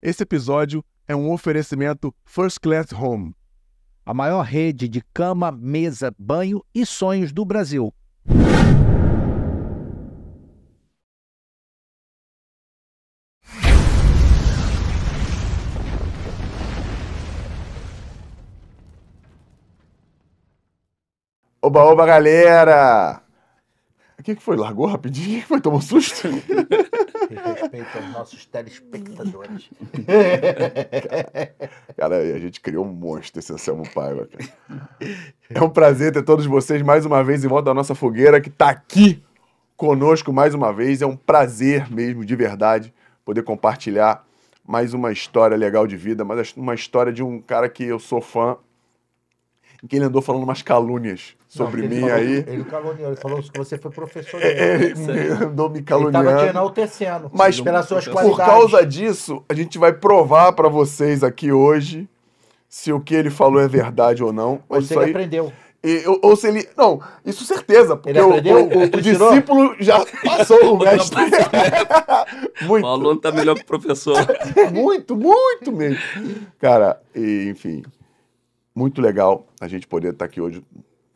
Esse episódio é um oferecimento First Class Home. A maior rede de cama, mesa, banho e sonhos do Brasil. Oba, oba, galera! O que, que foi? Largou rapidinho? O que foi? Tomou susto? respeito aos nossos telespectadores. cara, a gente criou um monstro esse Anselmo Paiva, cara. É um prazer ter todos vocês mais uma vez em volta da nossa fogueira que está aqui conosco mais uma vez. É um prazer mesmo, de verdade, poder compartilhar mais uma história legal de vida, mas uma história de um cara que eu sou fã quem que ele andou falando umas calúnias sobre não, mim falou, aí. Ele caluniou, ele falou que você foi professor é, dele. É, ele andou me caluniando. Ele estava te enaltecendo mas, pelas suas por qualidades. Por causa disso, a gente vai provar para vocês aqui hoje se o que ele falou é verdade ou não. Mas é você aí... aprendeu. E, ou, ou, se ele. Não, isso certeza, porque o, o, o discípulo já passou o mestre. muito. O aluno tá melhor que o professor. muito, muito mesmo. Cara, e, enfim. Muito legal a gente poder estar tá aqui hoje.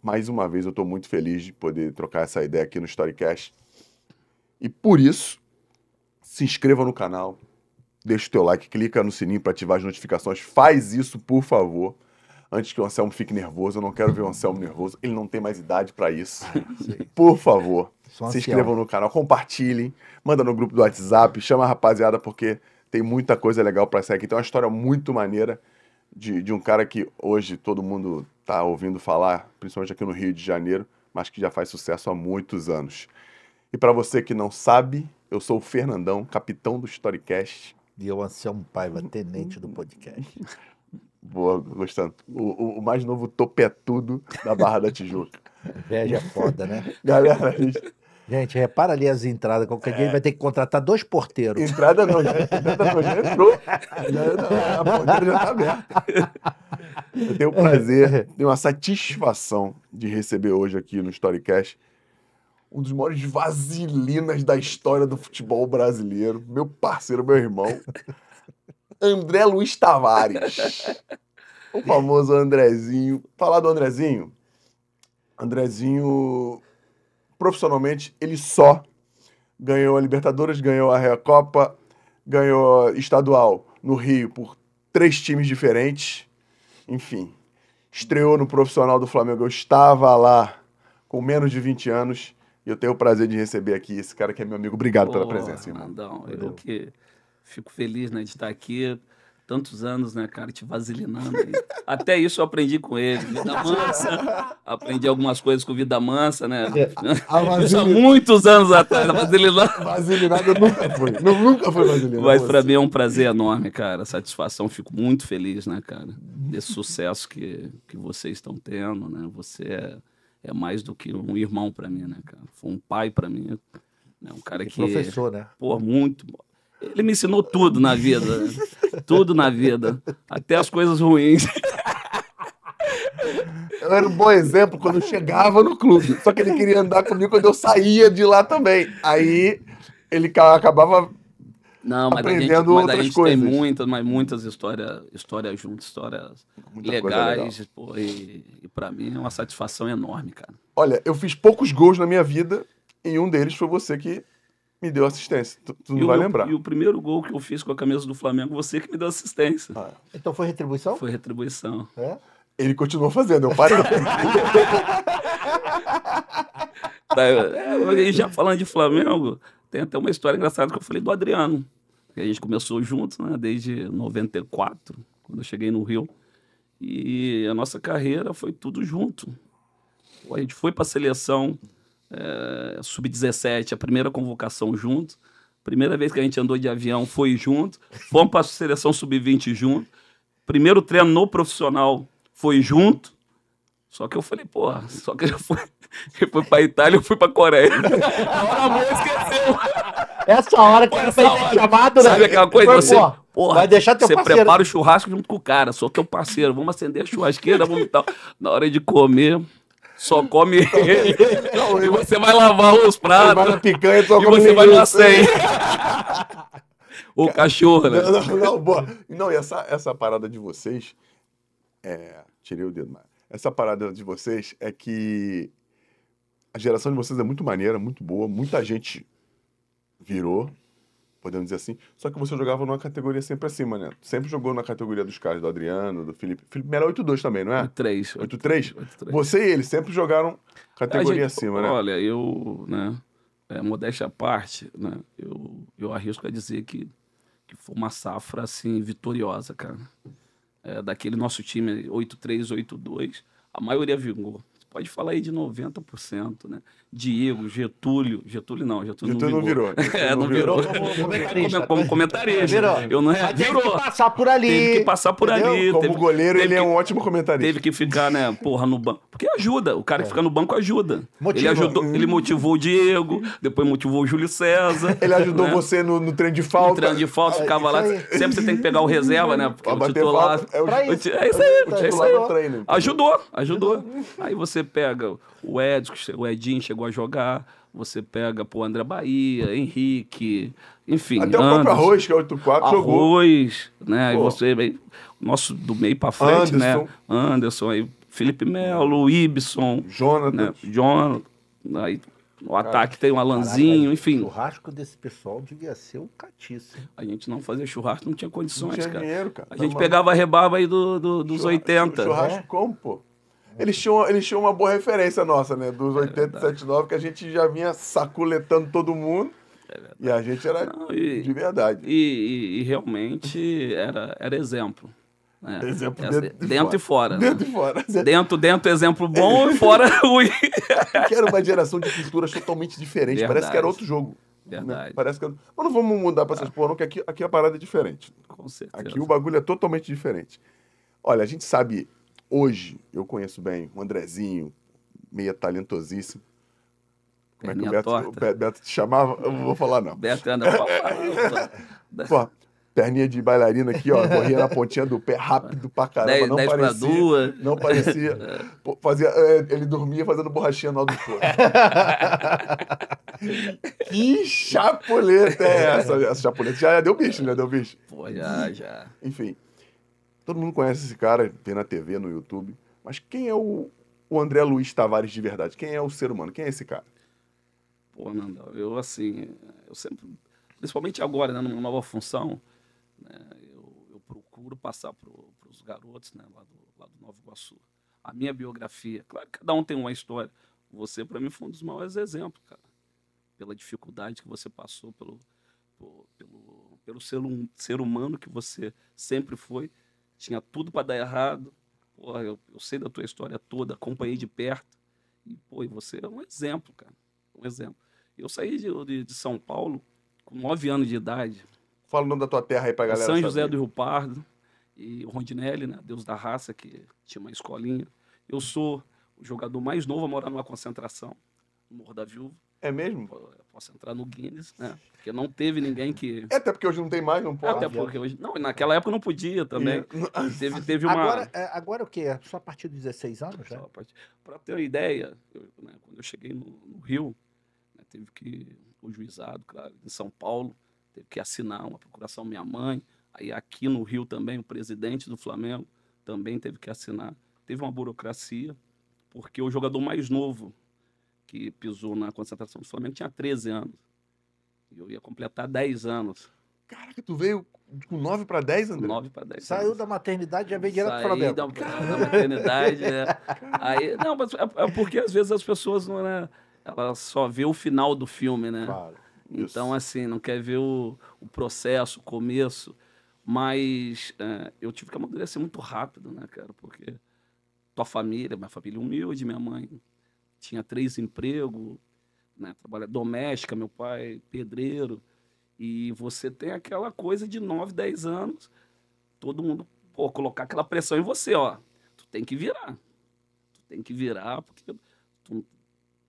Mais uma vez, eu estou muito feliz de poder trocar essa ideia aqui no Storycast. E por isso, se inscreva no canal, deixa o teu like, clica no sininho para ativar as notificações. Faz isso, por favor. Antes que o Anselmo fique nervoso, eu não quero ver o Anselmo nervoso. Ele não tem mais idade para isso. É por favor, se inscrevam no canal, compartilhem, manda no grupo do WhatsApp, chama a rapaziada porque tem muita coisa legal para sair aqui. Tem uma história muito maneira de, de um cara que hoje todo mundo está ouvindo falar, principalmente aqui no Rio de Janeiro, mas que já faz sucesso há muitos anos. E para você que não sabe, eu sou o Fernandão, capitão do Storycast. E eu, Anselmo é Paiva, tenente do podcast. Boa, gostando. O, o mais novo topetudo da Barra da Tijuca. Inveja é foda, né? Galera, a gente Gente, repara ali as entradas. Qualquer é. dia ele vai ter que contratar dois porteiros. Entrada não, já, é entrada não, já entrou. É já, é, a porteira já está aberta. Eu tenho o prazer, tenho a satisfação de receber hoje aqui no Storycast um dos maiores vasilinas da história do futebol brasileiro. Meu parceiro, meu irmão. André Luiz Tavares. O famoso Andrezinho. Falar do Andrezinho. Andrezinho profissionalmente, ele só ganhou a Libertadores, ganhou a Recopa, ganhou estadual no Rio por três times diferentes. Enfim, estreou no profissional do Flamengo. Eu estava lá com menos de 20 anos e eu tenho o prazer de receber aqui esse cara que é meu amigo. Obrigado pela presença, irmão. eu que fico feliz né, de estar aqui tantos anos, né, cara, te vaselinando. Até isso eu aprendi com ele. Vida mansa. Aprendi algumas coisas com vida mansa, né? É, a, a Há muitos anos atrás, a vaselinada. eu nunca foi. Nunca foi vaselinada. Mas para mim é um prazer enorme, cara. Satisfação. Fico muito feliz, né, cara? Desse sucesso que, que vocês estão tendo, né? Você é, é mais do que um irmão para mim, né, cara? Foi um pai para mim. Né? Um cara e que. Professor, né? Pô, muito. Ele me ensinou tudo na vida. tudo na vida. Até as coisas ruins. Eu era um bom exemplo quando eu chegava no clube. Só que ele queria andar comigo quando eu saía de lá também. Aí ele acabava não, mas aprendendo a gente, mas outras a gente coisas. tem muitas, mas muitas histórias, histórias juntas, histórias Muita legais. Legal. Pô, e, e para mim é uma satisfação enorme, cara. Olha, eu fiz poucos gols na minha vida e um deles foi você que me deu assistência. Tu, tu não vai meu, lembrar. E o primeiro gol que eu fiz com a camisa do Flamengo, você que me deu assistência. Ah. É. Então foi retribuição? Foi retribuição. É? Ele continuou fazendo, eu parei. tá, já falando de Flamengo, tem até uma história engraçada que eu falei do Adriano. A gente começou juntos, né, desde 94, quando eu cheguei no Rio. E a nossa carreira foi tudo junto. A gente foi para a seleção, é, sub-17, a primeira convocação junto. Primeira vez que a gente andou de avião foi junto. Fomos para a seleção sub-20 junto. Primeiro treino no profissional foi junto. Só que eu falei, porra, só que eu fui, fui foi pra Itália, eu fui pra Coreia. A hora a esqueceu. Essa hora que você vai ser chamado, né? Sabe aquela coisa? Foi, você, porra, vai deixar teu você parceiro. prepara o churrasco junto com o cara, sou teu parceiro, vamos acender a churrasqueira, vamos tal. Na hora de comer, só come Não, e você vai lavar os pratos. Vai picanha, só e você vai lá sem o cachorro, né? Não, não, não, boa. não e essa, essa parada de vocês. É, tirei o dedo, mas. Essa parada de vocês é que a geração de vocês é muito maneira, muito boa, muita gente virou, podemos dizer assim. Só que você jogava numa categoria sempre acima, né? Sempre jogou na categoria dos caras, do Adriano, do Felipe. Felipe era 8-2 também, não é? 8-3. 8-3? Você e ele sempre jogaram categoria gente, acima, né? Olha, eu, né, é, modéstia à parte, né, eu, eu arrisco a dizer que, que foi uma safra, assim, vitoriosa, cara. É, daquele nosso time, 8-3, 8-2, a maioria vingou. Você pode falar aí de 90%, né? Diego, Getúlio. Getúlio não, Getúlio, Getúlio não virou. virou. é, não virou. Como é comentarista. Virou. Eu não é, virou. Teve que passar por ali. Teve que passar por Entendeu? ali. Como teve, goleiro, teve ele é que, é um ótimo comentarista. Teve que ficar, né, porra, no banco. Porque ajuda. O cara que é. fica no banco ajuda. Ele ajudou, ele hum. motivou o Diego, depois motivou o Júlio César. Ele ajudou né? você no, no, trem de falta. No trem de falta, é, ficava lá. Sempre você tem que pegar o reserva, né? Porque pra o bater titular... é, o... é isso aí. É isso aí. Ajudou, ajudou. Aí você pega o Edson, o Edinho chegou chegou a jogar. Você pega, pô, André Bahia, Henrique, enfim. Até Anderson, o próprio Arroz, que é 8-4, jogou. Arroz, né? Pô. E você, aí, nosso do meio para frente, né? Anderson. né? Anderson, aí, Felipe Melo, Ibson. Jonathan. Né? Jonathan. Aí, o ataque Caraca. tem o Alanzinho, enfim. O churrasco desse pessoal devia ser um catiço. A gente não fazia churrasco, não tinha condições, não tinha cara. Dinheiro, cara. A gente tá pegava a rebarba aí do, do dos churrasco, 80. Churrasco né? como, pô? Eles tinham, eles tinham uma boa referência nossa, né? Dos é e 79, que a gente já vinha saculetando todo mundo. É e a gente era Não, e, de verdade. E, e, e, realmente era, era exemplo. Né? Exemplo era, né? dentro, e fora. Dentro e fora. Dentro, dentro, exemplo bom e fora ruim. que era uma geração de culturas totalmente diferente. Né? Verdade. Parece que era outro jogo. Verdade. Né? Parece que... Mas não vamos mudar para essas ah. porra, não, que aqui, aqui a parada é diferente. Com certeza. Aqui o bagulho é totalmente diferente. Olha, a gente sabe hoje eu conheço bem o Andrezinho, meia talentosíssimo. Como é que o Beto, o Beto, te chamava? Eu não vou falar, não. Beto anda pra perninha de bailarina aqui, ó. Corria na pontinha do pé rápido pra caramba. Dez não parecia. duas. Não parecia. fazia, é, ele dormia fazendo borrachinha no do corpo. que chapuleta é essa? Essa chapuleta já deu bicho, né? deu bicho. Pô, já, já. Enfim. Todo mundo conhece esse cara, tem na TV, no YouTube. Mas quem é o, o André Luiz Tavares de verdade? Quem é o ser humano? Quem é esse cara? Pô, Nanda, eu assim, eu sempre, principalmente agora, né, numa nova função, né, eu, eu, procuro passar para os garotos né, lá, do, lá do Nova Iguaçu a minha biografia. Claro que cada um tem uma história. Você, para mim, foi um dos maiores exemplos, cara. Pela dificuldade que você passou, pelo, pelo, pelo ser, um, ser humano que você sempre foi tinha tudo para dar errado. Pô, eu, eu, sei da tua história toda, acompanhei de perto. E, pô, e você é um exemplo, cara. Um exemplo. Eu saí de, de, de São Paulo com nove anos de idade. Fala o nome da tua terra aí pra galera. São José saber. do Rio Pardo e o Rondinelli, né? Deus da raça, que tinha uma escolinha. Eu sou o jogador mais novo a morar numa concentração, no Morro da Viúva. É mesmo? posso entrar no Guinness, né? Porque não teve ninguém que. É, até porque hoje não tem mais, não pode. Até porque hoje. Não, naquela época não podia também. E... Teve, teve uma. Agora, é, agora o quê? É só a partir dos 16 anos? Né? Só A partir... Pra ter uma ideia, eu, né, quando eu cheguei no, no Rio, né, teve que. O juizado, claro, em São Paulo, teve que assinar uma procuração minha mãe. Aí aqui no Rio também, o presidente do Flamengo também teve que assinar. Teve uma burocracia, porque o jogador mais novo que pisou na concentração do Flamengo tinha 13 anos. E eu ia completar 10 anos. Caraca, tu veio com 9 para 10, André? 9 para 10. Saiu anos. da maternidade já veio direto para dentro. Da, da maternidade, é. Aí, não, mas é, é, porque às vezes as pessoas não é, ela só vê o final do filme, né? Claro. Então, Isso. assim, não quer ver o, o processo, o começo. Mas é, eu tive que amadurecer muito rápido, né, cara? Porque tua família, minha família humilde, minha mãe tinha três empregos, né? Trabalha doméstica, meu pai pedreiro. E você tem aquela coisa de 9, 10 anos, todo mundo pô, colocar aquela pressão em você, ó. Tu tem que virar. Tu tem que virar, porque tu,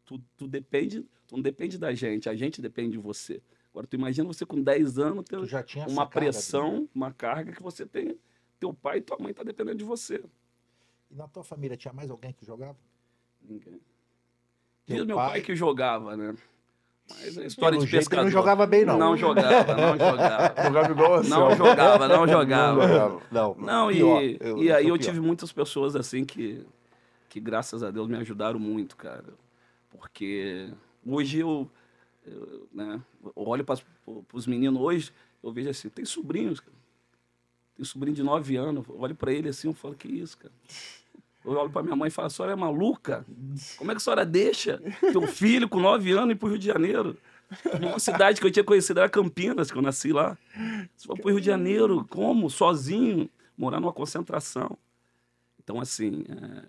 tu, tu depende, tu não depende da gente, a gente depende de você. Agora, tu imagina você com 10 anos ter uma pressão, carga, uma carga que você tem. Teu pai e tua mãe tá dependendo de você. E na tua família tinha mais alguém que jogava? Ninguém. Diz meu pai... pai que jogava, né? Mas a história Pelo de pescador. não jogava bem, não. Não jogava, não jogava. jogava igual Não jogava, não jogava. Não, não, não, pior, e, eu, e aí eu tive muitas pessoas assim que, que, graças a Deus, me ajudaram muito, cara. Porque hoje eu, eu né, olho para os meninos hoje, eu vejo assim, tem sobrinhos, cara. Tem sobrinho de 9 anos, olho para ele assim, eu falo, que isso, cara. Eu olho para minha mãe e falo, a senhora é maluca? Como é que a senhora deixa teu filho com nove anos ir para o Rio de Janeiro? Uma cidade que eu tinha conhecido era Campinas, que eu nasci lá. Você foi para o Rio de Janeiro, como? Sozinho? Morar numa concentração. Então, assim, é...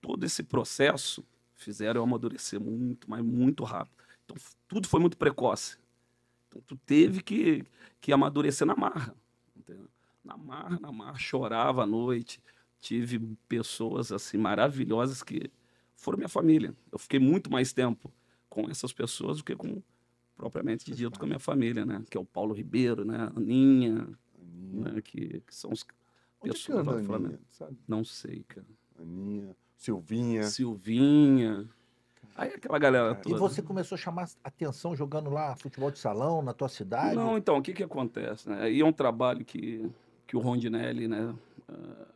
todo esse processo fizeram eu amadurecer muito, mas muito rápido. Então, tudo foi muito precoce. Então, tu teve que, que amadurecer na marra. Entendeu? Na marra, na marra, chorava à noite tive pessoas assim maravilhosas que foram minha família. Eu fiquei muito mais tempo com essas pessoas do que com propriamente dito com a minha família, né? Que é o Paulo Ribeiro, né? Aninha, Aninha. Né? Que, que, são os é pessoas é do Flamengo. Não sei, cara. Aninha, Silvinha. Silvinha. Aí aquela galera toda. E você né? começou a chamar atenção jogando lá futebol de salão na tua cidade? Não, então, o que que acontece, né? E é um trabalho que, que o Rondinelli, né? Uh,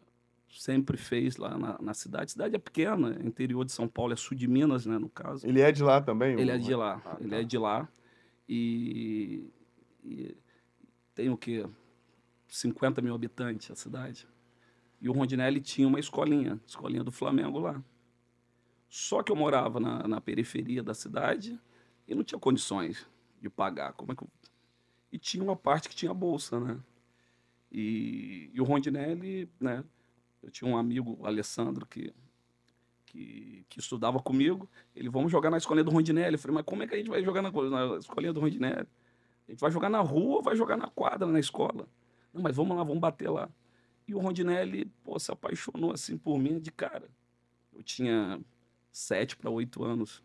sempre fez lá na, na cidade. Cidade é pequena, é interior de São Paulo, é sul de Minas, né, no caso. Ele é de lá também? Ele é de é? lá, ah, ele tá. é de lá. E, e tem o quê? 50 mil habitantes a cidade. E o Rondinelli tinha uma escolinha, escolinha do Flamengo lá. Só que eu morava na, na periferia da cidade e não tinha condições de pagar. Como é que eu... E tinha uma parte que tinha bolsa, né? E, e o Rondinelli, né? Eu tinha um amigo, o Alessandro, que, que, que estudava comigo. Ele, vamos jogar na escolinha do Rondinelli. Eu falei, mas como é que a gente vai jogar na, na escolinha do Rondinelli? A gente vai jogar na rua, vai jogar na quadra, na escola. Não, mas vamos lá, vamos bater lá. E o Rondinelli, pô, se apaixonou assim por mim de cara. Eu tinha sete para oito anos.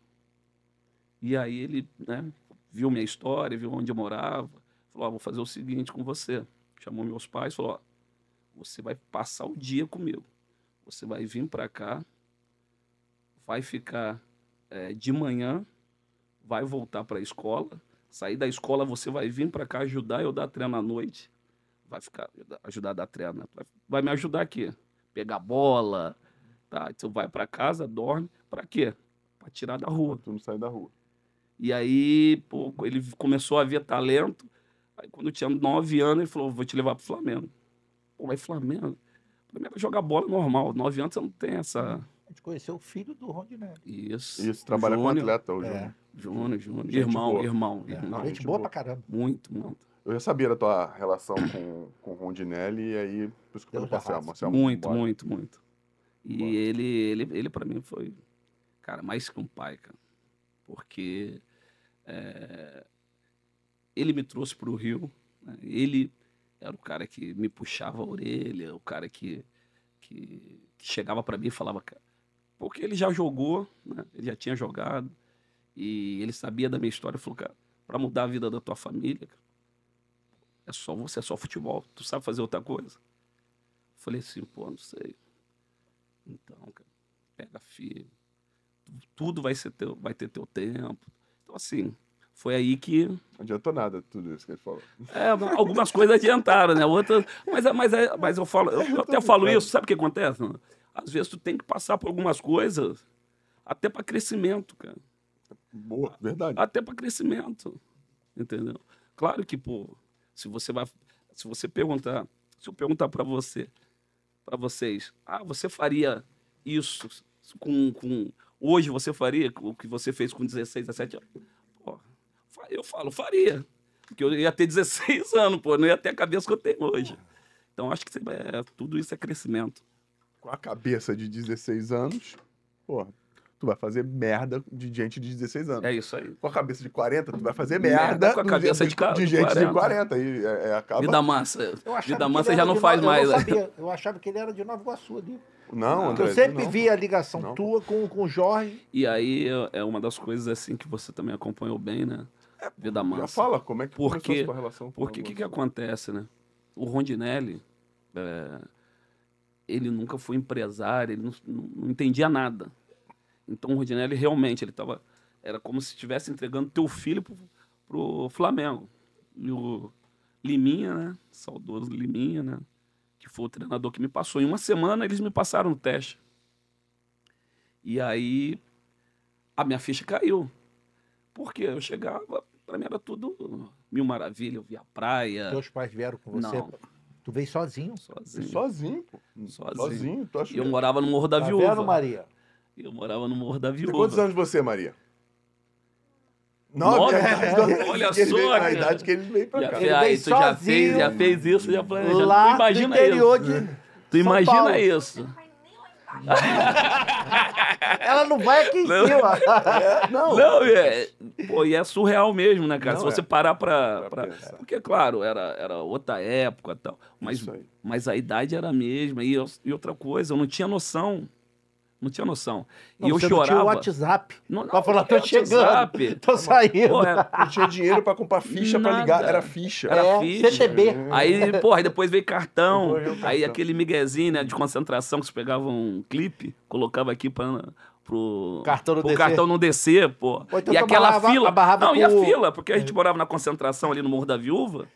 E aí ele, né, viu minha história, viu onde eu morava, falou: ah, vou fazer o seguinte com você. Chamou meus pais, falou: você vai passar o dia comigo. Você vai vir para cá, vai ficar é, de manhã, vai voltar para a escola. Sair da escola, você vai vir para cá ajudar eu dar treino à noite. Vai ficar ajudar a dar treino. Né? Vai, vai me ajudar aqui. Pegar bola. Tá, então vai para casa, dorme. Para quê? Para tirar da rua. Tu não sai da rua. E aí, pô, ele começou a ver talento. Aí, quando eu tinha nove anos, ele falou: Vou te levar pro Flamengo. Pô, é Flamengo. Flamengo jogar bola normal. Nove anos você não tem essa. Uhum. A gente conheceu o filho do Rondinelli. Isso. Isso, trabalha Júnior. com atleta hoje. É. Né? Júnior, Júnior. Irmão, boa. irmão, é. irmão. Gente, gente boa, pra caramba. Muito, muito. Eu já sabia da tua relação com, com o Rondinelli, e aí, por isso que eu falei Marcelo, Marcelo. Muito, bora. muito, muito. E bora. ele, ele, ele pra mim foi, cara, mais que um pai, cara. Porque é, ele me trouxe pro Rio, né? ele era o cara que me puxava a orelha, o cara que, que, que chegava para mim e falava, cara, porque ele já jogou, né? ele já tinha jogado, e ele sabia da minha história, falou, cara, para mudar a vida da tua família, cara, é só você, é só futebol, tu sabe fazer outra coisa? Falei assim, pô, não sei. Então, cara, pega firme, tudo vai, ser teu, vai ter teu tempo. Então, assim, foi aí que. Não adiantou nada tudo isso que ele falou. É, algumas coisas adiantaram, né? Outras. Mas, é, mas, é, mas eu falo, eu, eu até falo isso, sabe o que acontece? Mano? Às vezes tu tem que passar por algumas coisas até para crescimento, cara. Boa, verdade. Até para crescimento. Entendeu? Claro que, pô, se você vai. Se você perguntar, se eu perguntar para você, para vocês, ah, você faria isso com, com. Hoje você faria o que você fez com 16, 17 anos? eu falo, faria. Porque eu ia ter 16 anos, pô, não ia ter a cabeça que eu tenho hoje. Então acho que é, tudo isso é crescimento. Com a cabeça de 16 anos, pô, tu vai fazer merda de gente de 16 anos. É isso aí. Com a cabeça de 40, tu vai fazer merda, merda com a cabeça de, de, ca... de gente 40. de 40. E é, é, acaba. Vida massa. Vida massa já não faz no... mais. Eu, né? eu achava que ele era de Nova Iguaçu ali. Não, não, André, eu sempre não. vi a ligação não. tua com, com o Jorge. E aí é, é uma das coisas assim que você também acompanhou bem, né? Vida massa. Já fala como é que porque, começou a relação com Porque o que, que acontece, né? O Rondinelli, é, ele nunca foi empresário, ele não, não entendia nada. Então o Rondinelli realmente, ele tava... Era como se estivesse entregando teu filho pro, pro Flamengo. E o Liminha, né? Saudoso Liminha, né? Que foi o treinador que me passou. Em uma semana eles me passaram o teste. E aí a minha ficha caiu. Porque eu chegava, para mim era tudo mil maravilhas eu via praia. Teus pais vieram com você? Não. Tu veio sozinho? Sozinho. Sozinho, pô. Sozinho. sozinho tu acha eu é? morava no Morro da tá Viúva. Vendo, Maria? Eu morava no Morro da Viúva. quantos anos você, Maria? Nove, é, olha só, veio, cara. A idade que ele veio pra cá. Ele aí, tu já fez, já fez isso, já planejou. Lá tu imagina interior isso. de Tu São imagina Paulo. isso. Ela não vai aqui em não. cima. não. Não, é, pô, e é surreal mesmo, né, cara? Não, Se você é. parar pra. pra... Porque, claro, era, era outra época e tal. Mas, mas a idade era a mesma. E, e outra coisa, eu não tinha noção não tinha noção. Não, e eu chorava. Não tinha WhatsApp. Não, não, pra falar, tô chegando. WhatsApp. Tô saindo. Pô, é. Não tinha dinheiro pra comprar ficha Nada. pra ligar. Era ficha. Era é, ficha. CTB. Aí, porra, aí depois veio cartão. Depois aí cartão. aquele miguezinho né, de concentração que você pegava um clipe, colocava aqui pra. Pro cartão não, pro descer. Cartão não descer, pô. então e aquela barrava, fila. Barrava não, e a fila, porque a gente é. morava na concentração ali no Morro da Viúva.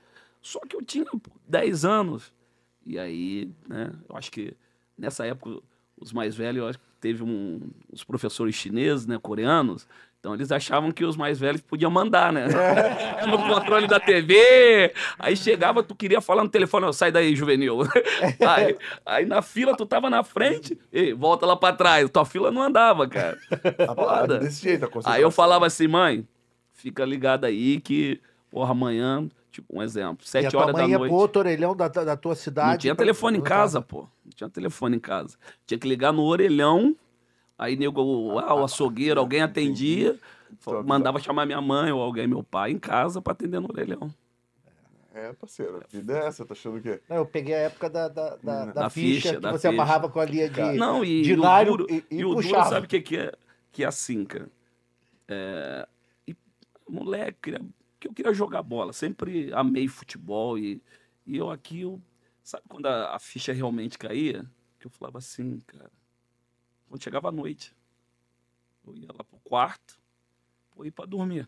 Só que eu tinha pô, 10 anos. E aí, né, eu acho que nessa época, os mais velhos, eu acho que teve um, os professores chineses, né, coreanos, então eles achavam que os mais velhos podiam mandar, né? no controle da TV. Aí chegava, tu queria falar no telefone, sai daí, juvenil. Aí, aí, na fila, tu tava na frente, e volta lá pra trás. Tua fila não andava, cara. Tá Foda. Desse jeito, a Aí eu falava assim, mãe, fica ligada aí que, porra, amanhã Tipo, um exemplo. Sete horas da é noite. Ia pro outro orelhão da, da tua cidade. Não tinha telefone em casa, né? pô. Não tinha telefone em casa. Tinha que ligar no orelhão. Aí nego, ah, o açougueiro, alguém atendia. Mandava chamar minha mãe ou alguém, meu pai, em casa pra atender no orelhão. É, é, parceiro, a vida é essa, tá achando o quê? Não, eu peguei a época da, da, da, da ficha, ficha, que da você ficha. amarrava com a linha de, Não, e, de e duro, e, e, e o puxava. duro sabe o que, que é? Que é assim, cara. É, e, moleque, porque eu queria jogar bola, sempre amei futebol e, e eu aqui, eu, sabe quando a, a ficha realmente caía? Que eu falava assim, cara, quando chegava a noite, eu ia lá pro quarto, eu ia pra dormir.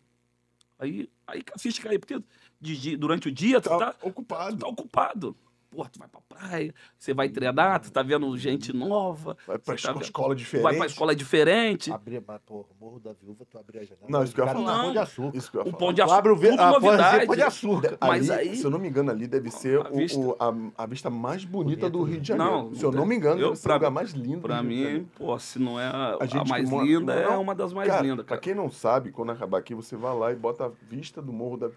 Aí, aí a ficha caía, porque de, durante o dia tu tá, tá ocupado. Tu tá ocupado porra, tu vai pra praia, você vai treinar, tu tá vendo gente nova. Vai pra tá escola, tá escola diferente. Vai pra escola diferente. Abrir, porra, Morro da Viúva, tu abre a janela. Não, isso que eu ia falar. Não, pão de açúcar. Isso que eu ia falar. O ah, pão de açúcar. abre o ver a novidade. pão de açúcar. Mas ali, aí... Se eu não me engano, ali deve ser a, o, vista. O, a, a, vista mais bonita, do Rio de Janeiro. Não, se eu não me engano, é o lugar mais lindo. Pra mim, pô, se não é a, a mais linda, é uma das mais lindas. Cara. Pra quem não sabe, quando acabar aqui, você vai lá e bota a vista do Morro da...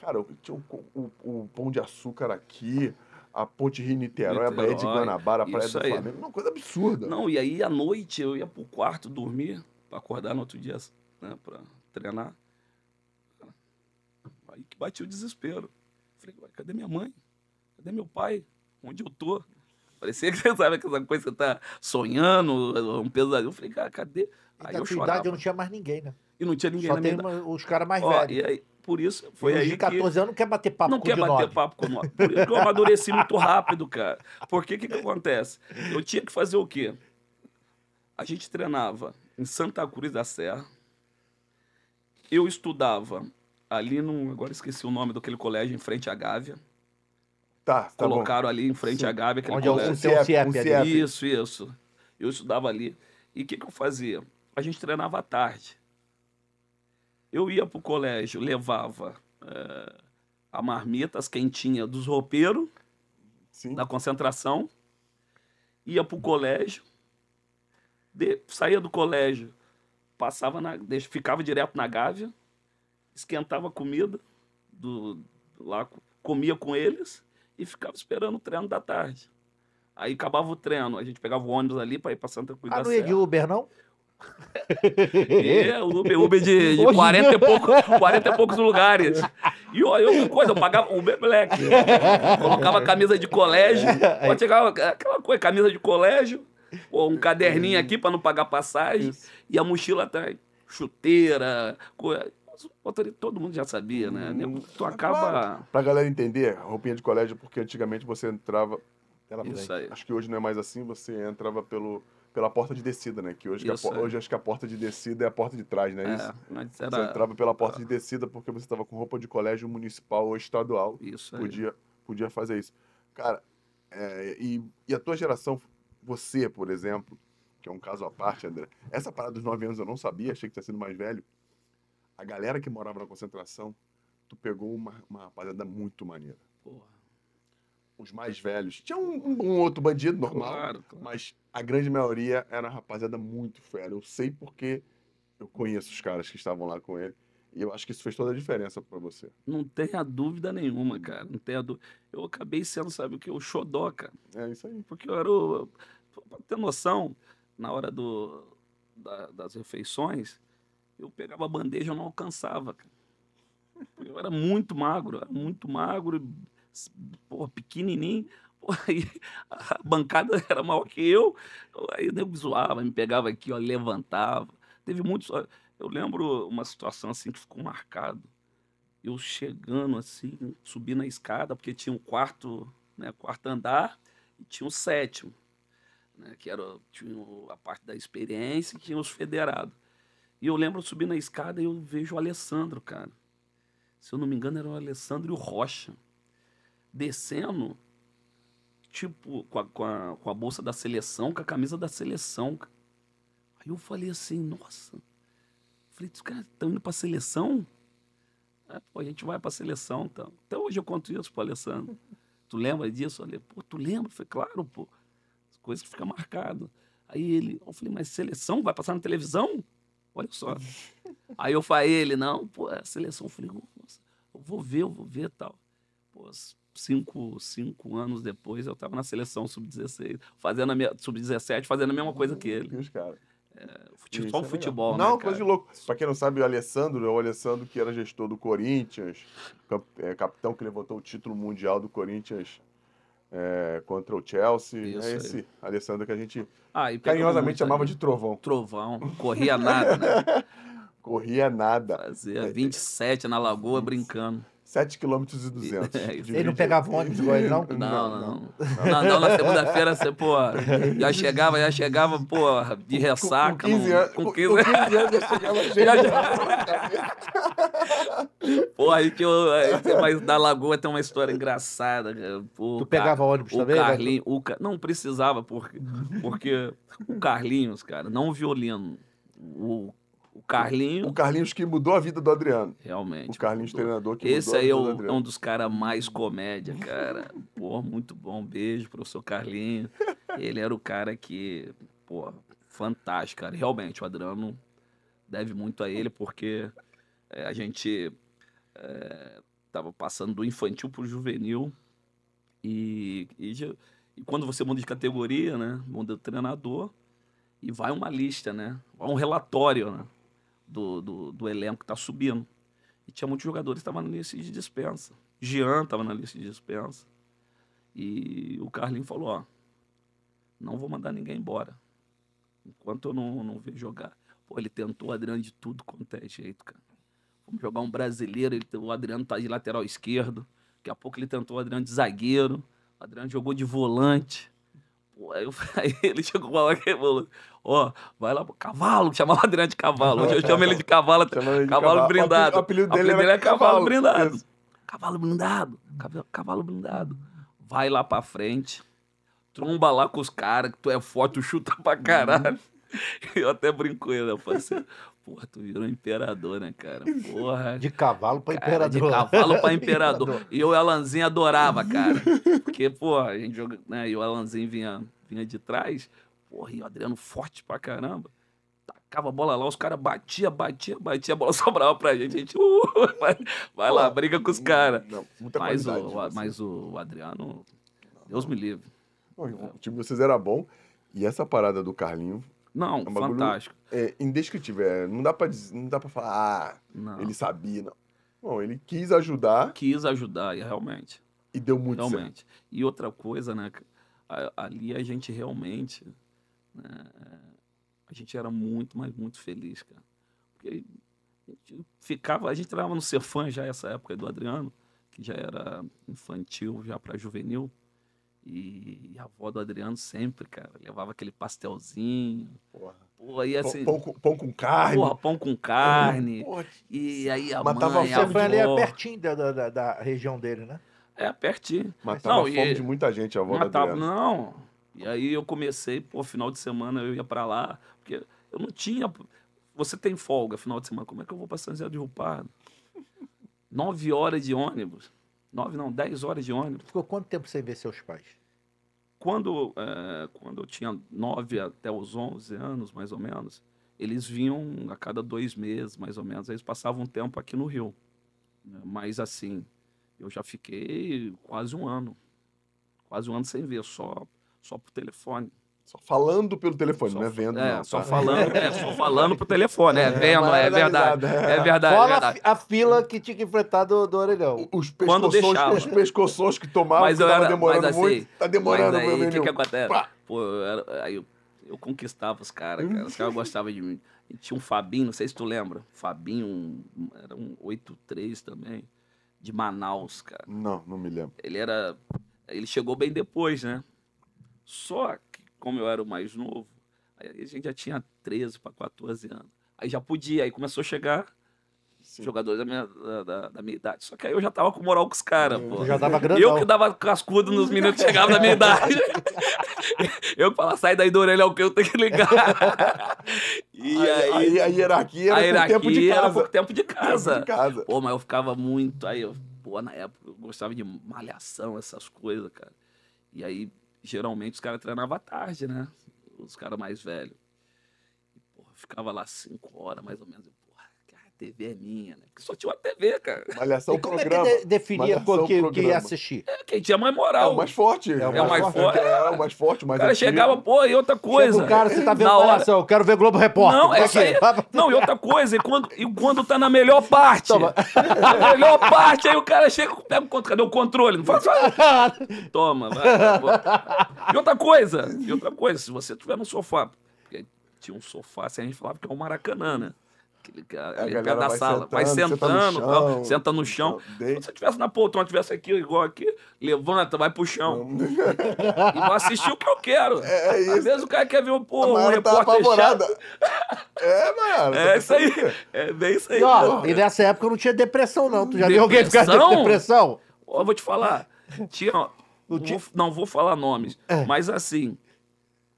Cara, tinha o, o, o Pão de Açúcar aqui, a Ponte Rio Niterói, a Baía de Guanabara, a Praia do aí. Flamengo. Uma coisa absurda. Não, e aí à noite eu ia pro quarto dormir, pra acordar no outro dia, né, pra treinar. Aí que bati o desespero. Falei, cadê minha mãe? Cadê meu pai? Onde eu tô? Parecia que você sabe aquela coisa que você tá sonhando, um pesadelo. Eu falei, cara, cadê? Aí e aí eu chorava. idade eu não tinha mais ninguém, né? E não tinha ninguém Só tem minha... os caras mais Ó, velhos. E aí, por isso foi aí. De 14 que... anos não quer bater papo não com Não quer bater papo com nós. Por isso que eu amadureci muito rápido, cara. Porque o que, que acontece? Eu tinha que fazer o quê? A gente treinava em Santa Cruz da Serra. Eu estudava ali no. Agora esqueci o nome daquele colégio em frente à Gávea. Tá, tá Colocaram bom. ali em frente Sim. à Gávea aquele Onde colégio. É o CIEP, um CIEP. Isso, isso. Eu estudava ali. E o que, que eu fazia? A gente treinava à tarde eu ia para o colégio, levava é, a marmita, as quentinhas dos roupeiros, Sim. na concentração, ia para o colégio, de, saía do colégio, passava na, ficava direto na Gávea, esquentava comida, do, lá comia com eles e ficava esperando o treino da tarde. Aí acabava o treino, a gente pegava o ônibus ali para ir para Santa Cruz. Ah, não ia de Uber, não? É, Uber, Uber de, de 40, e pouco, 40 e poucos lugares. E olha, coisa, eu pagava Uber Black. Colocava camisa de colégio. Pode chegar aquela coisa, camisa de colégio, um caderninho aqui para não pagar passagem. Isso. E a mochila atrás. Chuteira, coisa. Todo mundo já sabia, né? Hum. Tu é acaba. Claro. Pra galera entender, roupinha de colégio, porque antigamente você entrava. Era, Isso aí. Acho que hoje não é mais assim, você entrava pelo pela porta de descida, né? Que hoje, que a, hoje acho que a porta de descida é a porta de trás, né? É, isso? Mas era... Você entrava pela porta de descida porque você estava com roupa de colégio municipal ou estadual. Isso podia, aí. Podia fazer isso. Cara, é, e, e a tua geração, você, por exemplo, que é um caso à parte, André, essa parada dos nove anos eu não sabia, achei que tinha sido mais velho. A galera que morava na concentração, tu pegou uma, uma rapaziada muito maneira. Porra os mais velhos. Tinha um, um outro bandido normal, claro, claro. mas a grande maioria era rapaziada muito fera. Eu sei porque eu conheço os caras que estavam lá com ele. E eu acho que isso fez toda a diferença para você. Não tenha dúvida nenhuma, cara. Não tenha dúvida. Eu acabei sendo, sabe o que? O xodó, cara. É isso aí. Porque eu era o... Pra ter noção, na hora do... Da... das refeições, eu pegava a bandeja e não alcançava, cara. Eu era muito magro, era muito magro. E porra, pequenininho, a bancada era maior que eu, aí eu zoava, me pegava aqui, ó, levantava. Teve muitos. Eu lembro uma situação assim que ficou marcado. Eu chegando assim, subi na escada, porque tinha um quarto, né, quarto andar, e tinha um sétimo, né, que era tinha a parte da experiência e tinha os federados. E eu lembro subir na escada e eu vejo o Alessandro, cara. Se eu não me engano, era o Alessandro e o Rocha descendo, tipo, com a, com a, com a bolsa da seleção, com a camisa da seleção. Aí eu falei assim, nossa. Falei, os caras estão indo a seleção? É, pô, a gente vai a seleção, então. Até hoje eu conto isso para Alessandro. tu lembra disso? Eu falei, pô, tu lembra? foi falei, claro, pô. As coisas que ficam marcadas. Aí ele, eu falei, mas seleção vai passar na televisão? Olha só. Aí eu falei, ele, não, pô, a é seleção. Eu falei, nossa, eu vou ver, eu vou ver tal. Pô, cinco, cinco anos depois, eu estava na seleção sub-16, fazendo a sub-17, fazendo a mesma coisa que ele. os caras. É, futebol, só o é futebol, Não, né, coisa de louco. Pra quem não sabe, o Alessandro o Alessandro que era gestor do Corinthians, é, capitão que levantou o título mundial do Corinthians é, contra o Chelsea. É isso é esse Alessandro que a gente ah, carinhosamente chamava de Trovão. Trovão, corria nada, né? corria nada. Fazia 27 na lagoa brincando. 7 km e 200. É ele não pegava ônibus igual ele, não? Não, não. Não, não, na segunda-feira você, pô, já chegava, já chegava, pô, de ressaca. Com 15 anos. Com 15 anos já chegava cheio. Pô, aí que eu. Aí, mas da Lagoa tem uma história engraçada. Pô, tu pegava ônibus também? Carlinho, o, não precisava, porque, porque o Carlinhos, cara, não o violino. O o Carlinho. O Carlinhos que mudou a vida do Adriano. Realmente. O Carlinhos mudou. treinador que Esse mudou aí é, é um dos caras mais comédia, cara. pô, muito bom. Beijo, professor Carlinho. Ele era o cara que, pô, fantástico, cara. Realmente, o Adriano deve muito a ele, porque é, a gente é, tava passando do infantil pro juvenil. E, e, e quando você muda de categoria, né? Muda de treinador e vai uma lista, né? Vai um relatório, né? do, do, do elenco que está subindo. E tinha muitos jogadores que estavam na lista de dispensa. Jean estava na lista de dispensa. E o Carlinho falou: ó, não vou mandar ninguém embora. Enquanto eu não, não ver jogar. Pô, ele tentou Adriano de tudo quanto é jeito, cara. Vamos jogar um brasileiro, ele, o Adriano tá de lateral esquerdo. Daqui a pouco ele tentou o Adriano de zagueiro. O Adriano jogou de volante. Aí, eu, aí ele chegou lá hora e falou: Ó, vai lá pro cavalo, chamava o Adriano de cavalo. Hoje eu chamo ele de cavalo, cavalo, de cavalo brindado. O apelido, dele, apelido dele é cavalo, cavalo brindado. Isso. Cavalo blindado, cavalo, blindado. Vai lá pra frente, tromba lá com os caras, que tu é forte, tu chuta pra caralho. Uhum. Eu até brinco ele, eu falei assim, Porra, tu virou imperador, né, cara? Porra. De cavalo pra cara, imperador. De cavalo pra imperador. e o Alanzinho adorava, cara. Porque, porra, a gente joga, né? E o Alanzinho vinha, vinha de trás. Porra, e o Adriano forte pra caramba. Tacava a bola lá, os caras batia, batia, batia, a bola sobrava pra gente. A gente, uh, vai, vai Pô, lá, briga com os caras. Mas, o, assim. mas o Adriano, Deus me livre. o time de vocês era bom. E essa parada do Carlinho não, é um fantástico. É indescritível. É, não dá para não dá para falar, ah, não. ele sabia, não. Bom, ele quis ajudar. Quis ajudar, realmente. E deu muito realmente. certo. E outra coisa, né? Ali a gente realmente. Né, é, a gente era muito, mas muito feliz, cara. Porque a gente ficava. A gente trabalhava no ser fã já essa época do Adriano, que já era infantil, já para juvenil. E, a avó do Adriano sempre, cara, levava aquele pastelzinho. Porra. Porra, e assim. Pão, pão, pão com, carne. Porra, pão com carne. Porra, e aí a Matava mãe, a fome. ali é pertinho da, da, da, região dele, né? É, pertinho. Matava não, a fome de muita gente, a avó matava, do Adriano. Não. E aí eu comecei, pô, final de semana eu ia para lá, porque eu não tinha. Você tem folga final de semana, como é que eu vou pra São José do Rio Pardo? Nove horas de ônibus nove não, dez horas de ônibus. Ficou quanto tempo sem ver seus pais? Quando, é, quando eu tinha nove até os onze anos, mais ou menos, eles vinham a cada dois meses, mais ou menos. Eles passavam um tempo aqui no Rio. Mas assim, eu já fiquei quase um ano. Quase um ano sem ver, só, só por telefone. Só falando pelo telefone, só, não é vendo, é, não. Só tá? falando, é, só falando pro telefone, é, é vendo, é, é verdade. É verdade, Fora é verdade. A, fila que tinha que enfrentar do, do orelhão. Os pescoços, os pescoços que tomavam, mas que tava era, demorando assim, muito. Tá demorando, mas aí, O que, que acontece? Pá. Pô, eu, era, aí eu, eu, conquistava os caras, cara. Os caras gostavam de mim. E tinha um Fabinho, não sei se tu lembra. Fabinho, um, era um 8-3 também, de Manaus, cara. Não, não me lembro. Ele era. Ele chegou bem depois, né? Só como eu era o mais novo, a gente já tinha 13 para 14 anos. Aí já podia, aí começou a chegar Sim. jogadores da minha, da, da, minha idade. Só que aí eu já tava com moral com os caras, pô. Já tava grandão. Eu que dava cascudo nos meninos que chegava da minha idade. eu que falava, sai daí do orelha, é o que eu tenho que ligar. e aí, aí, a hierarquia era a hierarquia tempo de casa. Era pouco tempo de casa. de casa. Pô, mas eu ficava muito. Aí eu, pô, na época eu gostava de malhação, essas coisas, cara. E aí geralmente os caras treinavam à tarde, né? Os caras mais velhos. ficava lá cinco horas, mais ou menos. TV é minha, né? Porque só tinha uma TV, cara. Malhação e como programa. é que definia o que, que ia assistir? É, quem tinha mais moral. É o mais forte. É, é o mais, forte. forte. É, o mais forte, mais O cara antigo. chegava, pô, e outra coisa. Chega o cara, você tá vendo Malhação, eu quero ver Globo Repórter. Não, é, é isso aí. É? Não, e outra coisa, e quando, e quando tá na melhor parte? Toma. Na melhor parte, aí o cara chega, pega o controle, cadê o controle? Não faz Toma, vai. vai tá e outra coisa, e outra coisa, se você tiver no sofá, tinha um sofá, se assim, a gente falava que é o um Maracanã, né? a galera da tá vai sala, sentando, vai sentando, senta no chão. Senta no chão. Então, se eu tivesse na poltrona, tivesse aqui, igual aqui, levanta, vai pro chão. e vou assistir o que eu quero. É, é isso. Às vezes o cara quer ver pô, um tá repórter tá É, mano. É isso aí. É bem isso aí. E, ó, e nessa época eu não tinha depressão, não. Tu já depressão? viu alguém ficar com depressão? Ó, eu vou te falar. Tinha... Não, tinha... Vou, não vou falar nomes, é. mas assim,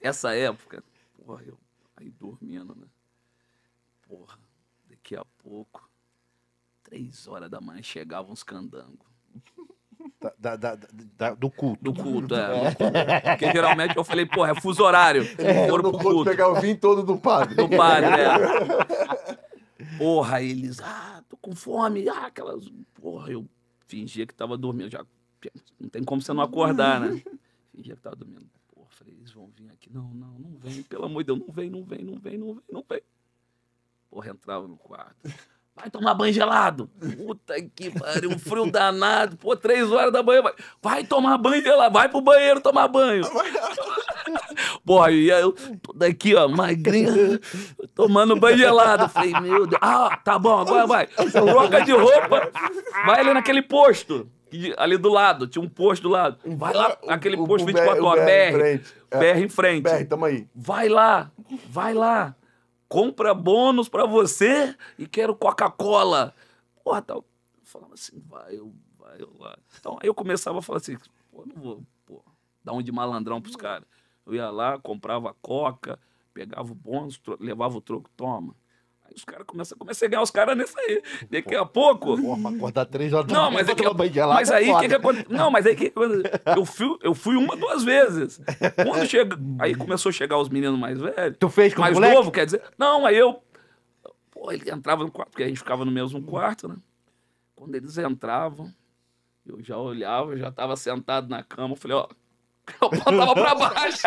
essa época, porra, eu aí dormindo, né? Três horas da manhã chegavam os candangos. Da, da, da, do culto. Do culto, é. é. Porque geralmente eu falei, porra, é fuso horário. É, pro culto. pegar o vinho todo do padre. Do padre, é. Porra, eles, ah, tô com fome. Ah, aquelas. Porra, eu fingia que tava dormindo. Já, não tem como você não acordar, né? Fingia que tava dormindo. Porra, falei, eles vão vir aqui. Não, não, não vem, pelo amor de Deus, não vem, não vem, não vem, não vem, não vem. Porra, entrava no quarto. Vai tomar banho gelado. Puta que pariu, um frio danado. Pô, três horas da manhã. Vai, vai tomar banho gelado. Vai pro banheiro tomar banho. Pô, e aí eu tô daqui, ó, magrinha, tomando banho gelado. Falei, meu Deus. Ah, tá bom, agora vai. Troca de roupa. Vai ali naquele posto. Ali do lado, tinha um posto do lado. Vai lá, aquele posto 24 horas, BR. É. BR em frente. BR, tamo aí. Vai lá, vai lá compra bônus para você e quero Coca-Cola. Porra, tal. Tá... Eu falava assim, vai, eu, vai, eu lá. Então aí eu começava a falar assim, pô, não vou, pô, dar um de malandrão pros caras. Eu ia lá, comprava Coca, pegava o bônus, levava o troco, toma os caras começam, começa a ganhar os caras nessa aí. Daqui a pouco. Porra, acordar três horas da Não, mas, daqui, é a... mas é aí o que, que aconteceu? Não, mas aí que eu fui, eu fui uma, duas vezes. Quando chega. Aí começou a chegar os meninos mais velhos. Tu fez com mais moleque? novo, quer dizer. Não, aí eu. Pô, ele entrava no quarto, porque a gente ficava no mesmo quarto, né? Quando eles entravam, eu já olhava, eu já estava sentado na cama, eu falei, ó. Oh, eu botava pra baixo.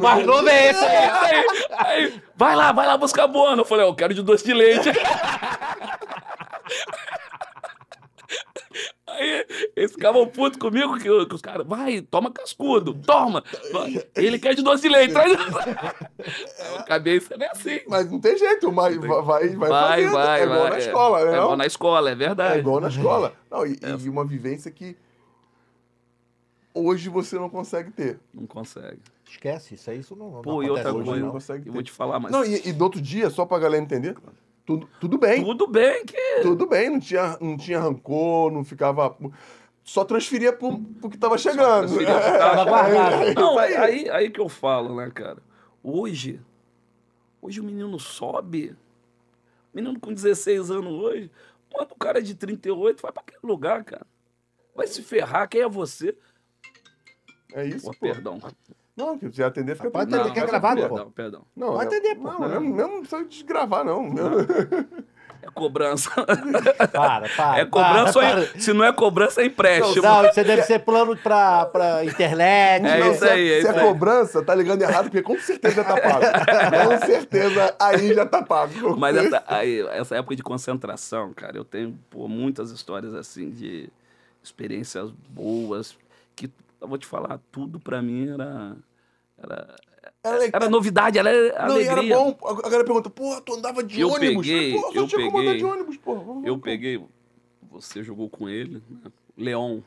Mas não é aí. aí, aí. Vai lá, vai lá buscar boa Eu falei, eu quero de doce de leite. Aí eles ficavam putos comigo, que, que, os caras, vai, toma cascudo, toma. Ele quer de doce de leite, traz. É, eu é assim. Mas não tem jeito, mas vai, vai, vai, vai, vai É igual vai, na é. escola, né? É igual na escola, é verdade. É igual na escola. Não, e, é. e uma vivência que hoje você não consegue ter. Não consegue. Esquece, isso aí isso não, Pô, não e outra coisa, não. consegue eu vou te falar, mas... Não, e, e do outro dia, só pra galera entender, tudo, tudo bem. Tudo bem que... Tudo bem, não tinha, não tinha rancor, não ficava... Só transferia pro, pro que tava chegando. Só transferia pro que tava é, é não, aí, aí, aí que eu falo, né, cara? Hoje, hoje o menino sobe. Menino com 16 anos hoje, manda o cara de 38, vai pra aquele lugar, cara. Vai se ferrar, quem é você? É isso, pô. Perdão. Não, que se atender, fica Pode atender, Não, quer gravar, pô? perdão, perdão. Não, Pode atender, pô. Não, não, não, não precisa desgravar, não. É cobrança. Para, para. É cobrança ou para, é- Se não é cobrança, é empréstimo. Não, você deve ser plano pra, pra internet. É isso se aí, é se é aí. cobrança, tá ligando errado, porque com certeza tá pago. com certeza, aí já tá pago. Mas essa, aí, essa época de concentração, cara, eu tenho pô, muitas histórias assim de experiências boas que eu vou te falar, tudo pra mim era. Era, era, era novidade, era não, alegria. Não, era bom. A galera pergunta, porra, tu andava de eu ônibus? Peguei, porra, eu peguei, como andar de ônibus, porra. eu peguei, você jogou com ele, né? Leon.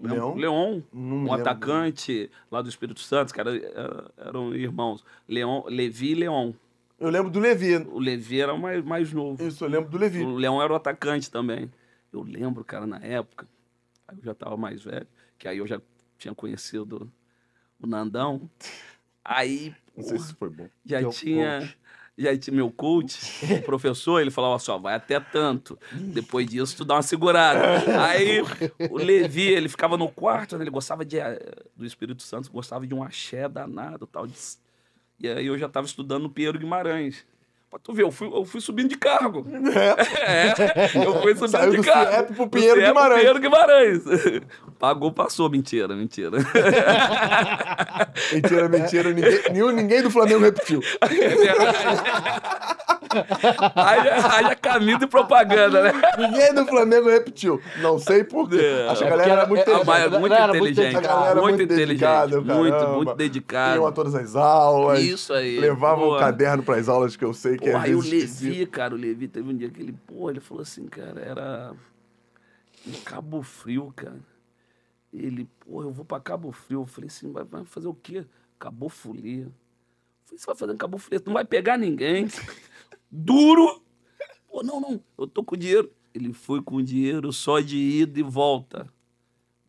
Leon? Leon, um lembro. atacante lá do Espírito Santo, cara, eh, eram irmãos. Leon, Levi e Leon. Eu lembro do Levi. O Levi era o mais, mais novo. Isso, eu lembro do Levi. O Leon era o atacante também. Eu lembro, cara, na época, aí eu já tava mais velho, que aí eu já tinha conhecido o Nandão. Aí. Não sei se foi bom. Já meu tinha. Coach. meu coach, o professor, ele falava só, vai até tanto. Depois disso, tu dá uma segurada. Aí, o Levi, ele ficava no quarto, né? Ele gostava de, eh, do Espírito Santo, gostava de um axé danado, tal. De... E aí, eu já estava estudando no Pinheiro Guimarães. Pra tu ver, eu fui, eu fui subindo de cargo. É. é eu fui subindo Saiu de cargo. Ciepe pro Pinheiro Guimarães. Pinheiro Guimarães. Pagou, passou. Mentira, mentira. mentira, mentira. Ninguém, nenhum, ninguém do Flamengo repetiu. É verdade. Haja é caminho de propaganda, né? Ninguém do Flamengo repetiu. Não sei por É. Acho que a é galera é, era, muito inteligente. A, muito inteligente. muito, muito inteligente. Dedicada, muito, muito dedicada. Iam a todas as aulas. Isso aí. Levavam o caderno para as aulas que eu sei pô, aí o Levi, cara, o Levi teve um dia que ele, pô, ele falou assim, cara, era em Cabo Frio, cara. Ele, pô, eu vou pra Cabo Frio. Eu falei assim, vai, vai fazer o quê? Cabo Folia. Eu falei, você vai fazer um Cabo Folia, tu não vai pegar ninguém. Duro! Pô, não, não, eu tô com dinheiro. Ele foi com dinheiro só de ida e volta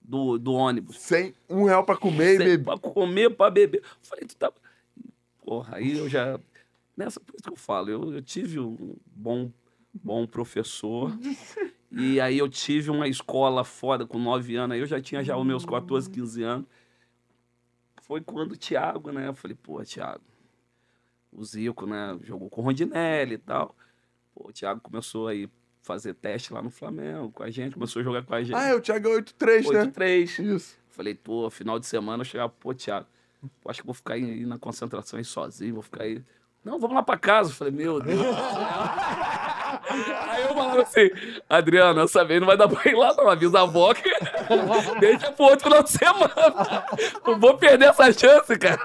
do, do ônibus. Sem um real pra comer Sem e beber. Pra comer, pra beber. Eu falei, tu tá. Porra, aí eu já nessa, por isso que eu falo, eu, eu tive um bom, bom professor. e aí eu tive uma escola fora com 9 anos, aí eu já tinha já os meus 14, 15 anos. Foi quando o Thiago, né? Eu falei, pô, Thiago, o Zico, né? Jogou com o Rondinelli e tal. Pô, o Thiago começou aí fazer teste lá no Flamengo com a gente, começou a jogar com a gente. Ah, é, o Thiago é 8-3, né? 8-3. Isso. Falei, pô, final de semana eu chegava, pô, Thiago, eu acho que vou ficar aí na concentração aí sozinho, vou ficar aí não, vamos lá pra casa. Eu falei, meu Deus. Aí eu falava assim, Adriano, essa vez não vai dar pra ir lá não, avisa a avó que deixa pro outro final de semana. Não vou perder essa chance, cara.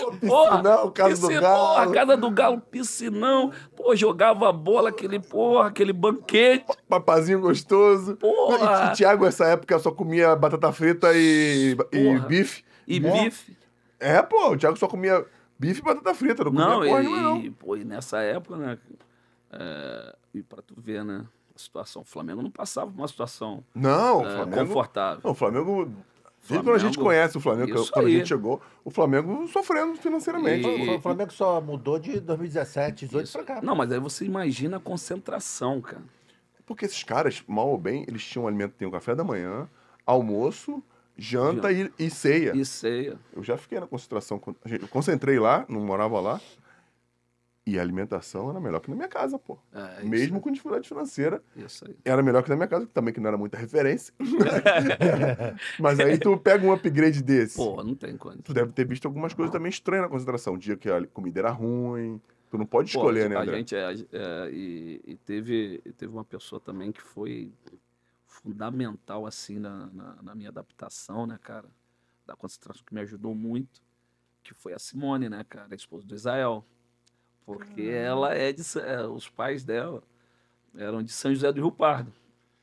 Pô, piscinão, porra, casa piscinão, do Galo. A casa do Galo, piscinão. Pô, jogava bola, aquele, porra, aquele banquete. Papazinho gostoso. Porra. E Thiago, essa época, só comia batata frita e, e bife. E Bom. Né? bife. É, pô, o Thiago só comia Bife e batata frita, não comia não, porra e, nenhuma, não. E, pô, e nessa época, né? É, e pra tu ver, né? A situação. O Flamengo não passava por uma situação não, é, Flamengo, confortável. Não, o Flamengo. Desde quando a gente conhece o Flamengo, quando aí. a gente chegou, o Flamengo sofrendo financeiramente. E, o Flamengo só mudou de 2017, 18 isso. pra cá. Não, mas aí você imagina a concentração, cara. Porque esses caras, mal ou bem, eles tinham alimento, tinham café da manhã, almoço, janta e, e, ceia. E ceia. Eu já fiquei na concentração. Eu concentrei lá, não morava lá. E a alimentação era melhor que na minha casa, pô. É, Mesmo com dificuldade financeira. Era melhor que na minha casa, que também que não era muita referência. Mas aí tu pega um upgrade desse. Pô, não tem quanto. Tu deve ter visto algumas coisas também estranhas na concentração. Um dia que a comida era ruim. Tu não pode escolher, pô, né, André? A gente, é, é, e, e, teve, teve uma pessoa também que foi fundamental, assim, na, na, na minha adaptação, né, cara? Da concentração que me ajudou muito, que foi a Simone, né, cara? A esposa do Israel. Porque ah. ela é de... É, os pais dela eram de São José do Rio Pardo.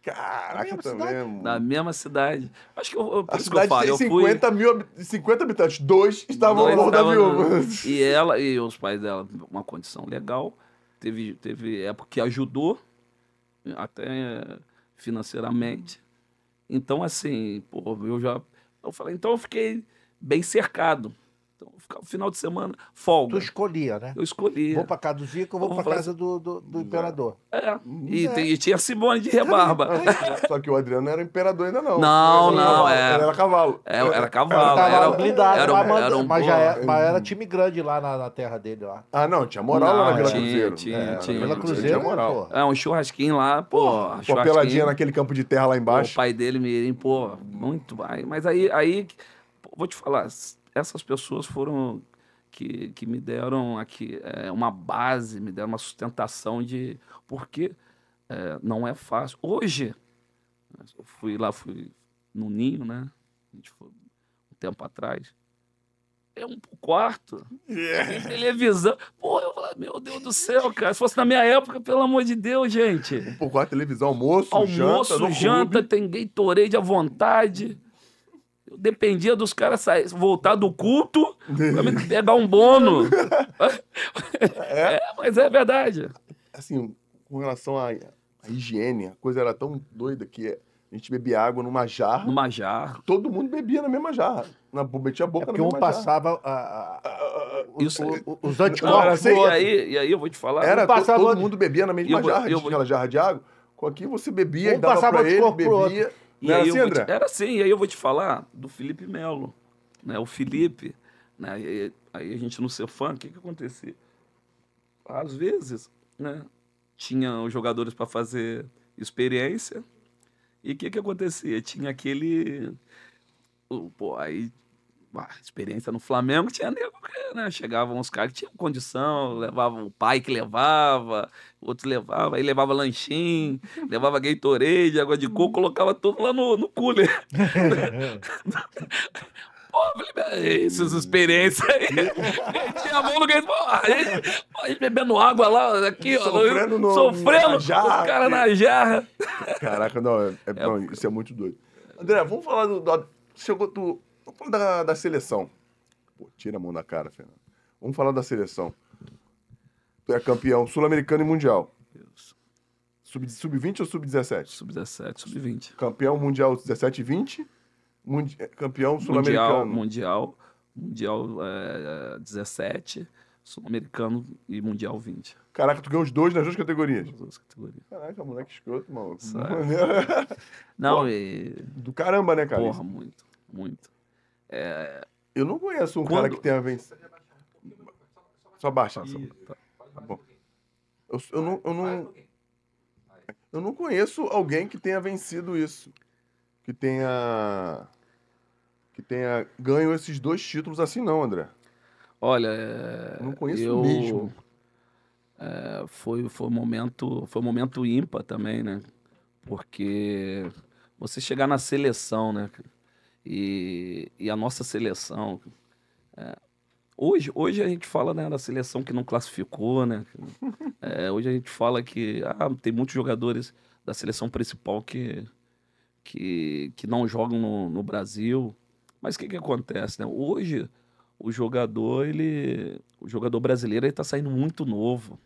Caraca, também. Tá na mesma cidade. Acho que eu, a cidade eu falo, tem 50, fui... mil, 50 habitantes, dois estavam dois no da viúva. No... E ela e os pais dela, uma condição legal. Teve, teve época que ajudou, até financeiramente. Então, assim, pô, eu já. Eu falei, então eu fiquei bem cercado. Então, ficava final de semana, folga. Tu escolhia, né? Eu escolhia. Vou pra casa do Zico, ou vou para casa do, do, do, imperador. É. E, é. Tem, e tinha Simone de rebarba. É. Só que o Adriano não era imperador ainda, não. Não, não, não era. É. Ele era cavalo. É, era, era cavalo. Era, era blindado. Era, era, era, um, mas, já era, mas era time grande lá na, na, terra dele lá. Ah, não, tinha moral não, lá na Vila tinha, Cruzeiro. Tinha, é, tinha. Vila Cruzeiro, tinha moral. É, é, um churrasquinho lá, pô. Pô, peladinha naquele campo de terra lá embaixo. o pai dele, Mirim, pô, muito. Mas aí, aí, vou te falar essas pessoas foram que, que me deram aqui é, uma base, me deram uma sustentação de porque é, eh, não é fácil. Hoje, né, eu fui lá, fui no Ninho, né? A gente foi um tempo atrás. É um quarto. É. televisão. Pô, eu falei, meu Deus do céu, cara. Se fosse na minha época, pelo amor de Deus, gente. Um por quarto, televisão, almoço, almoço janta. Almoço, janta, tem Gatorade à vontade. Eu dependia dos caras sair, voltar do culto pra me pegar um bono. é? é? mas é verdade. Assim, com relação à, à higiene, a coisa era tão doida que a gente bebia água numa jarra. Numa jarra. Todo mundo bebia na mesma jarra. Na, metia a boca é porque na mesma um passava a, a, Isso, o, o, os anticorpos. Não, e, aí, e aí eu vou te falar. Era, passava todo, mundo bebia na mesma eu jarra. Vou, eu, aquela jarra de água. Com aqui você bebia um e dava pra ele, bebia. E não era assim, André? Te... Era assim, e aí eu vou te falar do Felipe Melo. Né? O Felipe, né? E aí a gente não ser fã, o que, que acontecia? Às vezes, né? Tinha os jogadores para fazer experiência. E o que, que acontecia? Tinha aquele. Pô, aí experiência no Flamengo, tinha nego né, chegavam os caras que tinham condição, levavam o pai que levava, outros levavam, aí levava lanchinho, levava Gatorade, água de coco, colocava tudo lá no, no cooler. Pô, essas hum. experiências aí. Tinha a mão no gato, a gente, a gente bebendo água lá, aqui, sofrendo ó. No, sofrendo, os caras na jarra. Caraca, não, é, é, não, é isso é muito doido. André, vamos falar do. do chegou do. Vamos falar da, da seleção. Pô, tira a mão da cara, Fernando. Vamos falar da seleção é campeão sul-americano e mundial. Sub-20 sub ou sub-17? Sub-17, sub-20. Campeão mundial 17 e 20? Mundi é, campeão sul-americano. Mundial, mundial, mundial é, 17, sul-americano e mundial 20. Caraca, tu ganhou os dois nas duas categorias? Nas duas categorias. Caraca, moleque escroto, maluco. Sabe? É. Não, porra, e... Do caramba, né, cara? Porra, muito, muito. É... Eu não conheço um Quando... cara que tenha vencido. Só baixa. Só... Tá. Eu, eu não, eu, não, eu não conheço alguém que tenha vencido isso. Que tenha. Que tenha ganho esses dois títulos assim, não, André. Olha. Eu não conheço eu... mesmo. É, foi, foi, um momento, foi um momento ímpar também, né? Porque você chegar na seleção, né? E, e a nossa seleção, é, Hoje, hoje a gente fala né, da seleção que não classificou, né? É, hoje a gente fala que ah, tem muitos jogadores da seleção principal que, que, que não jogam no, no Brasil. Mas o que, que acontece, né? Hoje o jogador, ele. O jogador brasileiro está saindo muito novo.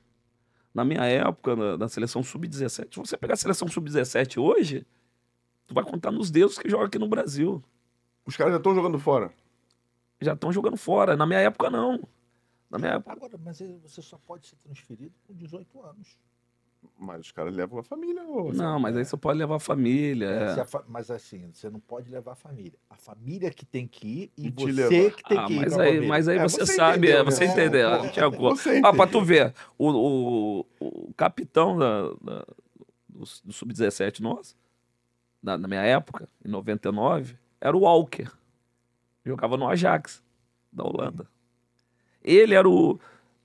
Na minha época, na, na seleção sub-17, se você pegar a seleção sub-17 hoje, tu vai contar nos dedos que joga aqui no Brasil. Os caras já estão jogando fora. Já estão jogando fora. Na minha época, não. Na minha época... Agora, mas você só pode ser transferido com 18 anos. Mas os caras levam a família. Hoje, Não, mas aí é. você pode levar a família. É, é. A fa... Mas assim, você não pode levar a família. A família que tem que ir e, e você que tem ah, que ir. Mas aí, mas aí é, você, você, sabe, você entendeu. É, né? você Ah, pra tu ver, o, o, o capitão da, da, do, do Sub-17 nosso, na, na minha época, em 99, era o Walker. Jogava no Ajax, da Holanda. Ele era o,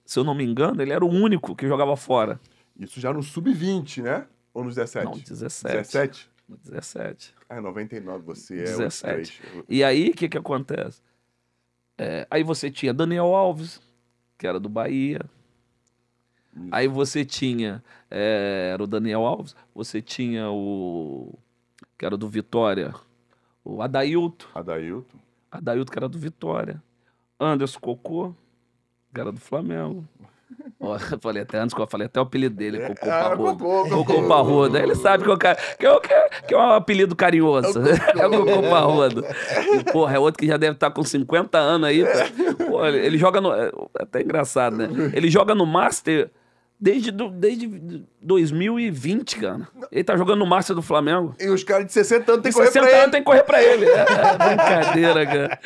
se eu não me engano, ele era o único que jogava fora. Isso já no sub-20, né? Ou nos 17? Não, 17. 17? 17. Ah, 99 você 17. é. 17. E aí, o que, que acontece? É, aí você tinha Daniel Alves, que era do Bahia. Isso. Aí você tinha. É, era o Daniel Alves, você tinha o. que era do Vitória, o Adailto. Adailto que era do Vitória. Anderson Cocô, que era do Flamengo. Ó, eu falei até antes, que eu falei até o apelido dele, é, Cocô ah, Parrudo. Cocô, Cocô, Parrudo. Ele sabe que, eu, é que, é eu, que é um apelido carinhoso. É o Cocô Parrudo. porra, é outro que já deve estar tá com 50 anos aí. ele joga no. É até engraçado, né? Ele joga no Master desde, do, desde 2020, cara. Ele tá jogando no Márcio do Flamengo. E os caras de 60 anos tem que correr pra ele. 60 anos tem que correr pra ele. É, brincadeira, cara.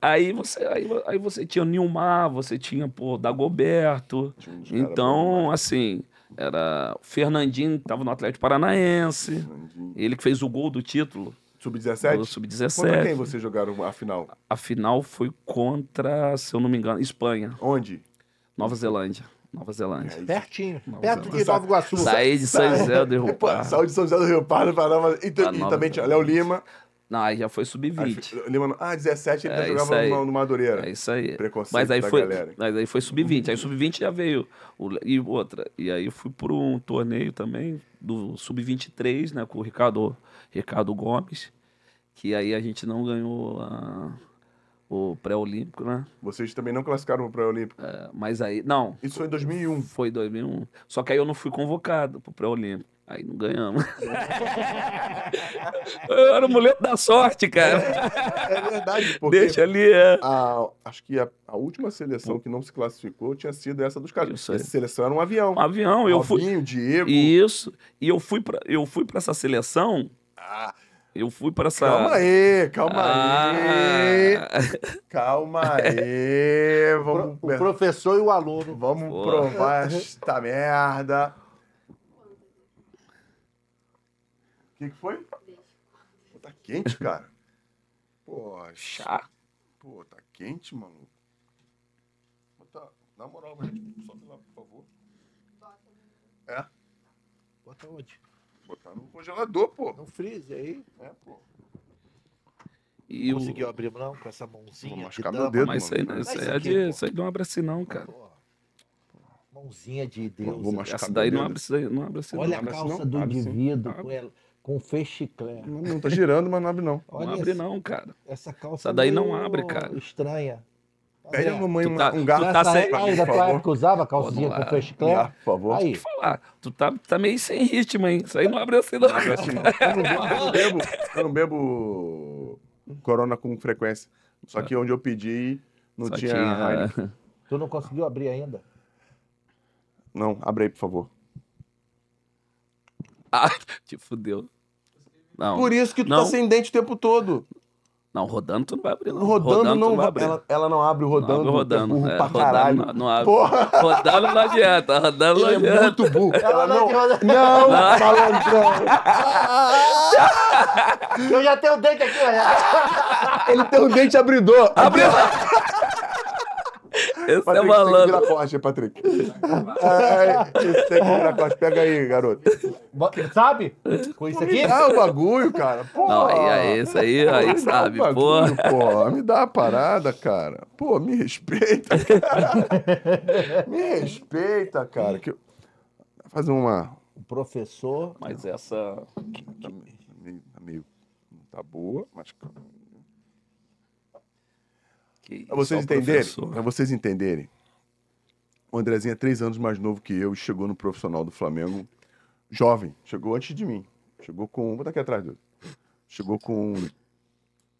Aí você, aí, aí você tinha o Nilmar, você tinha, pô, Dagoberto. Tinha então, assim, era. O Fernandinho tava no Atlético Paranaense. Ele que fez o gol do título. Sub-17? Sub-17. Contra quem vocês jogaram a final? A final foi contra, se eu não me engano, Espanha. Onde? Nova Zelândia. Nova Zelândia. É Pertinho. Nova perto Zelândia. de Nova Iguaçu. Saí de São José do Rio Pardo. Saí de São José do Rio Pardo para Nova... E, e também tinha Léo Lima. Não, aí já foi sub-20. Lima, ah, 17 ele é jogava aí. no, Madureira. É isso aí. Preconceito mas aí foi, galera. Mas aí foi sub-20. Aí sub-20 já veio o, e outra. E aí fui para um torneio também do sub-23, né, com o Ricardo, Ricardo Gomes, que aí a gente não ganhou a o pré-olímpico, né? Vocês também não classificaram o pré-olímpico. É, mas aí, não. Isso foi em 2001. Foi 2001. Só que aí eu não fui convocado pro pré-olímpico. Aí não ganhamos. eu era o moleque da sorte, cara. É, é verdade, porque Deixa ali. É... A, acho que a, a, última seleção que não se classificou tinha sido essa dos caras. Essa seleção era um avião. Um avião, eu fui. Diego. Isso. E eu fui para eu fui para essa seleção. Ah eu fui para essa. Calma aí, calma ah... aí. Calma aí. Vamos... O professor e o aluno. Vamos Porra. provar esta merda. O que, que foi? Pô, tá quente, cara. Poxa. Pô, tá quente, maluco. Bota, na moral, mas sobe lá, por favor. É? Bota onde? Botar no congelador, pô. No freezer aí. É, pô. E não o... conseguiu abrir não com essa mãozinha. Vou machucar de meu dedo, mas mano. isso aí, é- aí, é aí não abre assim, não, cara. Pô, Mãozinha de Deus. Vou machucar essa daí não abre, isso daí não abre assim, Olha não. a assim calça não, do assim. indivíduo com, ela, com fechiclé. Não, não tá girando, mas não abre, não. Olha não abre, essa, não, cara. Essa calça essa daí não abre, cara. Estranha. Pede a é, mamãe tá, um gato. tá sem, pra mim, da tua época usava calcinha com feixe Ah, por favor. Aí. que falar, tu tá, tá meio sem ritmo, hein? Isso aí não abre assim, não. Não abre assim, não. Eu não bebo, eu não bebo corona com frequência. Só que onde eu pedi, não Só tinha... tinha... Tu não conseguiu abrir ainda? Não, abre aí, por favor. Ah, te fudeu. Não. Por isso que tu tá não. tá sem dente o tempo todo. Não, rodando tu não vai abrir. Não. Rodando, rodando não, não vai abrir. Ela, ela, não abre o rodando. Não rodando. Burro é, pra rodando, caralho. Não, não abre. Porra. Rodando não adianta. Rodando Ele não é adianta. é muito burro. Ela não. Não, não, não. malandrão. Eu já tenho o dente aqui, olha. Ele tem o um dente abridor. abriu. Esse é Patrick, é malandro. É, tem que virar corte, Patrick. é, esse tem que virar corte. Pega aí, garoto. Sabe? Com isso aqui? Me é o bagulho, cara. Porra. Não, aí, é isso aí, aí me sabe, bagulho, porra. porra. Me dá a parada, cara. Pô, me respeita, cara. me respeita, cara. Que... Fazer uma... O professor... Mas essa... Tá meio... Tá, tá, tá boa, mas para vocês entenderem, para vocês entenderem, o Andrezinho é três anos mais novo que eu e chegou no profissional do Flamengo jovem. Chegou antes de mim. Chegou com. Vou aqui atrás dele. Chegou com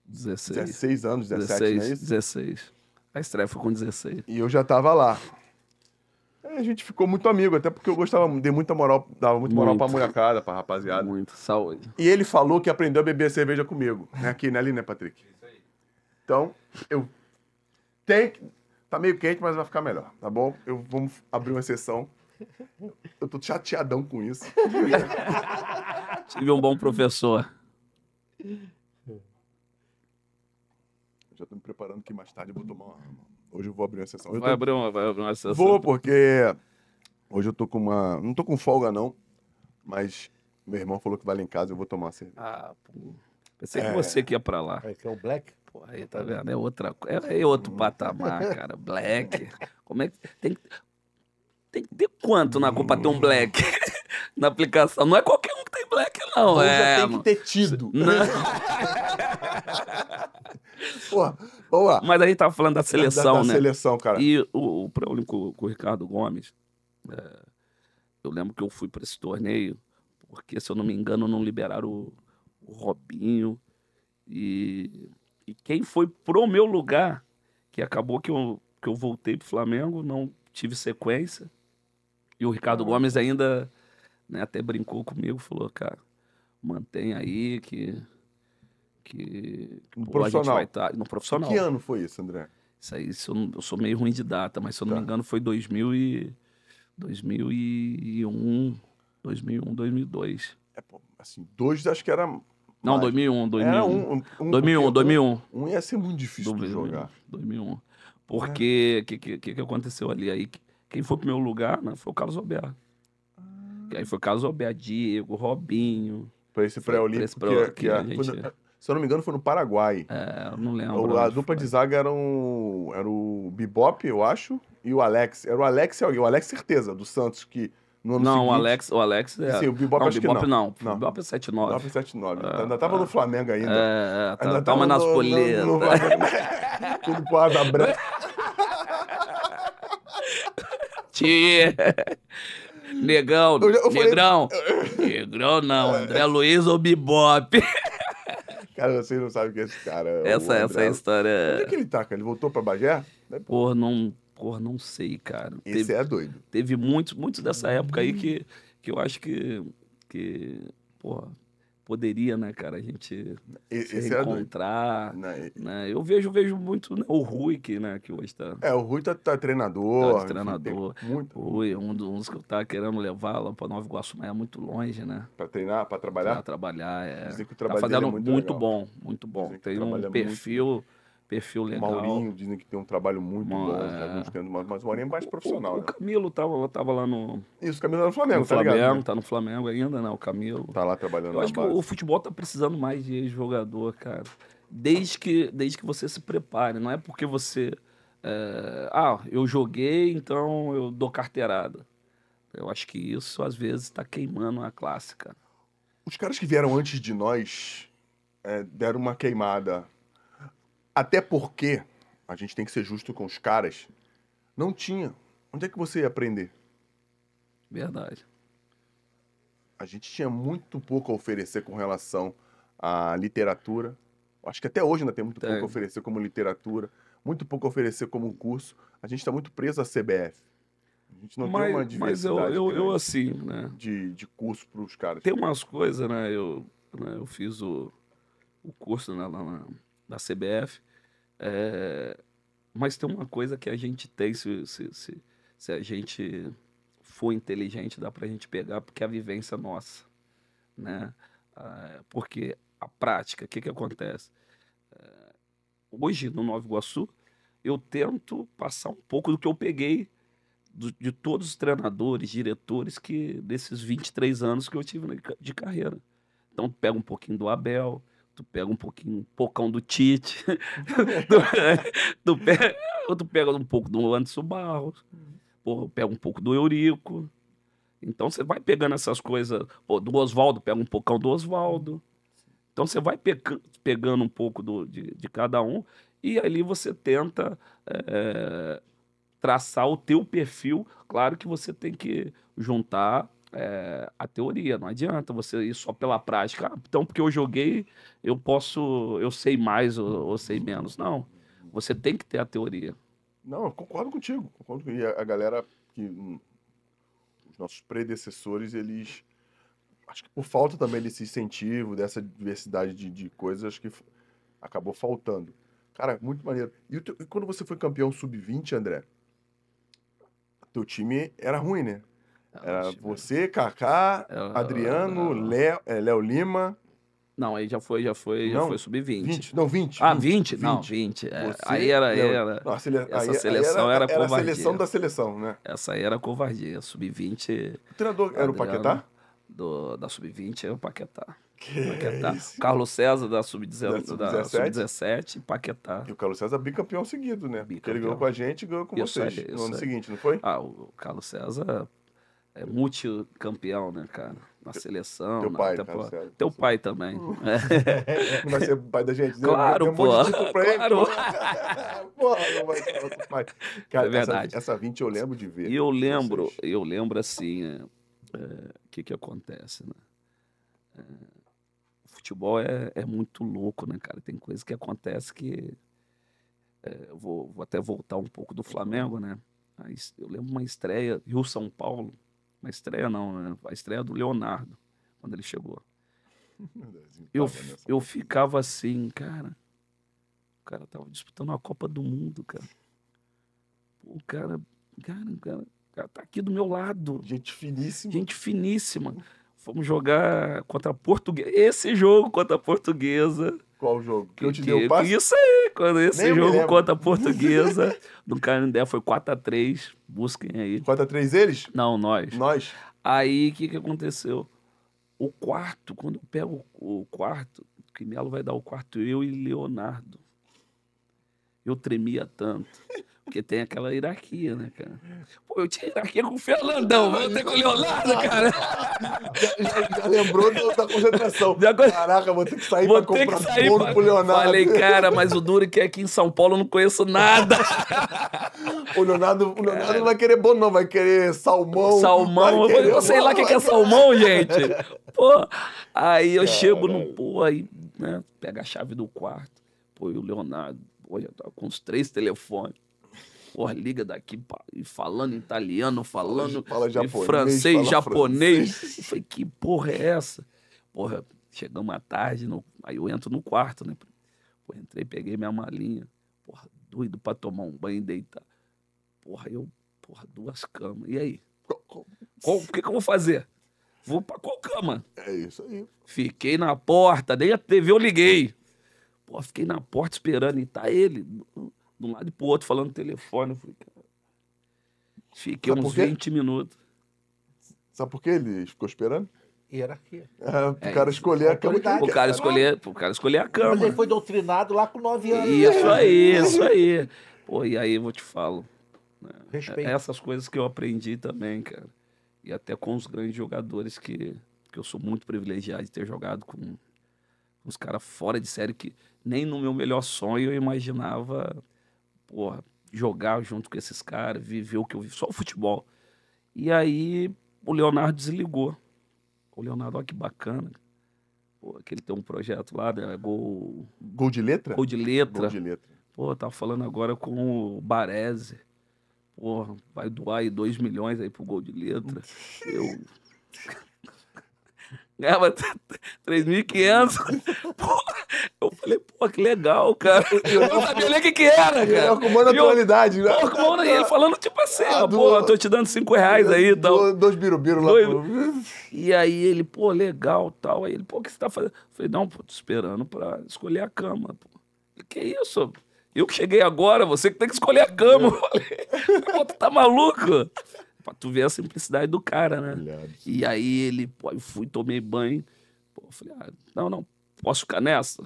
16, 16 anos, 17, 16, não é isso? 16. A estreia foi com 16. E eu já tava lá. A gente ficou muito amigo, até porque eu gostava, dei muita moral, dava muito moral pra molecada, pra rapaziada. Muito, saúde. E ele falou que aprendeu a beber cerveja comigo, né? Aqui, né, ali, né, Patrick? É então, eu tem que. Tá meio quente, mas vai ficar melhor, tá bom? Eu, vou abrir uma exceção. Eu tô chateadão com isso. Tive um bom professor. Já tô me preparando que mais tarde eu vou tomar uma. Hoje eu vou abrir uma sessão. Vai, tô... abrir uma, vai abrir uma sessão. Vou, porque hoje eu tô com uma. Não tô com folga, não. Mas meu irmão falou que vai lá em casa eu vou tomar uma cerveja. Ah, pô. Pensei é... que você que ia pra lá. É que é o Black? Porra, aí tá vendo? É, outra, é, é outro patamar, cara. Black. Como é que. Tem que, tem que ter quanto na culpa ter um black na aplicação? Não é qualquer um que tem black, não. é, tem que ter tido. Porra, boa. Mas a gente tava falando da seleção, da, da né? seleção, cara. E o, o pré com o Ricardo Gomes, é, eu lembro que eu fui para esse torneio, porque, se eu não me engano, não liberaram o, o Robinho. E e quem foi pro meu lugar, que acabou que eu, que eu voltei pro Flamengo, não tive sequência. E o Ricardo ah. Gomes ainda né, até brincou comigo, falou, cara, mantém aí que. Que, que no pô, profissional. Tá, no profissional. Que ano foi isso, André? Isso aí, eu, eu, sou meio ruim de data, mas se eu não tá. me engano foi 2000 e, 2001, 2001, 2002. É, pô, assim, dois acho que era não, 2001, 2001. um, um, 2001, 2001. Um, um ia ser muito difícil 2001, de jogar. 2001. Porque o é. que, que, que aconteceu ali? Aí, quem foi pro meu lugar né, foi o Carlos Alberto. Ah. Aí foi o Carlos Albert, Diego, Robinho. para esse pré-olímpico pré que, é- que, é- gente... Se eu não me engano, foi no Paraguai. É, eu não lembro. A dupla foi. de zaga era, um, era o Bibop, eu acho, e o Alex. Era o Alex e o Alex, certeza, do Santos, que no ano não, o Alex, o Alex é. Sim, o Bebop não, acho Bebop que não. não. O Bebop é 79. Bebop é 79. É, ainda tava é. no Flamengo ainda. É, é tá, ainda tava nas poletas. Tudo pro asa branca. Tia. Negão, eu, eu negrão. Falei... Negrão não, André Luiz ou Bebop? Cara, vocês não sabem que é esse cara. Essa, essa é a história. Onde é que ele tá, cara? Ele voltou pra Bagé? Porra, não Porra, não sei, cara. Esse teve, é doido. Teve muitos muito dessa época aí que, que eu acho que, que. Porra, poderia, né, cara, a gente Esse se encontrar. É né? Eu vejo, vejo muito né? o Rui que, né, que hoje tá... É, o Rui tá, tá treinador. Tá treinador. Muito... Rui, é um dos que eu tava tá querendo levar lá pra Nova Iguaçu, mas é muito longe, né? Pra treinar, pra trabalhar? Pra trabalhar, é. que o tá trabalho tá fazendo é muito, muito bom, muito bom. Tem um perfil... Muito perfil legal. Maurinho dizem que tem um trabalho muito bom, é... Né? tendo, mas o Maurinho é mais profissional. O, o né? Camilo tava, tava lá no. Isso, o Camilo tá no Flamengo, no tá Flamengo, ligado? Né? Tá no Flamengo ainda, não, né, o Camilo. Tá lá trabalhando Eu acho que o, o futebol tá precisando mais de jogador, cara. Desde que, desde que você se prepare, não é porque você. É, ah, eu joguei, então eu dou carteirada. Eu acho que isso às vezes está queimando a clássica. Os caras que vieram antes de nós é, deram uma queimada até porque, a gente tem que ser justo com os caras, não tinha. Onde é que você ia aprender? Verdade. A gente tinha muito pouco a oferecer com relação à literatura. Acho que até hoje ainda tem muito tem. pouco a oferecer como literatura, muito pouco a oferecer como curso. A gente está muito preso à CBF. A gente não mas, tem uma diversidade. Mas eu, eu, eu assim, né? De, de curso para os caras. Tem umas coisas, né? Eu, né, eu fiz o, o curso na, na, na CBF. É, mas tem uma coisa que a gente tem, se, se, se, se a gente for inteligente, dá para a gente pegar, porque é a vivência nossa. Né? Ah, porque a prática, o que, que acontece? É, hoje, no Nova Iguaçu, eu tento passar um pouco do que eu peguei de todos os treinadores, diretores que desses 23 anos que eu tive de carreira. Então, pego um pouquinho do Abel, tu pega um pouquinho, um pocão do Tite, tu, tu, pega, tu pega um pouco do Anderson Barros, porra, pega um pouco do Eurico. Então você vai pegando essas coisas, do Oswaldo, pega um pocão do Oswaldo. Então você vai peca, pegando um pouco do, de, de cada um e ali você tenta é, traçar o teu perfil. Claro que você tem que juntar é, a teoria. Não adianta você ir só pela prática. Ah, então, porque eu joguei, eu posso, eu sei mais ou, ou, sei menos. Não. Você tem que ter a teoria. Não, eu concordo contigo. Concordo com... E a, a galera que hum, os nossos predecessores, eles acho que por falta também desse incentivo, dessa diversidade de, de coisas, acho que acabou faltando. Cara, muito maneiro. E, teu, e quando você foi campeão sub-20, André, teu time era ruim, né? Era você, Kaká, é, Adriano, é, Léo, Lima. Não, aí já foi, já foi, não, já foi sub-20. 20, não, 20. Ah, 20? 20. Não, 20. É, você, aí era. era não, sele... Essa aí, seleção aí era, era, era a seleção da seleção, né? Essa aí era covardia. Sub-20. O treinador Adriano, era o Paquetá? Do, da sub-20 era é o Paquetá. Que Paquetá. É Carlos César da sub-17, sub-17 Paquetá. E o Carlos César bicampeão seguido, né? Bicampeão. Porque ele ganhou com a gente e ganhou com isso vocês no ano seguinte, não foi? Ah, o Carlos César é multicampeão, né, cara? Na seleção. Teu na pai, Cara, Teu pai também. Hum. É. Não vai ser pai da gente. Né? Tipo claro, pô. claro. Ele, não vai ser nosso pai. Cara, é verdade. Essa, essa 20 eu lembro de ver. E eu lembro, vocês. eu lembro assim, o é, é, que que acontece, né? É, o futebol é, é muito louco, né, cara? Tem coisa que acontece que... eu é, vou, vou até voltar um pouco do Flamengo, né? Eu lembro uma estreia Rio-São Paulo, uma estreia não, né? A estreia do Leonardo, quando ele chegou. eu, eu ficava assim, cara. O cara tava disputando a Copa do Mundo, cara. o cara, cara, cara, cara tá aqui do meu lado. Gente finíssima. Gente finíssima. Fomos jogar contra a Portuguesa. Esse jogo contra a Portuguesa. Qual jogo? Que, que eu te que, dei o passe? Isso aí, quando esse Nem jogo contra a portuguesa do Canindé foi 4x3. Busquem aí. 4x3 eles? Não, nós. Nós. Aí o que, que aconteceu? O quarto, quando eu pego o quarto, que Melo vai dar o quarto, eu e Leonardo. Eu tremia tanto. Porque tem aquela hierarquia, né, cara? Pô, eu tinha hierarquia com o Fernandão, vou ter com o Leonardo, cara. Já, já lembrou da concentração. Já... Caraca, vou ter que sair pra comprar sair pra... pro Leonardo. Falei, cara, mas o duro é que é aqui em São Paulo eu não conheço nada. o Leonardo, o Leonardo não vai querer bom, não, vai querer salmão. Salmão, querer... eu sei lá o que, é, que é salmão, gente. Pô, aí eu cara... chego no. Pô, aí, né, pega a chave do quarto. Pô, e o Leonardo, pô, já tava tá com os três telefones porra, liga daqui falando italiano, falando fala japonês, francês, fala japonês. Eu falei, que porra é essa? Porra, chegamos à tarde, no... aí eu entro no quarto, né? entrei, peguei minha malinha, porra, doido pra tomar um banho e deitar. Porra, eu, porra, duas camas. E aí? o que, que eu vou fazer? Vou pra qual cama? É isso aí. Fiquei na porta, nem a TV eu liguei. Pô, fiquei na porta esperando e tá ele de um lado e pro outro, falando no telefone. Eu falei, cara. Fiquei Sabe uns 20 minutos. Sabe por que ele ficou esperando? Hierarquia. É, o é, cara escolher a cama. O cara escolher, o cara escolher a cama. Mas ele foi doutrinado lá com 9 anos. Isso aí, isso aí. Pô, e aí eu vou te falo. Né? Respeito. Essas coisas que eu aprendi também, cara. E até com os grandes jogadores que, que eu sou muito privilegiado de ter jogado com uns caras fora de série que nem no meu melhor sonho eu imaginava porra, jogar junto com esses caras, viver o que eu vivo, só o futebol. E aí o Leonardo desligou. O Leonardo, olha que bacana. Pô, que ele tem um projeto lá, né? Gol. Gol de letra? Gol de letra. Gol de letra. Pô, tava falando agora com o Baresi. Pô, vai doar aí 2 milhões aí pro gol de letra. eu. Ganhava 3.500. Porra. Eu falei, pô, que legal, cara. Eu não sabia nem o que, que era, cara. Eu arrumando a atualidade. Né? Eu, ele ah. falando, tipo assim, ah, do... pô, tô te dando cinco reais aí e tal. Dois birubiru lá. Dois... Pro... E aí ele, pô, legal tal. Aí ele, pô, o que você tá fazendo? Eu falei, não, pô, tô esperando pra escolher a cama, pô. que isso? Eu que cheguei agora, você que tem que escolher a cama. Eu falei, pô, tu tá maluco? Pra tu ver a simplicidade do cara, né? E aí ele, pô, eu fui, tomei banho. Pô, eu falei, ah, não, não, posso ficar nessa?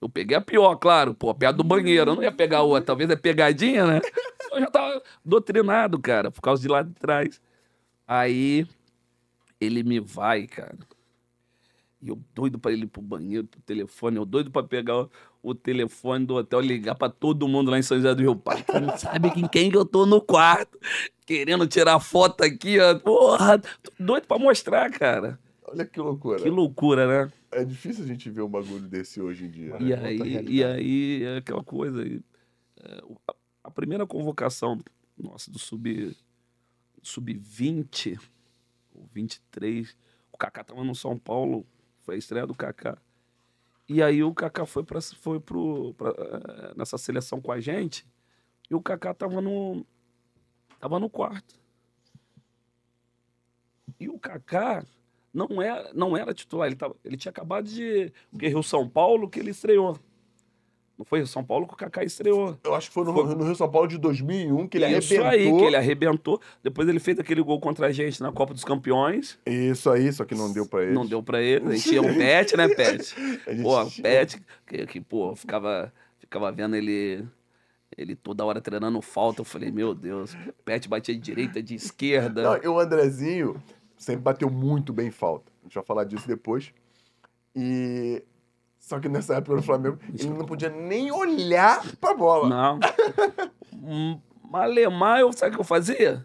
Eu peguei a pior, claro, pô, a pior do banheiro. Eu não ia pegar outra, talvez é pegadinha, né? Eu já tava doutrinado, cara, por causa de lá de trás. Aí ele me vai, cara. E eu doido para ele ir pro banheiro, pro telefone, eu doido para pegar o, o, telefone do hotel, ligar para todo mundo lá em São José do Rio Pardo. Não sabe quem, quem que eu tô no quarto, querendo tirar foto aqui, ó. Porra, doido para mostrar, cara. Olha que loucura. Que loucura, né? É difícil a gente ver um bagulho desse hoje em dia. Né? E, né? aí, e aí é aquela coisa. E, é, a primeira convocação nossa do sub, sub 20 ou 23, o Kaká tava no São Paulo, foi a estreia do Kaká. E aí o Kaká foi para foi pro pra, é, nessa seleção com a gente, e o Kaká tava no tava no quarto. E o Kaká não era, é, não era titular. Ele, tava, ele tinha acabado de. Porque Rio São Paulo que ele estreou. Não foi Rio São Paulo que o Kaká estreou. Eu acho que foi no, foi no, Rio São Paulo de 2001 que ele isso é arrebentou. Isso aí, que ele arrebentou. Depois ele fez aquele gol contra a gente na Copa dos Campeões. Isso aí, só que não deu pra ele. Não deu pra ele. A gente tinha o Pet, né, Pet? Gente... Pô, o Pet, que, que pô, ficava, ficava vendo ele ele toda hora treinando falta. Eu falei, meu Deus, Pet batia de direita, de esquerda. Não, e o Andrezinho, sempre bateu muito bem falta. A gente vai falar disso depois. E só que nessa época no Flamengo, ele não podia nem olhar pra bola. Não. Malemar, eu, sabe o que eu fazia?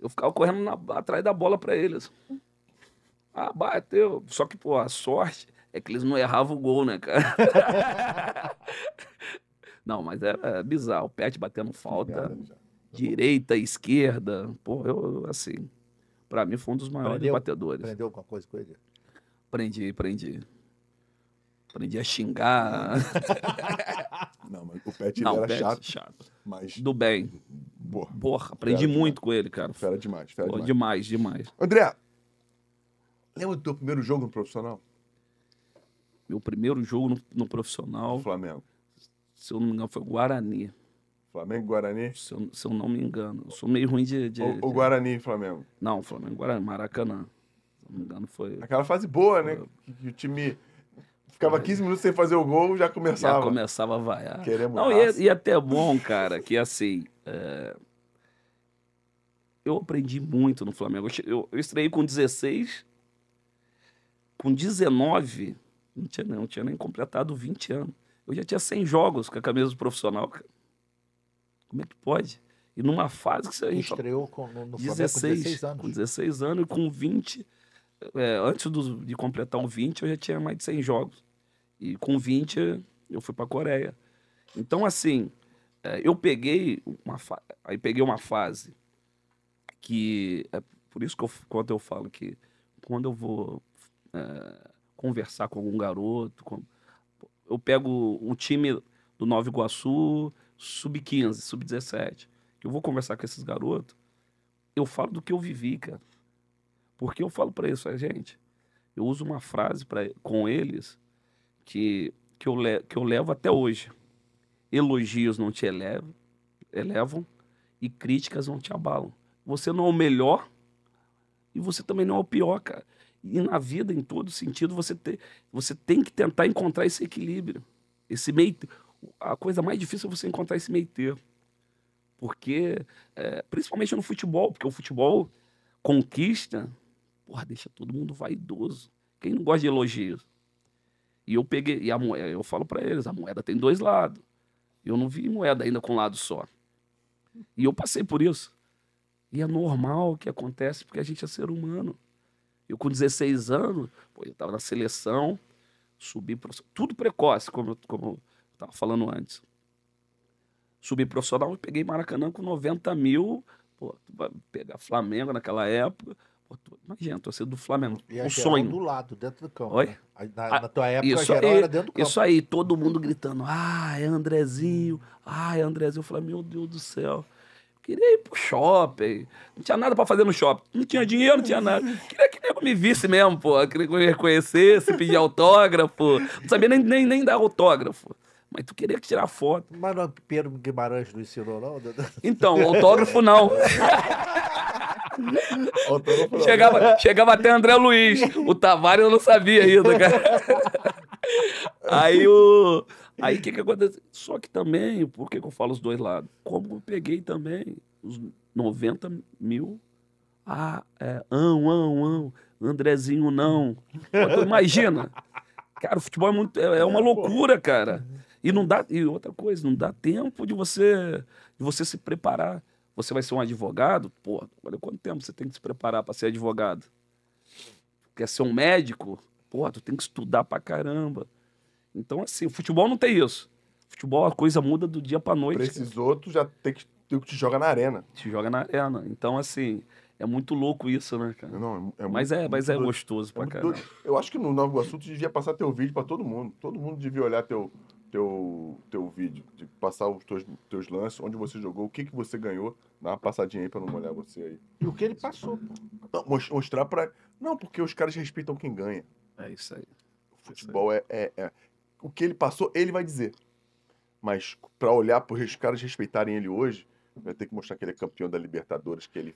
Eu ficava correndo na, atrás da bola pra eles. Ah, bateu. Só que, pô, a sorte é que eles não erravam o gol, né, cara? não, mas era bizarro. O Pet batendo falta. Obrigado, direita, esquerda. Pô, eu, assim, para mim foi um dos maiores Aprendeu? batedores. Aprendeu alguma coisa com ele? Aprendi, aprendi. Aprendi a xingar. Não, mas o Pet Não, era Pet, é chato, chato. Mas... Do bem. Porra, aprendi fera muito demais. com ele, cara. Fera demais, fera Porra, demais. Demais, demais. André, lembra do teu primeiro jogo no profissional? Meu primeiro jogo no, no profissional. Flamengo. Se eu não me engano, foi Guarani. Flamengo Guarani? Se eu, se eu não me engano. Eu sou meio ruim de. de o, o Guarani Flamengo? Não, Flamengo Guarani, Maracanã. Se eu não me engano, foi. Aquela fase boa, né? Que, que o time. Ficava 15 minutos sem fazer o gol, já começava. Já começava a vaiar. Queremos Não, e, é, e, é até bom, cara, que assim. É... Eu aprendi muito no Flamengo. Eu, eu estreiei com 16. Com 19, não tinha, não tinha nem completado 20 anos. Eu já tinha 100 jogos com a camisa do profissional, cara. Como é que pode? E numa fase que você. Estreou com, no, no 16, com 16 anos. Com 16 anos e com 20. É, antes do, de completar o 20, eu já tinha mais de 100 jogos. E com 20, eu fui para a Coreia. Então, assim, é, eu peguei uma, fa... aí peguei uma fase que. É por isso que eu, quando eu falo que quando eu vou é, conversar com algum garoto, com... eu pego o time do Nova Iguaçu, sub-15, sub-17, que eu vou conversar com esses garotos, eu falo do que eu vivi, cara. Porque eu falo para isso, a gente. Eu uso uma frase para com eles que, que, eu le, que eu levo até hoje. Elogios não te elevam, elevam e críticas não te abalam. Você não é o melhor e você também não é o pior, cara. E na vida, em todo sentido, você, te, você tem que tentar encontrar esse equilíbrio. Esse meio, a coisa mais difícil é você encontrar esse meio termo. Porque, é, principalmente no futebol, porque o futebol conquista, porra, deixa todo mundo vaidoso. Quem não gosta de elogios? E eu peguei, e a moeda, eu falo para eles, a moeda tem dois lados. Eu não vi moeda ainda com um lado só. E eu passei por isso. E é normal que acontece, porque a gente é ser humano. Eu com 16 anos, pô, eu tava na seleção, subi pro... Tudo precoce, como, como estava falando antes. Subi profissional e peguei Maracanã com 90 mil. Pô, tu vai pegar Flamengo naquela época. Pô, tu, imagina, torcida do Flamengo. E um sonho. do lado, dentro do campo. Oi? Né? Na, na, tua ah, época, isso a aí, era dentro do campo. Isso aí, todo mundo gritando. Ah, é Andrezinho. Ah, é Andrezinho. Eu falei, meu Deus do céu. Queria ir pro shopping. Não tinha nada pra fazer no shopping. Não tinha dinheiro, não tinha nada. Queria que nego me visse mesmo, pô. Queria que me reconhecesse, pedir autógrafo. Não sabia nem, nem, nem dar autógrafo. Mas tu queria tirar foto. Mas não, é Pedro Guimarães não ensinou, não? Então, autógrafo não. autógrafo não. Chegava, chegava até André Luiz. O Tavares eu não sabia ainda, cara. Aí o. Aí o que, que acontece? Só que também, por que, que eu falo os dois lados? Como eu peguei também os 90 mil. Ah, é, ão, ão, ão. Andrezinho não. Mas, imagina. Cara, o futebol é, muito, é, é uma loucura, cara. E não dá e outra coisa, não dá tempo de você de você se preparar. Você vai ser um advogado? Pô, olha quanto tempo você tem que se preparar para ser advogado. Quer ser um médico? Pô, tu tem que estudar pra caramba. Então assim, o futebol não tem isso. Futebol a coisa muda do dia para noite. Precisou, tu já tem que tu te joga na arena. Te joga na arena. Então assim, é muito louco isso, né, cara? Não, é, é, é mas é, mas é gostoso pra é caramba. Doido. Eu acho que no Novo assunto devia passar teu vídeo pra todo mundo. Todo mundo devia olhar teu, teu, teu vídeo, de passar os teus, teus lances, onde você jogou, o que, que você ganhou. Dá uma passadinha aí pra não molhar você aí. E o que ele passou, Não, mostrar pra. Não, porque os caras respeitam quem ganha. É isso aí. É o futebol é, é, é, O que ele passou, ele vai dizer. Mas pra olhar pros caras respeitarem ele hoje, vai ter que mostrar que ele é campeão da Libertadores, que ele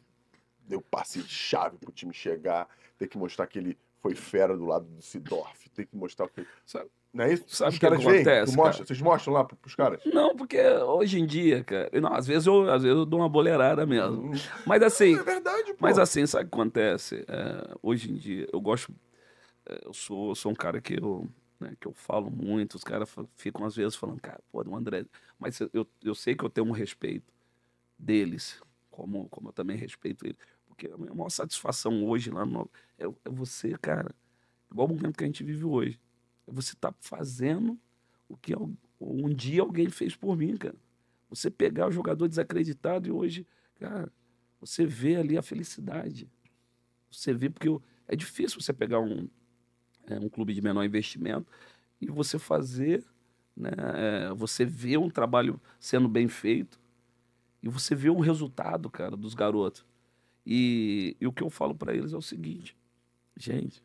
deu passe de chave pro time chegar, tem que mostrar que ele foi fera do lado do Sidorf, tem que mostrar que. Sabe? Não é isso? sabe o que, é que acontece? mostra, vocês mostram lá pros caras? Não, porque hoje em dia, cara. Não, às vezes eu, às vezes eu dou uma boleirada mesmo. Uhum. Mas assim. é verdade, pô. Mas assim, sabe o que acontece? É, hoje em dia, eu gosto. É, eu sou, eu sou um cara que eu, né, que eu falo muito, os caras ficam às vezes falando, cara, pô, do André. Mas eu, eu sei que eu tenho um respeito deles, como, como eu também respeito eles. Porque a minha maior satisfação hoje lá no, é, é você, cara. Igual o momento que a gente vive hoje. Você está fazendo o que um dia alguém fez por mim, cara. Você pegar o jogador desacreditado e hoje, cara, você vê ali a felicidade. Você vê, porque é difícil você pegar um, é, um clube de menor investimento e você fazer, né, é, você vê um trabalho sendo bem feito e você vê o resultado, cara, dos garotos. E, e o que eu falo para eles é o seguinte, gente,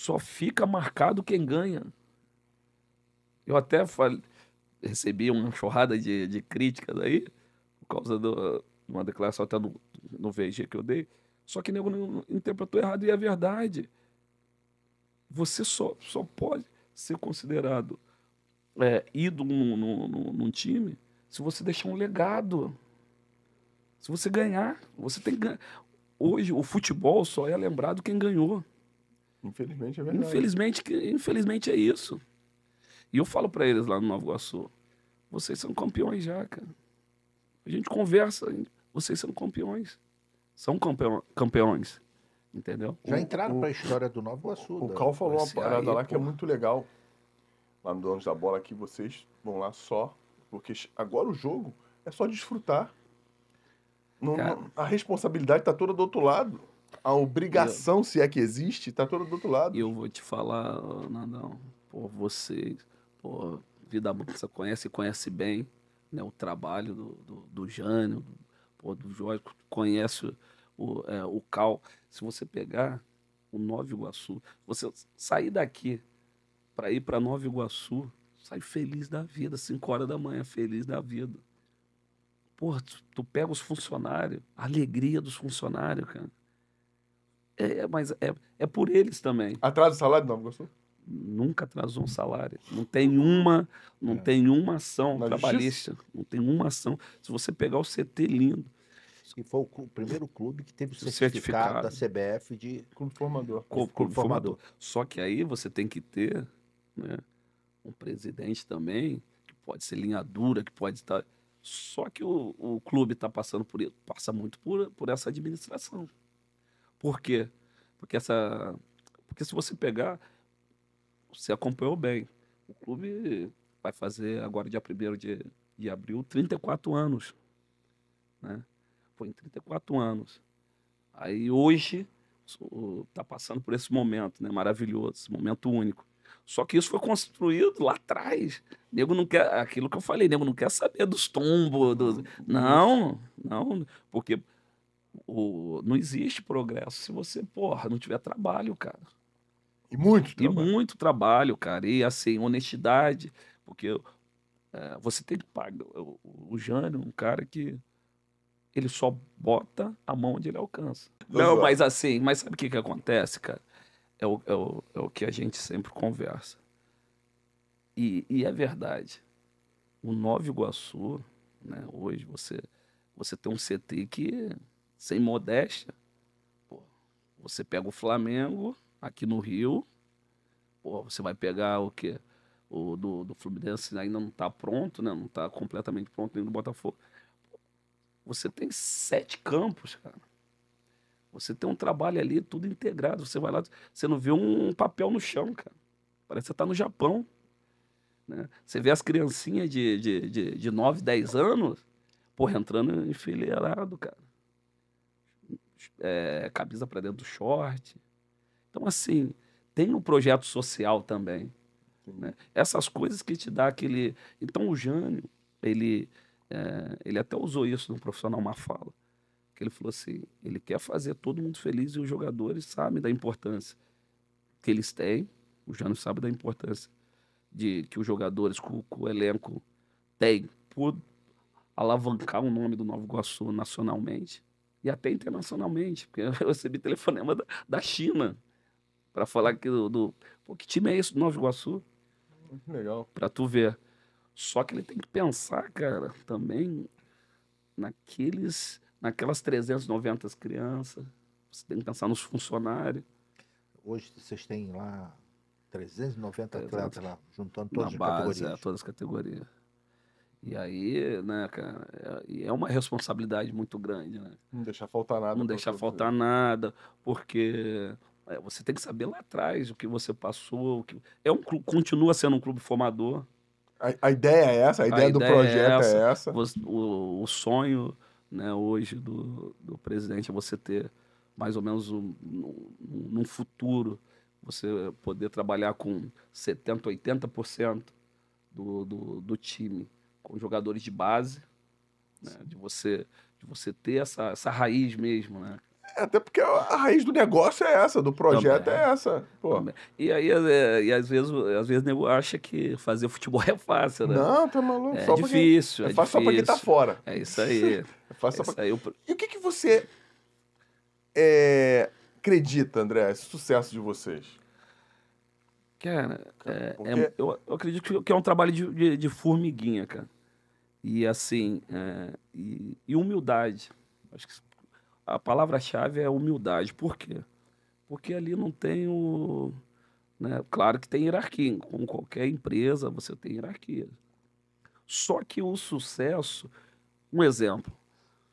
só fica marcado quem ganha. Eu até falei, recebi uma chorrada de, de críticas aí, por causa de uma declaração até no, no VG que eu dei. Só que o nego interpretou errado e é verdade. Você só, só pode ser considerado é, ídolo num, num, num time se você deixar um legado. Se você ganhar, você tem que ganhar. Hoje o futebol só é lembrado quem ganhou. Infelizmente é verdade. Infelizmente, infelizmente é isso. E eu falo para eles lá no Nova Iguaçu: vocês são campeões já, cara. A gente conversa, vocês são campeões. São campeão, campeões. Entendeu? Já entraram para a história do Nova Iguaçu. O, o né? Cal falou uma parada aí, lá que é muito legal. Lá no Donos da Bola, que vocês vão lá só. Porque agora o jogo é só desfrutar. Não, não, a responsabilidade está toda do outro lado a obrigação, eu, se é que existe, tá todo do outro lado. Eu vou te falar, Nandão, por vocês, por Vida boa você conhece, conhece bem né, o trabalho do, do, do Jânio, do, pô, do Jorge, conhece o, é, o Cal. Se você pegar o Nova Iguaçu, você sair daqui para ir para Nova Iguaçu, sai feliz da vida, 5 horas da manhã, feliz da vida. Porra, tu, tu pega os funcionários, a alegria dos funcionários, cara é, é, mas é, é por eles também. Atrasa o salário, não, gostou? Nunca atrasou um salário. Não tem uma, não é. tem uma ação Na trabalhista. Justiça? Não tem uma ação. Se você pegar o CT lindo. E foi o, clube, o primeiro clube que teve o certificado, certificado, da CBF de clube formador. Clube, clube formador. Só que aí você tem que ter né, um presidente também, que pode ser linha dura, que pode estar. Só que o, o clube está passando por isso, passa muito por, por essa administração. Por quê? Porque essa. Porque se você pegar, você acompanhou bem. O clube vai fazer agora dia 1 de, de abril 34 anos. Né? Foi em 34 anos. Aí hoje está passando por esse momento né? maravilhoso, esse momento único. Só que isso foi construído lá atrás. Nego não quer. Aquilo que eu falei, nego não quer saber dos tombos. Dos... Não, não. Porque o, não existe progresso se você, porra, não tiver trabalho, cara. E muito trabalho. E muito trabalho, cara. E assim, honestidade, porque é, você tem que pagar. O, o Jânio, um cara que ele só bota a mão onde ele alcança. Não, não é. mas assim, mas sabe o que, que acontece, cara? É o, é, o, é o que a gente sempre conversa. E, e é verdade. O Nova Iguaçu, né, hoje, você, você tem um CT que sem modéstia, pô, você pega o Flamengo aqui no Rio, pô, você vai pegar o quê? O do, do Fluminense ainda não está pronto, né? Não está completamente pronto nem do Botafogo. Você tem sete campos, cara. Você tem um trabalho ali, tudo integrado. Você vai lá, você não vê um papel no chão, cara. Parece que você tá no Japão. Né? Você vê as criancinhas de, de, de, de 9, 10 anos, porra, entrando enfileirado, cara é, camisa para dentro do short. Então, assim, tem um projeto social também. Né? Essas coisas que te dá aquele. Então, o Jânio, ele, é, ele até usou isso no profissional Uma Fala. Que ele falou assim: ele quer fazer todo mundo feliz e os jogadores sabem da importância que eles têm. O Jânio sabe da importância de que os jogadores, com, com o elenco, têm por alavancar o nome do Novo Iguaçu nacionalmente e até internacionalmente, porque eu recebi telefonema da, da China para falar que do, do, Pô, que time é esse do Nova Iguaçu? Legal. Para tu ver. Só que ele tem que pensar, cara, também naqueles, naquelas 390 crianças. Você tem que pensar nos funcionários. Hoje vocês têm lá 390 atletas lá, juntando todas Na as base, é, categorias. É, todas as categorias. E aí, né, cara, é, é uma responsabilidade muito grande, né? Não deixar faltar nada. Não deixar faltar nada, porque é, você tem que saber lá atrás o que você passou. O que... É um continua sendo um clube formador. A, a ideia é essa, a ideia a do é projeto é essa. É essa. O, o, sonho né, hoje do, do presidente é você ter mais ou menos um, um, num futuro, você poder trabalhar com 70%, 80% do, do, do time com jogadores de base, né? de você de você ter essa, essa raiz mesmo, né? É, até porque a raiz do negócio é essa, do projeto Também. é essa. Pô. E aí, é, é, e às vezes, às vezes o nego acha que fazer futebol é fácil, né? Não, tá maluco. É, só difícil. Quem, é, é, fácil difícil. só pra quem tá fora. É isso aí. é fácil é só pra... aí. E o que, que você é, acredita, André, esse sucesso de vocês? Cara, é, é, eu, eu, acredito que é um trabalho de, de, de formiguinha, cara. E assim, é, e, e, humildade. Acho que a palavra-chave é humildade. Por quê? Porque ali não tem o. Né? Claro que tem hierarquia. com qualquer empresa, você tem hierarquia. Só que o sucesso. Um exemplo.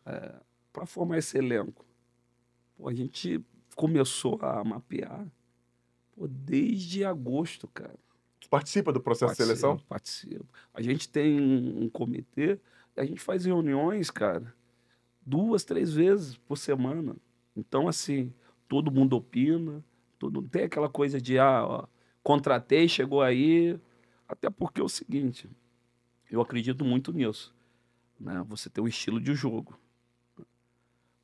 É, Para formar esse elenco, a gente começou a mapear Pô, desde agosto, cara. Tu participa do processo participo, de seleção? Participo. A gente tem um, comitê, a gente faz reuniões, cara, duas, três vezes por semana. Então, assim, todo mundo opina, todo tem aquela coisa de, ah, ó, contratei, chegou aí. Até porque é o seguinte, eu acredito muito nisso. Né? Você tem um estilo de jogo.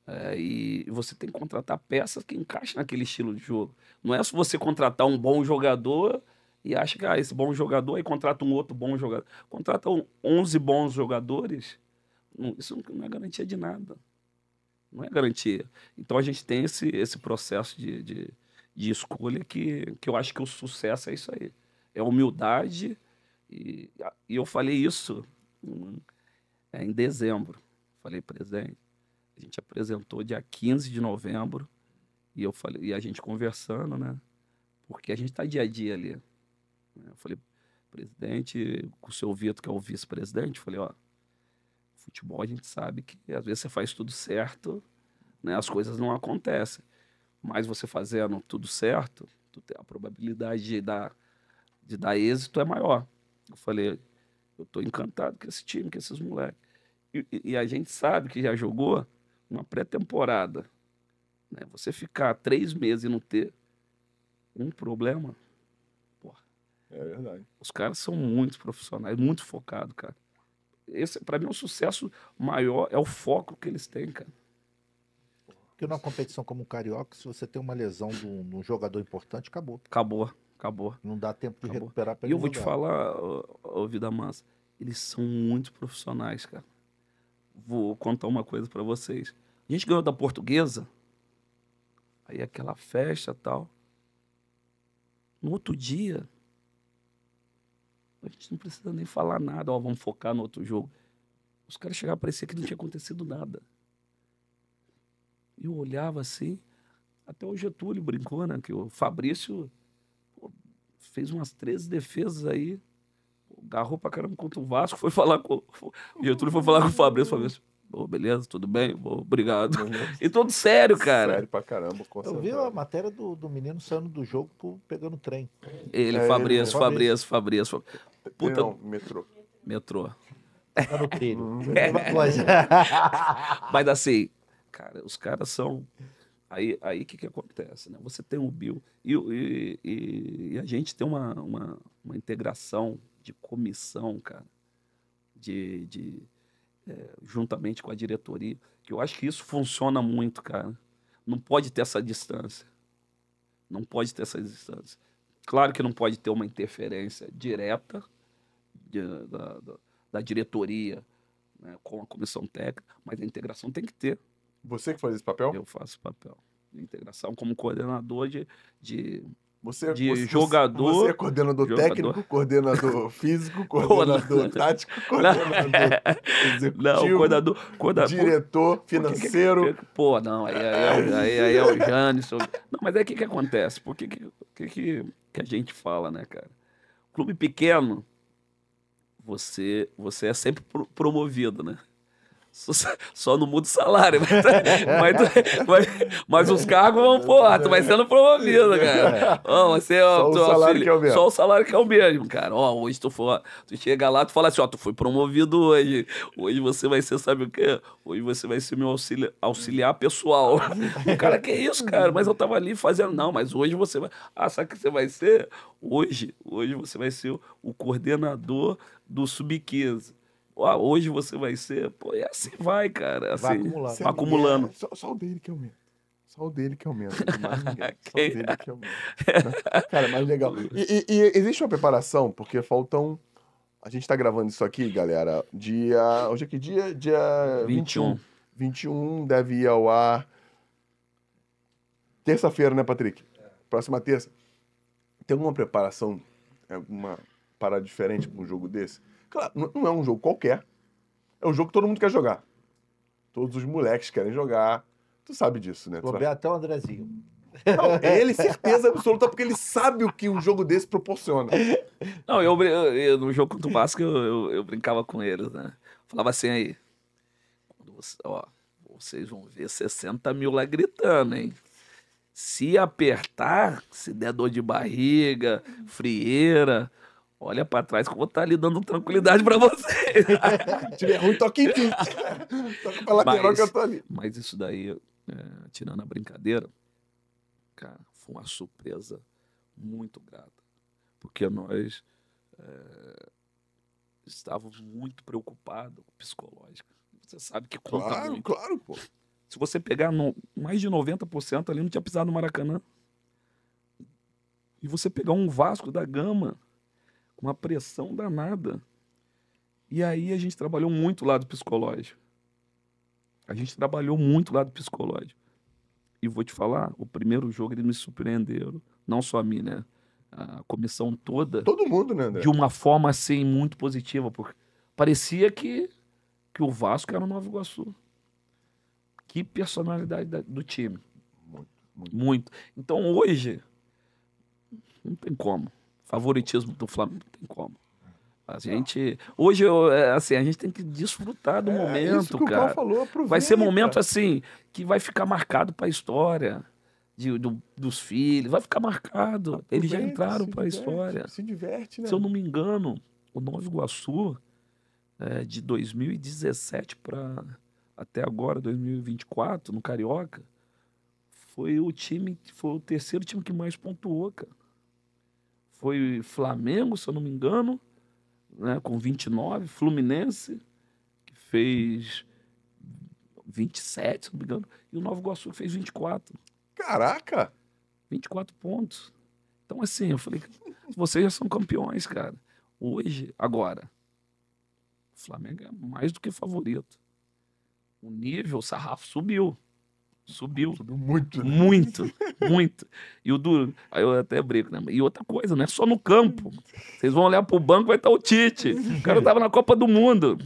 É, e você tem que contratar peças que encaixem naquele estilo de jogo. Não é só você contratar um bom jogador e acha que ah, esse bom jogador aí contrata um outro bom jogador. Contrata 11 bons jogadores, isso não é garantia de nada. Não é garantia. Então a gente tem esse, esse processo de, de, de escolha que, que eu acho que o sucesso é isso aí. É humildade. E, e eu falei isso em, hum, é em dezembro. Falei presente a gente apresentou dia 15 de novembro. E eu falei, e a gente conversando, né? Porque a gente está dia a dia ali. Né? Eu falei, presidente, com o seu Vitor, que é o vice-presidente, falei, ó, futebol a gente sabe que às vezes você faz tudo certo, né? As coisas não acontecem. Mas você fazendo tudo certo, a probabilidade de dar, de dar êxito é maior. Eu falei, eu tô encantado com esse time, com esses moleques. E, e a gente sabe que já jogou uma pré-temporada, né? você ficar três meses e não ter um problema, porra. É verdade. Os caras são muito profissionais, muito focados, cara. Esse, para mim, é um sucesso maior, é o foco que eles têm, cara. Porque numa competição como o Carioca, se você tem uma lesão de um, jogador importante, acabou. Acabou, acabou. Não dá tempo de acabou. recuperar pra E eu vou jogar. te falar, ô, Vida massa, eles são muito profissionais, cara vou contar uma coisa para vocês. A gente ganhou da portuguesa. Aí aquela festa tal. No outro dia, a gente não precisa nem falar nada, ó, vamos focar no outro jogo. Os caras chegaram chegavam, parecer que não tinha acontecido nada. E eu olhava assim, até o Getúlio brincou, né? Que o Fabrício fez umas 13 defesas aí agarrou pra caramba contra o Vasco, foi falar com. O Getúlio foi falar com o Fabrício. Fabrício, oh, beleza, tudo bem, oh, obrigado. Uhum. E todo sério, cara. Sério pra caramba. Eu vi a matéria do, do menino saindo do jogo pro, pegando trem. Ele, é, Fabrício, ele, Fabrício, Fabrício, Fabrício. Puta. Não, metrô. Metrô. Tá no trilho. Uhum. Tá é. Mas assim, cara, os caras são. Aí o aí que, que acontece? Né? Você tem o Bill e, e, e, e a gente tem uma, uma, uma integração de comissão, cara, de, de é, juntamente com a diretoria, que eu acho que isso funciona muito, cara. Não pode ter essa distância. Não pode ter essa distância. Claro que não pode ter uma interferência direta de, da, da, da, diretoria né, com a comissão técnica, mas a integração tem que ter. Você que faz esse papel? Eu faço papel. Integração como coordenador de, de você, é de você, jogador. Você é coordenador jogador. técnico, coordenador físico, coordenador tático, coordenador executivo. Não, coordenador. diretor é financeiro. pô, não, aí, aí, aí, aí é o Janison. Não, mas aí é o que, que acontece? Por que, que, que, que a gente fala, né, cara? Clube pequeno, você, você é sempre promovido, né? Só não muda o salário, mas, tá, mas, mas, mas os cargos vão, porra, tu vai sendo promovido, cara. Ó, você, só, tu, o salário filho, que é o mesmo. só o salário que é o mesmo, cara. hoje tu, for, tu chega lá, tu fala assim, ó, tu foi promovido hoje. Hoje você vai ser, sabe o quê? Hoje você vai ser meu auxilia, auxiliar pessoal. O cara, que isso, cara? Mas eu tava ali fazendo, não, mas hoje você vai. Ah, sabe o que você vai ser? Hoje, hoje você vai ser o coordenador do Sub-15 hoje você vai ser. Pô, e assim vai, cara. Assim, vai acumulando. Só, só, o dele que aumenta. Só o dele que aumenta. Mais ninguém. só o dele que aumenta. Cara, mais legal. E, e, e, existe uma preparação, porque faltam. A gente tá gravando isso aqui, galera. Dia. Hoje é que dia? Dia 21. 21, deve ir ao ar. Terça-feira, né, Patrick? Próxima terça. Tem alguma preparação, alguma parada diferente para um jogo desse? Claro, não é um jogo qualquer. É um jogo que todo mundo quer jogar. Todos os moleques querem jogar. Tu sabe disso, né? Vou ver até o Andrezinho. Não, ele certeza absoluta, porque ele sabe o que um jogo desse proporciona. Não, eu, eu, eu no jogo contra o Vasco, eu, eu, brincava com eles, né? Falava assim aí. Você, ó, vocês vão ver 60 mil lá gritando, hein? Se apertar, se der dor de barriga, frieira, olha para trás que eu vou estar tá ali dando tranquilidade para você. Se tiver ruim, toque em mim. toca pra lateral mas, que eu tô ali. Mas isso daí, é, tirando a brincadeira, cara, foi uma surpresa muito grata. Porque nós é, estávamos muito preocupados com o psicológico. Você sabe que conta Claro, muito. claro, pô. Se você pegar no, mais de 90% ali, não tinha pisado no Maracanã. E você pegar um Vasco da Gama, com uma pressão danada. E aí a gente trabalhou muito o lado psicológico. A gente trabalhou muito o lado psicológico. E vou te falar, o primeiro jogo eles me surpreenderam. Não só a mim, né? A comissão toda. Todo mundo, né, André? De uma forma, assim, muito positiva. Porque parecia que, que o Vasco era o Nova Iguaçu. Que personalidade da, do time. Muito, muito. Muito. Então hoje, não tem como favoritismo do Flamengo, não tem como. A gente. Hoje, eu, é, assim, a gente tem que desfrutar do é, é momento, cara. Falou, vai ser momento, assim, que vai ficar marcado para a história de, do, dos filhos, vai ficar marcado. Aproveita, Eles já entraram para a história. Se diverte, né? Se eu não me engano, o Nova Iguaçu, é, de 2017 para até agora, 2024, no Carioca, foi o time, foi o terceiro time que mais pontuou, cara foi Flamengo, se eu não me engano, né, com 29, Fluminense, que fez 27, se não me engano, e o Novo Iguaçu que fez 24. Caraca! 24 pontos. Então, assim, eu falei, vocês já são campeões, cara. Hoje, agora, o Flamengo é mais do que favorito. O nível, o sarrafo subiu. Subiu. Subiu muito. Né? Muito, muito. E o duro, aí eu até brinco, né? E outra coisa, não é só no campo. Vocês vão olhar pro banco, vai estar o Tite. O cara tava na Copa do Mundo.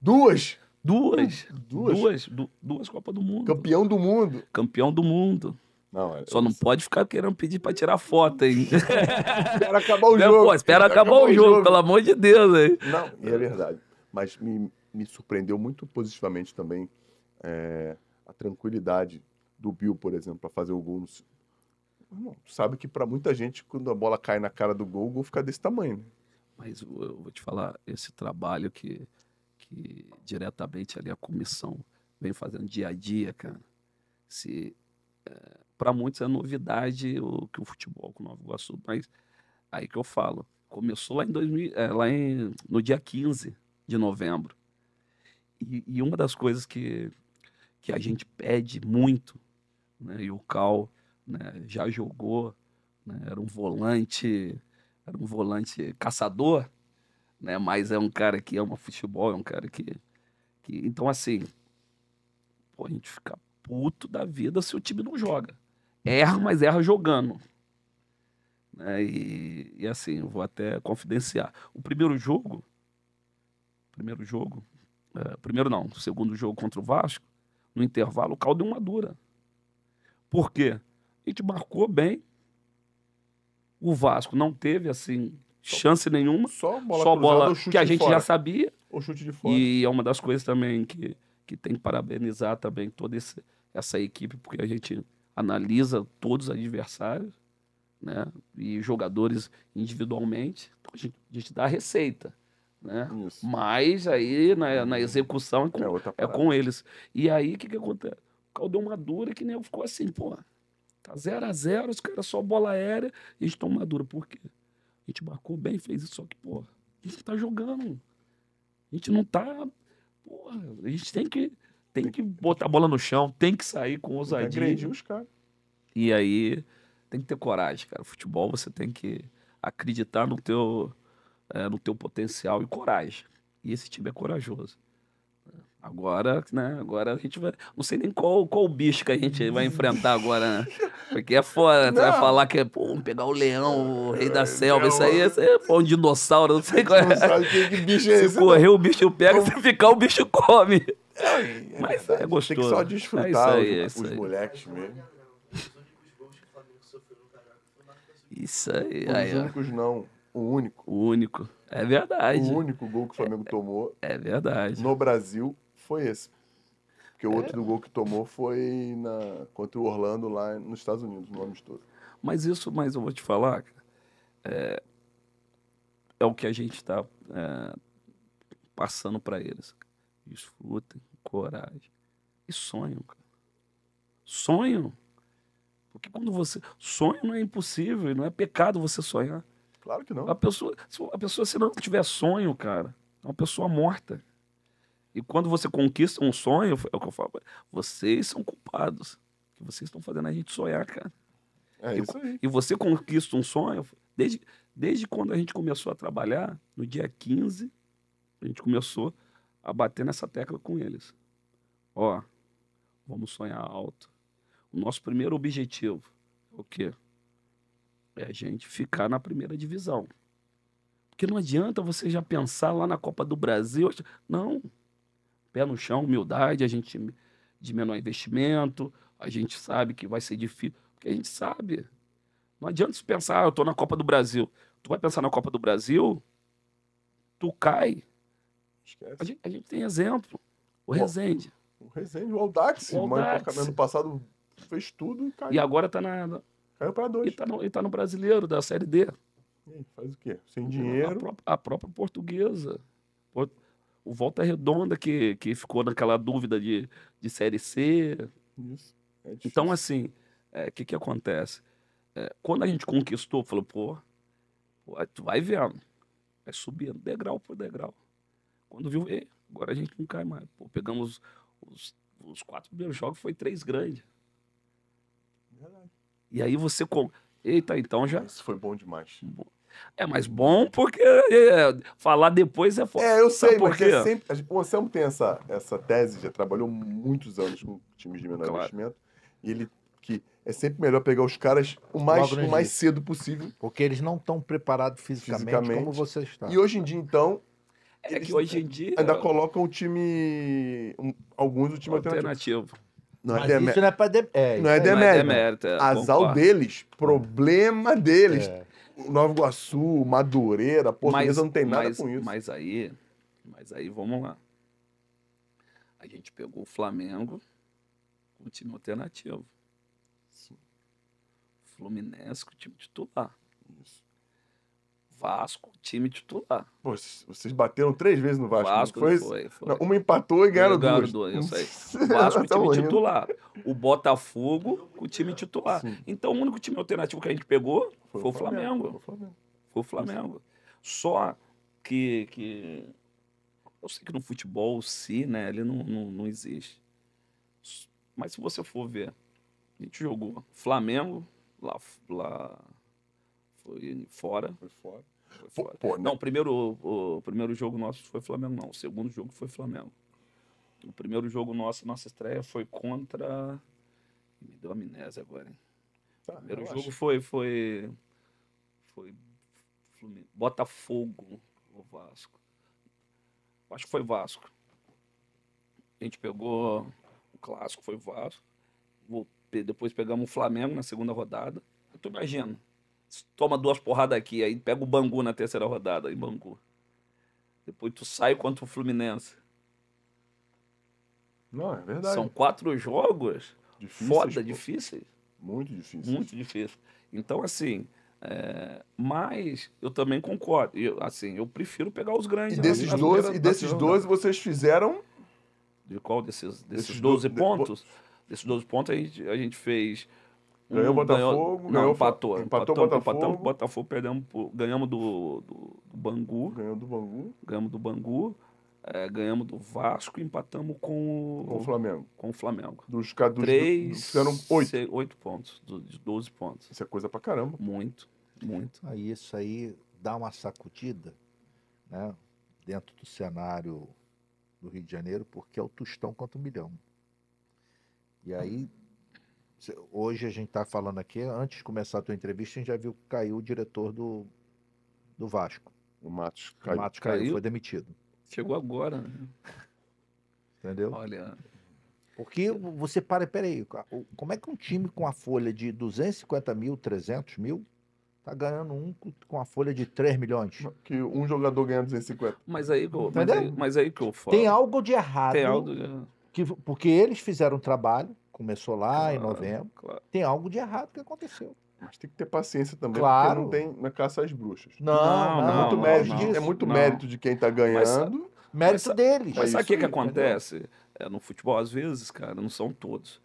Duas. Duas. Duas. Duas, du duas Copas do Mundo. Campeão do mundo. Campeão do mundo. Não, é, Só não pode ficar querendo pedir pra tirar foto, hein? espera acabar o jogo. Pô, espera acabar, acabar o jogo, jogo, pelo amor de Deus, hein? Não, é verdade. Mas me, me surpreendeu muito positivamente também. É a tranquilidade do Bill, por exemplo, para fazer o gol. No... Irmão, sabe que para muita gente, quando a bola cai na cara do gol, o gol fica desse tamanho, né? Mas eu vou te falar, esse trabalho que, que diretamente ali a comissão vem fazendo dia a dia, cara, se é, eh, para muitos é novidade o que o futebol com o Nova Iguaçu, mas aí que eu falo, começou lá em 2000, é, eh, lá em, no dia 15 de novembro. E, e, uma das coisas que que a gente pede muito, né? E o Cal né, já jogou, né? era um volante, era um volante caçador, né? Mas é um cara que ama futebol, é um cara que, que... então assim, pô, a gente fica puto da vida se o time não joga. Erra, mas erra jogando. Né? E, e assim, vou até confidenciar. O primeiro jogo, primeiro jogo, é, primeiro não, o segundo jogo contra o Vasco, no intervalo, o caldo é uma dura. Por quê? A gente marcou bem. O Vasco não teve, assim, só, chance nenhuma. Só bola, só bola cruzada, que a gente fora. já sabia. O chute de fora. E é uma das coisas também que, que tem que parabenizar também toda esse, essa equipe, porque a gente analisa todos os adversários, né? E jogadores individualmente. Então a gente, a gente dá a receita. Né? Isso. Mas aí na, na execução é com, é, é com eles. E aí o que, que acontece? O uma é dura que nem eu ficou assim, pô. Tá 0 a 0 os caras só bola aérea e estão madura. Por quê? A gente marcou bem, fez isso, só que, pô, a gente tá jogando. A gente não tá. Porra, a gente tem que, tem que botar a bola no chão, tem que sair com ousadia. os caras. E aí, tem que ter coragem, cara. Futebol, você tem que acreditar no teu é, no teu potencial e coragem. E esse time é corajoso. Agora, né? Agora a gente vai. Não sei nem qual, qual bicho que a gente vai enfrentar agora, né? Porque é fora, né? tu vai falar que é, pô, pegar o leão, o rei da é, selva, isso aí, isso aí é pô, um dinossauro, não sei qual é. que bicho é Se esse, correr, não. o bicho pega, se ficar, o bicho come. É, Mas é gostoso. Tem que só é desfrutar é aí, os, é os moleques mesmo. Isso aí. Os aí, únicos não. O único. O único. É verdade. O único gol que o Flamengo é, tomou. É verdade. No Brasil foi esse. Porque o é. outro do gol que tomou foi na, contra o Orlando lá nos Estados Unidos, no amistoso. Mas isso, mas eu vou te falar, é, é o que a gente está é, passando para eles. Desfrutem, coragem e sonham. Cara. Sonham. Porque quando você. Sonho não é impossível, não é pecado você sonhar. Claro que não. A pessoa, a pessoa se não tiver sonho, cara, é uma pessoa morta. E quando você conquista um sonho, é o que eu falo, vocês são culpados. Que vocês estão fazendo é a gente sonhar, cara. É isso aí. E você conquista um sonho, desde, desde quando a gente começou a trabalhar, no dia 15, a gente começou a bater nessa tecla com eles. Ó, vamos sonhar alto. O nosso primeiro objetivo é o quê? é a gente ficar na primeira divisão. Porque não adianta você já pensar lá na Copa do Brasil. Não. Pé no chão, humildade, a gente diminui investimento, a gente sabe que vai ser difícil. Porque a gente sabe. Não adianta você pensar, ah, eu estou na Copa do Brasil. Tu vai pensar na Copa do Brasil, tu cai. A gente, a gente, tem exemplo. O Resende O Resende o Aldax. O Aldax. Mano, ano passado fez tudo e caiu. E agora tá na, Caiu para dois. E está no, tá no brasileiro da Série D. faz o quê? Sem dinheiro. A, própria, a própria portuguesa. O Volta Redonda, que, que ficou naquela dúvida de, de Série C. Isso. É então, assim, o é, que, que acontece? É, quando a gente conquistou, falou, pô, pô tu vai vendo. Vai subindo degrau por degrau. Quando viu, ei, agora a gente não cai mais. Pô, pegamos os, os quatro primeiros jogos, foi três grandes. Verdade. E aí você. Com... Eita, então já. Isso foi bom demais. É, mas bom porque é, falar depois é foda. É, eu sei, porque é sempre. O Anselmo tem essa, essa tese, já trabalhou muitos anos com times de menor claro. investimento, e ele que é sempre melhor pegar os caras o mais, o mais cedo possível. Porque eles não estão preparados fisicamente, fisicamente, como você está. E hoje em dia, então. É que hoje em dia. Ainda colocam o time. Um, alguns do time alternativo. alternativo. Não é Mas é demérito. Isso não é, pra de... é, não é demérito. É não é demérito. É, Azal deles, problema deles. É. Nova Iguaçu, Madureira, Portuguesa mas, não tem nada mas, com isso. Mas aí, mas aí vamos lá. A gente pegou o Flamengo continua o time alternativo. Sim. Fluminense com o time titular. Isso. Vasco, time titular. Pô, vocês bateram três vezes no Vasco. Vasco não foi, foi, foi. Não, uma empatou e ganharam, ganharam duas. duas isso aí. O Vasco, tá time morrendo. titular. O Botafogo, o time titular. Sim. Então, o único time alternativo que a gente pegou foi, foi o Flamengo. Foi o Flamengo. Foi o Flamengo. Só que, que. Eu sei que no futebol, se, né, ele não, não, não existe. Mas se você for ver, a gente jogou Flamengo lá, lá foi fora. Foi fora pô, né? não, o primeiro, o, o, primeiro jogo nosso foi Flamengo, não. O segundo jogo foi Flamengo. O primeiro jogo nosso, nossa estreia foi contra. Me deu amnésia agora, hein? Tá, primeiro jogo foi. Foi. Foi. Botafogo ou Vasco. Acho que foi Vasco. A gente pegou. O clássico foi Vasco. Depois pegamos o Flamengo na segunda rodada. Eu tô imaginando toma duas porradas aqui, aí pega o Bangu na terceira rodada, em Bangu. Depois tu sai contra o Fluminense. Não, é verdade. São quatro jogos difíceis, foda, pô. difíceis. Muito difíceis. Muito difícil. Então, assim, é, mas eu também concordo. Eu, assim, eu prefiro pegar os grandes. E desses 12, e desses 12 vocês fizeram. De qual desses, desses, desses 12 do... pontos? De... Desses 12 pontos a gente, a gente fez Ganhou o Botafogo, ganhou, empatou. Empatou o Botafogo. Empatamos, Botafogo perdemos, ganhamos do, do, do Bangu. Ganhamos do Bangu. Ganhamos do Bangu. É, ganhamos do Vasco e empatamos com o, com o Flamengo. Com o Flamengo. Dos, dos, Três, ficaram oito. oito pontos, de 12 pontos. Isso é coisa pra caramba. Muito, muito. Aí isso aí dá uma sacudida, né? Dentro do cenário do Rio de Janeiro, porque é o tostão contra o milhão. E aí Hoje a gente está falando aqui, antes de começar a tua entrevista, a gente já viu que caiu o diretor do, do Vasco. O Matos caiu. O Matos caiu, caiu, foi demitido. Chegou agora. Né? Entendeu? Olha. Porque você para, peraí, como é que um time com a folha de 250 mil, 300 mil, tá ganhando um com a folha de 3 milhões? Que um jogador ganha 250. Mas aí, pô, mas aí, mas aí que eu falo. Tem algo de errado. Tem algo de... Que, porque eles fizeram um trabalho, começou lá claro, em novembro. Claro. Tem algo de errado que aconteceu. Mas tem que ter paciência também, claro. porque não tem na é caça às bruxas. Não, não, não é muito, não, mérito, não, É muito mérito de quem está ganhando. Mas, mérito mas, deles. Mas é sabe o que, que acontece? É, no futebol, às vezes, cara, não são todos.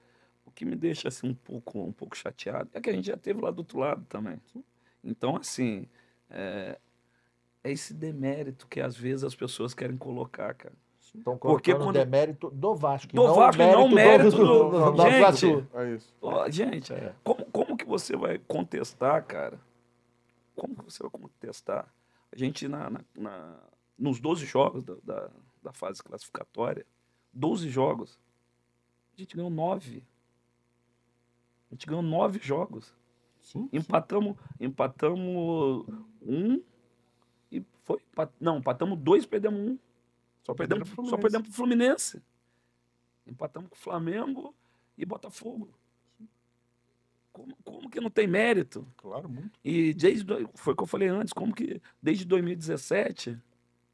O que me deixa assim, um, pouco, um pouco chateado é que a gente já teve lá do outro lado também. Então, assim, é, é esse demérito que às vezes as pessoas querem colocar, cara. Estão porque quando... demérito do Vasco. Do não Vasco, e não mérito do, do, do, do, do gente, é isso. Ó, gente, é. como, como que você vai contestar, cara? Como que você vai contestar? A gente, na, na, na nos 12 jogos da, da, da, fase classificatória, 12 jogos, a gente ganhou 9. A gente ganhou 9 jogos. Sim, empatamos, sim. empatamos um e foi. Não, empatamos dois, perdemos um. Só perdemos, pro só perdemos pro Fluminense. Empatamos com o Flamengo e Botafogo. Como, como que não tem mérito? Claro, muito. E desde, foi o que eu falei antes, como que desde 2017,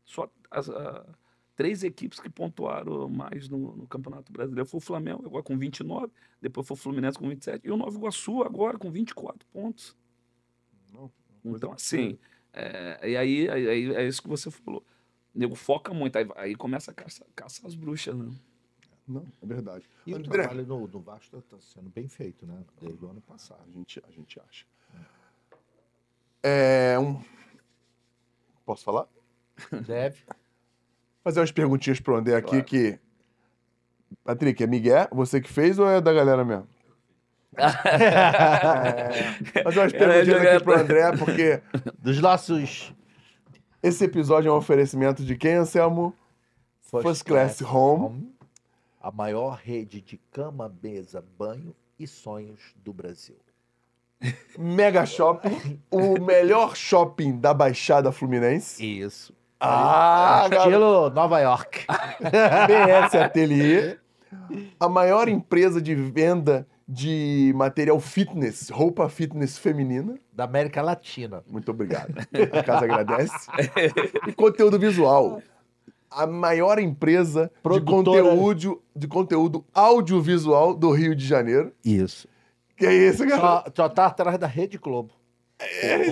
só as, a, três equipes que pontuaram mais no, no, Campeonato Brasileiro foi o Flamengo, agora com 29, depois foi o Fluminense com 27, e o Nova Iguaçu agora com 24 pontos. Não, não então, assim, é, e aí, aí, aí é isso que você falou nego foca muito, aí, aí começa a caçar, caça as bruxas, né? Não, é verdade. E André... o trabalho do, Vasco está sendo bem feito, né? Desde o ano passado, a gente, a gente acha. É, é um... Posso falar? Deve. Fazer umas perguntinhas para o André aqui claro. que... Patrick, é Miguel? Você que fez ou é da galera mesmo? é, fazer umas perguntinhas aqui pro André, porque. Dos nossos esse episódio é um oferecimento de quem, Anselmo? First, First Class, Class Home. Home. A maior rede de cama, mesa, banho e sonhos do Brasil. Mega Shopping, o melhor shopping da Baixada Fluminense. Isso. Ah, estilo Nova York. BS Ateliê, a maior empresa de venda de material fitness, roupa fitness feminina. Da América Latina. Muito obrigado. A casa agradece. E conteúdo visual. A maior empresa Produtora. de conteúdo, de conteúdo audiovisual do Rio de Janeiro. Isso. Que é isso, cara? Só, só tá atrás da Rede Globo. É.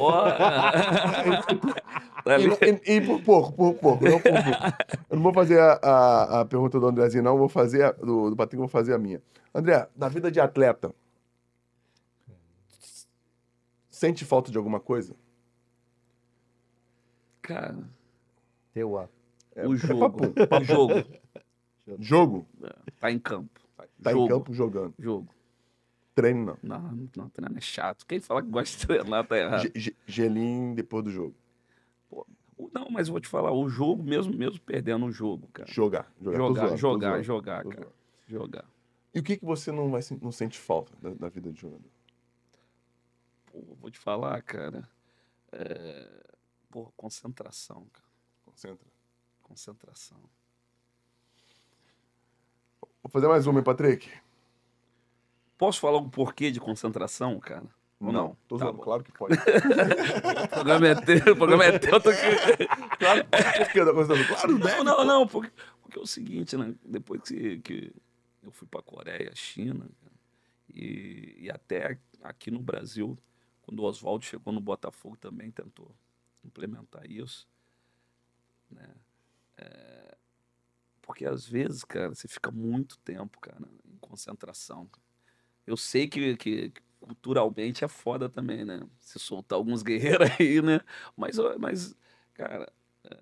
É e, e, e, por pouco, por pouco, não por pouco. Eu não vou fazer a, a, a pergunta do Andrézinho, não, vou fazer a, do, do Patrick, vou fazer a minha. André, na vida de atleta, sente falta de alguma coisa? Cara. Teu a. É, o é jogo. É papo, papo. O jogo. Jogo? É, tá em campo. Tá jogo. em campo jogando. Jogo. Treino não. Não, não, treino é chato. Quem fala que gosta de treinar tá errado. G gelinho depois do jogo. Não, mas vou te falar, o jogo, mesmo mesmo perdendo o jogo, cara. Jogar, jogar, jogar, zoando, jogar, jogar, cara. Jogar. E o que, que você não, vai, não sente falta da, da vida de jogador? Pô, vou te falar, cara. É... Pô, concentração, cara. Concentra. Concentração. Vou fazer mais uma, hein, Patrick? Posso falar o porquê de concentração, cara? não. Tô tá zoando, claro que pode. o programa é teu, o programa é teu, tô aqui. Claro, claro, não, não, não, porque, porque é o seguinte, né? Depois que, que eu fui para Coreia, China, e, e, até aqui no Brasil, quando o Oswaldo chegou no Botafogo também tentou implementar isso, né? É, porque às vezes, cara, você fica muito tempo, cara, em concentração. Eu sei que, que, que culturalmente é foda também, né? Se soltar alguns guerreiros aí, né? Mas, mas cara, é,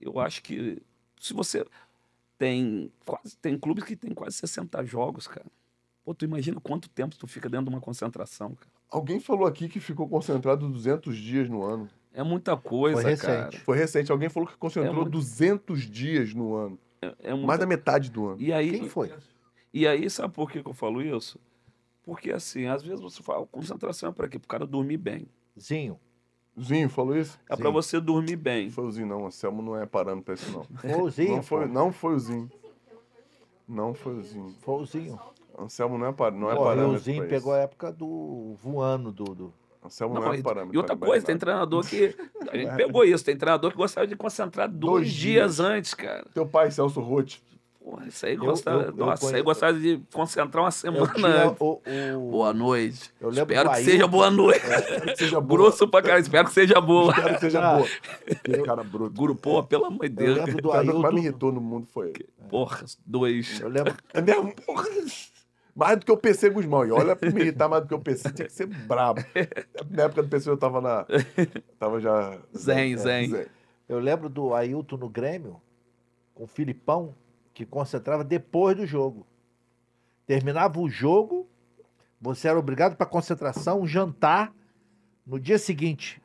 eu acho que se você tem quase tem clubes que tem quase 60 jogos, cara. Pô, tu imagina quanto tempo tu fica dentro de uma concentração, cara. Alguém falou aqui que ficou concentrado 200 dias no ano. É muita coisa, Foi recente. cara. Foi recente. Alguém falou que concentrou é muito... 200 dias no ano. É, é muita... Mais da metade do ano. E aí, Quem foi? E aí, sabe por que, que eu falo isso? Porque assim, às vezes você fala, ah, concentração é para quê? Para o cara dormir bem. Zinho. Zinho falou isso? É para você dormir bem. Não foi o Zinho, não. O Anselmo não é parando para isso, não. Foi o Zinho. Não foi, não foi o Zinho. Não foi o Zinho. Foi o Zinho. Anselmo não é, par, não é Pô, parâmetro. O Zinho pegou a época do voando, do. Anselmo não, não é parâmetro. E outra coisa, tem treinador que. A gente pegou isso, tem treinador que gostava de concentrar dois, dois dias. dias. antes, cara. Teu pai, Celso Rotti, Porra, isso aí gostava. nossa, eu, eu gostava de concentrar uma semana tinha, o, o... Boa noite. Eu lembro espero, que seja boa é, noite. espero que seja boa. Grosso pra cara, espero que seja boa. espero que seja ah. boa. Aquele cara bruto. Guru, porra, pelo amor de Deus. Eu lembro do Ailton. O que me irritou no mundo foi ele. Porra, dois. Eu lembro. É mesmo, porra. Mais do que o PC Guzmão. E olha, pra me irritar mais do que o PC, tinha que ser brabo. Na época do PC eu tava na. Tava já. Zen, é, zen. zen. Eu lembro do Ailton no Grêmio, com o Filipão que concentrava depois do jogo. Terminava o jogo, você era obrigado para concentração, jantar no dia seguinte.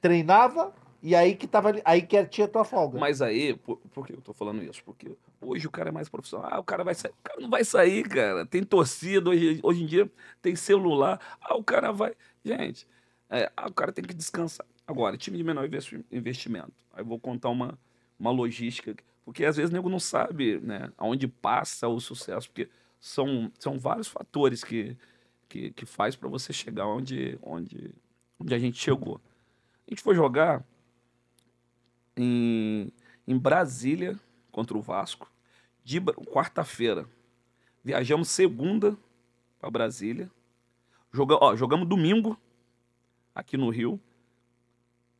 Treinava e aí que tava aí que tinha tua folga. Mas aí, por, por, que eu tô falando isso? Porque hoje o cara é mais profissional. Ah, o cara vai sair. O cara não vai sair, cara. Tem torcida hoje, hoje em dia, tem celular. Ah, o cara vai. Gente, é, ah, o cara tem que descansar. Agora, time de menor investimento. Aí vou contar uma, uma logística. Porque às vezes o nego não sabe né, aonde passa o sucesso, porque são, são vários fatores que, que, que faz para você chegar onde, onde, onde a gente chegou. A gente foi jogar em, em Brasília contra o Vasco, de quarta-feira. Viajamos segunda para Brasília. Joga, ó, jogamos domingo aqui no Rio.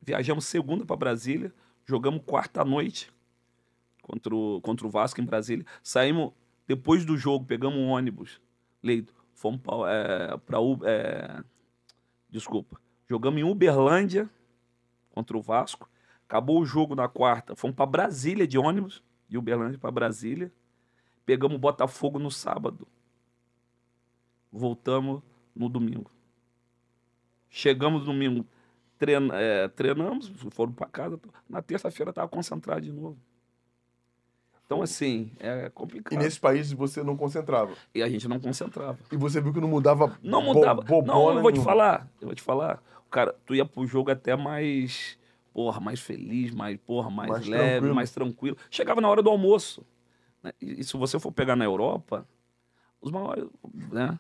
Viajamos segunda para Brasília. Jogamos quarta noite contra o, contra o Vasco em Brasília. Saímos, depois do jogo, pegamos um ônibus, leito, fomos para. É, pra, é, desculpa. Jogamos em Uberlândia contra o Vasco. Acabou o jogo na quarta, fomos para Brasília de ônibus, de Uberlândia para Brasília. Pegamos o Botafogo no sábado. Voltamos no domingo. Chegamos no domingo, treina, é, treinamos, foram para casa. Na terça-feira estava concentrado de novo. Então, assim, é complicado. E nesses países você não concentrava? E a gente não concentrava. E você viu que não mudava Não mudava. Bo não, eu vou te falar, eu vou te falar. Cara, tu ia pro jogo até mais, porra, mais feliz, mais, porra, mais, mais leve, tranquilo. mais tranquilo. Chegava na hora do almoço. Né? E, se você for pegar na Europa, os maiores, né?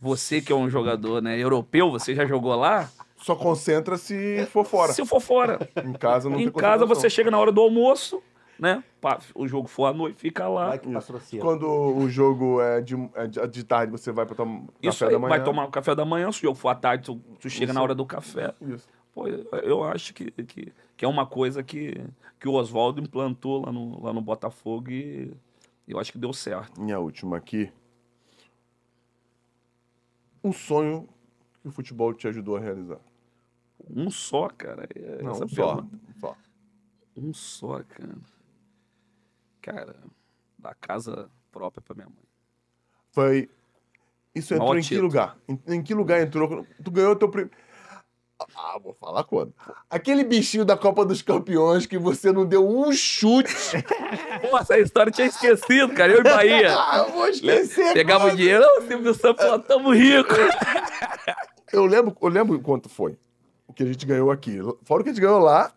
Você que é um jogador, né, europeu, você já jogou lá? Só concentra se for fora. Se for fora. em casa não Em casa você chega na hora do almoço, né? O jogo for à noite, fica lá. Quando o jogo é de, é de é tarde, você vai para tomar Isso café aí, da manhã. Vai tomar o café da manhã, se o jogo for à tarde, tu, tu chega Isso. na hora do café. Isso. Pô, eu acho que, que, que é uma coisa que, que o Oswaldo implantou lá no, lá no Botafogo e eu acho que deu certo. Minha última aqui. Um sonho que o futebol te ajudou a realizar? Um só, cara. É Não, um só. Um só, cara cara, da casa própria para minha mãe. Foi. Isso entrou em que lugar? Em, em que lugar entrou? Tu ganhou teu primeiro. Ah, vou falar quando. Aquele bichinho da Copa dos Campeões que você não deu um chute. Pô, essa história eu tinha esquecido, cara. Eu e Bahia. Ah, eu vou esquecer. Pegava o dinheiro, o Silvio Santos lá, tamo rico. Eu lembro, eu lembro quanto foi o que a gente ganhou aqui. Fora o que a gente ganhou lá,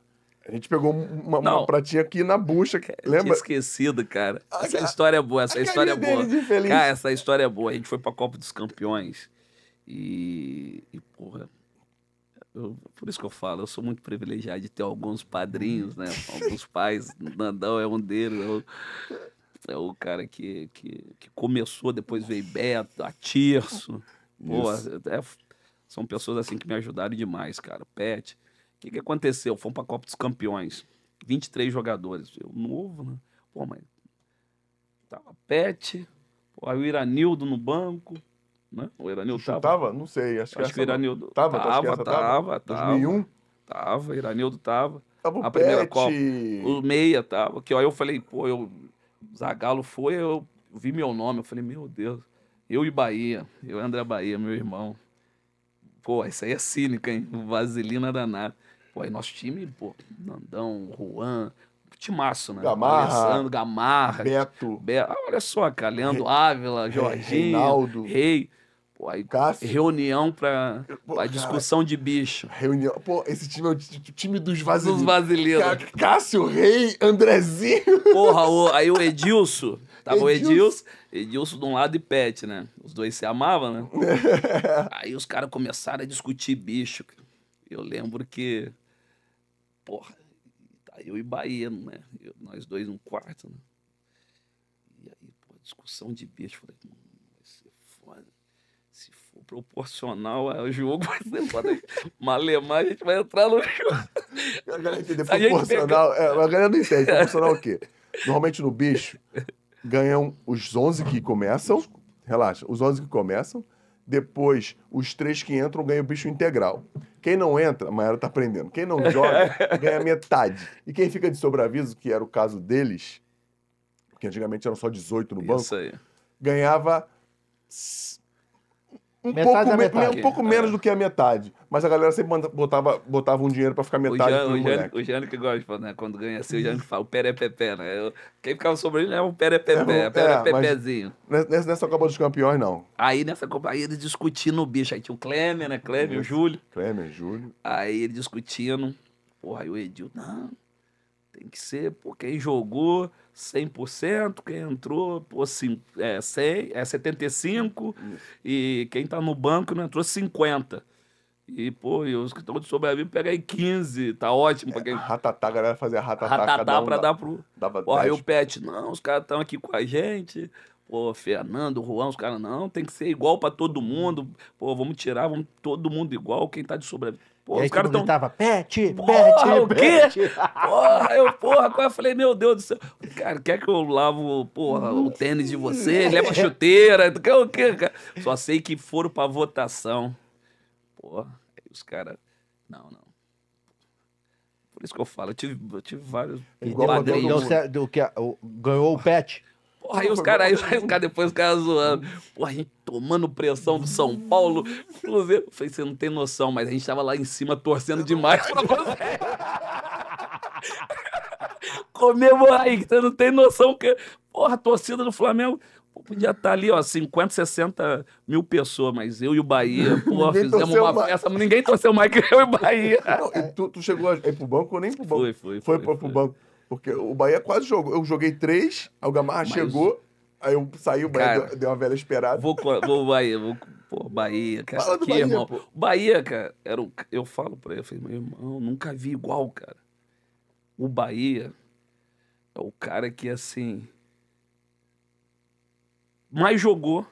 a gente pegou uma, uma pratinha aqui na bucha. Cara, Tinha esquecido, cara. essa história é boa, essa história é boa. Cara, essa história é boa. A gente foi pra Copa dos Campeões e. E, porra. Eu, por isso que eu falo, eu sou muito privilegiado de ter alguns padrinhos, né? Alguns pais. Nandão é um deles. É, é o cara que, que, que, começou, depois veio Beto, a Tirso. Boa, é, é, são pessoas assim que me ajudaram demais, cara. Pet. O que, que aconteceu? Fomos para a Copa dos Campeões. 23 jogadores. Eu, novo, né? Pô, mas. Tava Pet, pô, aí o Iranildo no banco. Né? O Iranildo tava. tava? Não sei. Acho, acho que, que o Iranildo. Tava, tava, tava, tava. tava 2001? Tava, Iranildo tava. Tava o a primeira Pet. Copa. O Meia tava. Que, ó, eu falei, pô, eu. Zagalo foi, eu vi meu nome. Eu falei, meu Deus. Eu e Bahia. Eu e André Bahia, meu irmão. Pô, isso aí é cínica, hein? Vaselina danada. Pô, aí nosso time, pô, Nandão, Juan, timaço, né? Gamarra. Alessandro, Gamarra. Beto. Beto. Ah, olha só, cara. Leandro Re... Ávila, Jorginho. Reinaldo. Rei. Pô, aí, Cássio. reunião pra, pô, pra discussão cara, de bicho. Reunião. Pô, esse time é o time dos vaselinos. Dos vaselinos. Cássio, Rei, Andrezinho. Porra, o, aí o Edilson. Tava Edilson. o Edilson, Edilson de um lado e Pet, né? Os dois se amavam, né? Aí os caras começaram a discutir bicho. Eu lembro que. Porra, tá eu e Baiano, né? Eu, nós dois num quarto, né? E aí, pô, discussão de bicho. Falei, mano, hum, vai ser foda. Se for proporcional ao jogo, vai ser foda. Malemar, a gente vai entrar no jogo. A galera entende proporcional. A, pega... é, a galera não entende. Proporcional é o quê? Normalmente no bicho, ganham os 11 que começam. Relaxa, os 11 que começam. Depois, os três que entram ganham o bicho integral. Quem não entra, a Mayara tá aprendendo. Quem não joga, ganha metade. E quem fica de sobreaviso, que era o caso deles, porque antigamente eram só 18 no banco, ganhava um metade pouco, metade. Me, um pouco menos é. do que a metade. Mas a galera sempre botava, botava um dinheiro pra ficar metade do Jean, o Jânio que gosta, né? Quando ganha assim, o Jânio que fala o perepepé, né? Eu, quem ficava sobre ele era o perepepé, é, é, perepepézinho. Nessa, nessa Copa dos Campeões, não. Aí nessa Copa, aí eles discutindo o bicho. Aí tinha o Klemer, né? Klemer, o Júlio. Klemer, Júlio. Aí ele discutindo. Porra, aí o Edil, não, tem que ser, pô, quem jogou 100%, quem entrou pô, sim, é, 100, é 75, e quem está no banco não entrou 50. E, pô, e os que estão de sobrevivo, peguei 15, tá ótimo. Pra é, quem... ratatá, a galera fazia ratatá. Ratatá um pra dar pro... Dava pô, aí o Pet, não, os caras estão aqui com a gente, pô, Fernando, Juan, os caras, não, tem que ser igual para todo mundo, pô, vamos tirar, vamos todo mundo igual, quem tá de sobrevivência. Pô, e os caras tão... tava, pet, pet, o quê? Porra, eu, porra, quase falei, meu Deus do céu. Cara, quer que eu lavo, porra, o tênis de você? Leva chuteira, tu quer o quê, cara? Só sei que foram pra votação. Porra, aí os caras, não, não. Por isso que eu falo, eu tive, eu tive vários... Igual padrinhos. Deu, deu, deu, que, ganhou o pet. Porra, aí os caras, aí, aí os caras depois os caras zoando. Porra, a gente tomando pressão do São Paulo, Inclusive Falei, você não tem noção, mas a gente tava lá em cima torcendo demais pra você. Comemorar aí, que você não tem noção. Que... Porra, a torcida do Flamengo podia estar tá ali, ó, 50, 60 mil pessoas, mas eu e o Bahia, porra, fizemos uma festa, ninguém torceu mais que eu e o Bahia. Não, e tu, tu, chegou a ir pro banco ou nem pro banco? Foi, foi. Foi, foi, foi pro banco. Porque o Bahia quase jogou. Eu joguei três, o Gamarra Mas... chegou, aí eu saí, o Bahia cara, deu, deu, uma velha esperada. Vou, vou Bahia, vou. Pô, Bahia, cara. Fala do que, Bahia, irmão. Pô. Bahia, cara, era o, eu falo pra ele, eu falei, meu irmão, nunca vi igual, cara. O Bahia é o cara que, assim. Mais jogou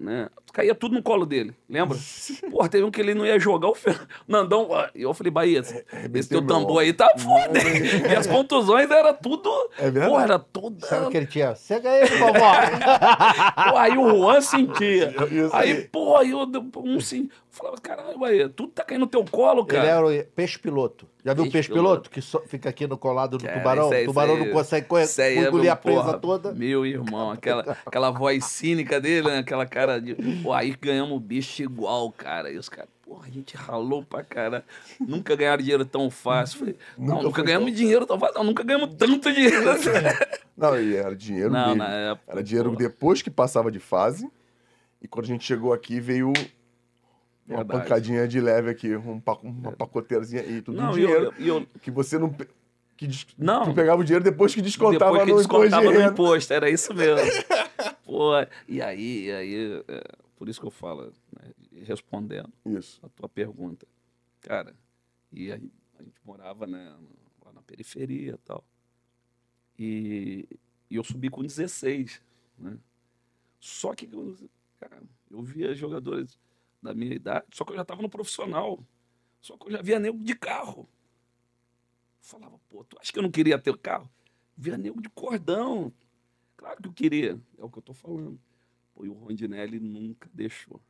né? Caía tudo no colo dele, lembra? Porra, teve um que ele não ia jogar o Fernandão. E eu falei, Bahia, esse teu tambor aí tá foda, hein? E as contusões era tudo. É verdade. Porra, era tudo Sabe que ele tinha? Cega ele, vovó. aí o Juan sentia. aí, aí, porra, eu um sim. Falava, caralho, Bahia, tudo tá caindo no teu colo, cara. Ele era o peixe piloto. Já viu o peixe piloto que só fica aqui no colado do é, tubarão? Aí, o tubarão não consegue correr, é engolir a presa porra, toda. Meu irmão, aquela, aquela voz cínica dele, né? aquela cara de. Pô, aí ganhamos bicho igual, cara. E os caras, porra, a gente ralou pra cara. Nunca ganharam dinheiro tão fácil. Falei, nunca não, nunca ganhamos tão... dinheiro tão fácil, não, nunca ganhamos tanto dinheiro. Não, e era dinheiro não, mesmo. Época, era dinheiro depois que passava de fase. E quando a gente chegou aqui, veio uma Verdade. pancadinha de leve aqui, um uma é. pacoteirazinha e tudo não, dinheiro. Eu, eu, que você não. Que des... não. pegava o dinheiro depois que descontava depois que no descontava imposto. no imposto, era isso mesmo. Pô, e aí, e aí. É, por isso que eu falo, né, respondendo isso. a tua pergunta. Cara, e aí a gente morava né, lá na periferia e tal. E, e eu subi com 16, né? Só que, cara, eu via jogadores da minha idade, só que eu já estava no profissional. Só que eu já via nego de carro. Eu falava, pô, tu acha que eu não queria ter carro? Via nego de cordão. Claro que eu queria, é o que eu tô falando. Pô, e o Rondinelli nunca deixou.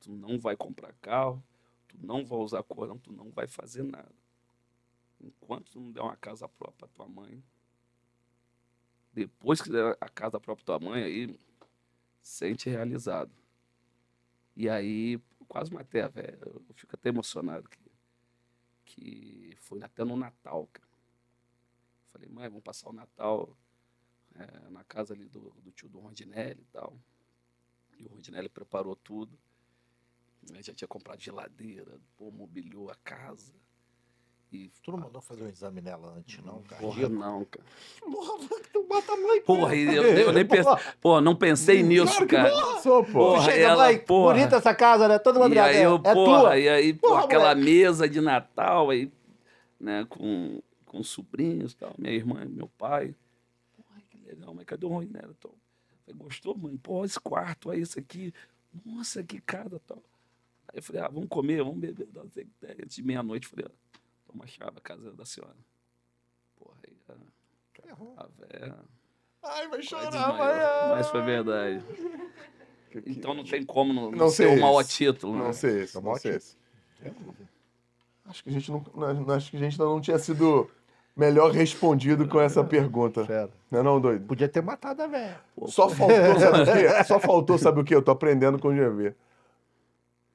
Tu não vai comprar carro, tu não vai usar cordão, tu não vai fazer nada. Enquanto tu não der uma casa própria pra tua mãe, depois que der a casa própria pra tua mãe, aí sente realizado. E aí, quase matei a velha. Eu fico até emocionado que, que foi até no Natal, cara. Falei, mãe, vamos passar o Natal é, na casa ali do, do, tio do Rondinelli e tal. E o Rondinelli preparou tudo. Ele já tinha comprado geladeira, pô, mobiliou a casa. E, tu não mandou fazer um exame nela antes, não, cara? Porra, não, cara. Porra, tu mata a mãe. Porra, eu, eu nem pensei. Porra, não pensei nisso, cara. Sou, porra. Chega, ela, mãe, porra. bonita essa casa, né? Toda madrugada. aí, eu, é porra, tua. e aí, porra, porra aquela moleque. mesa de Natal aí, né, com, com sobrinhos e tal, minha irmã, meu pai. Porra, que legal, mas cadê o ruim, né? Gostou, mãe? Pô, esse quarto, aí, isso aqui. Nossa, que casa tal. Aí eu falei, ah, vamos comer, vamos beber, não sei de Meia-noite, falei, ah, uma chave a casa da senhora? Porra, aí a, a véia... Ai, vai chorar, vai. Mas foi verdade. Então não é? tem como não, não ser, ser o título. Não né? ser esse, não sei esse. Acho que a gente não, acho que a gente ainda não tinha sido melhor respondido com essa pergunta. Fera. Não é não, doido? Podia ter matado a velha. Só faltou, sabe o quê? Só faltou, sabe o quê? Eu tô aprendendo com o GV.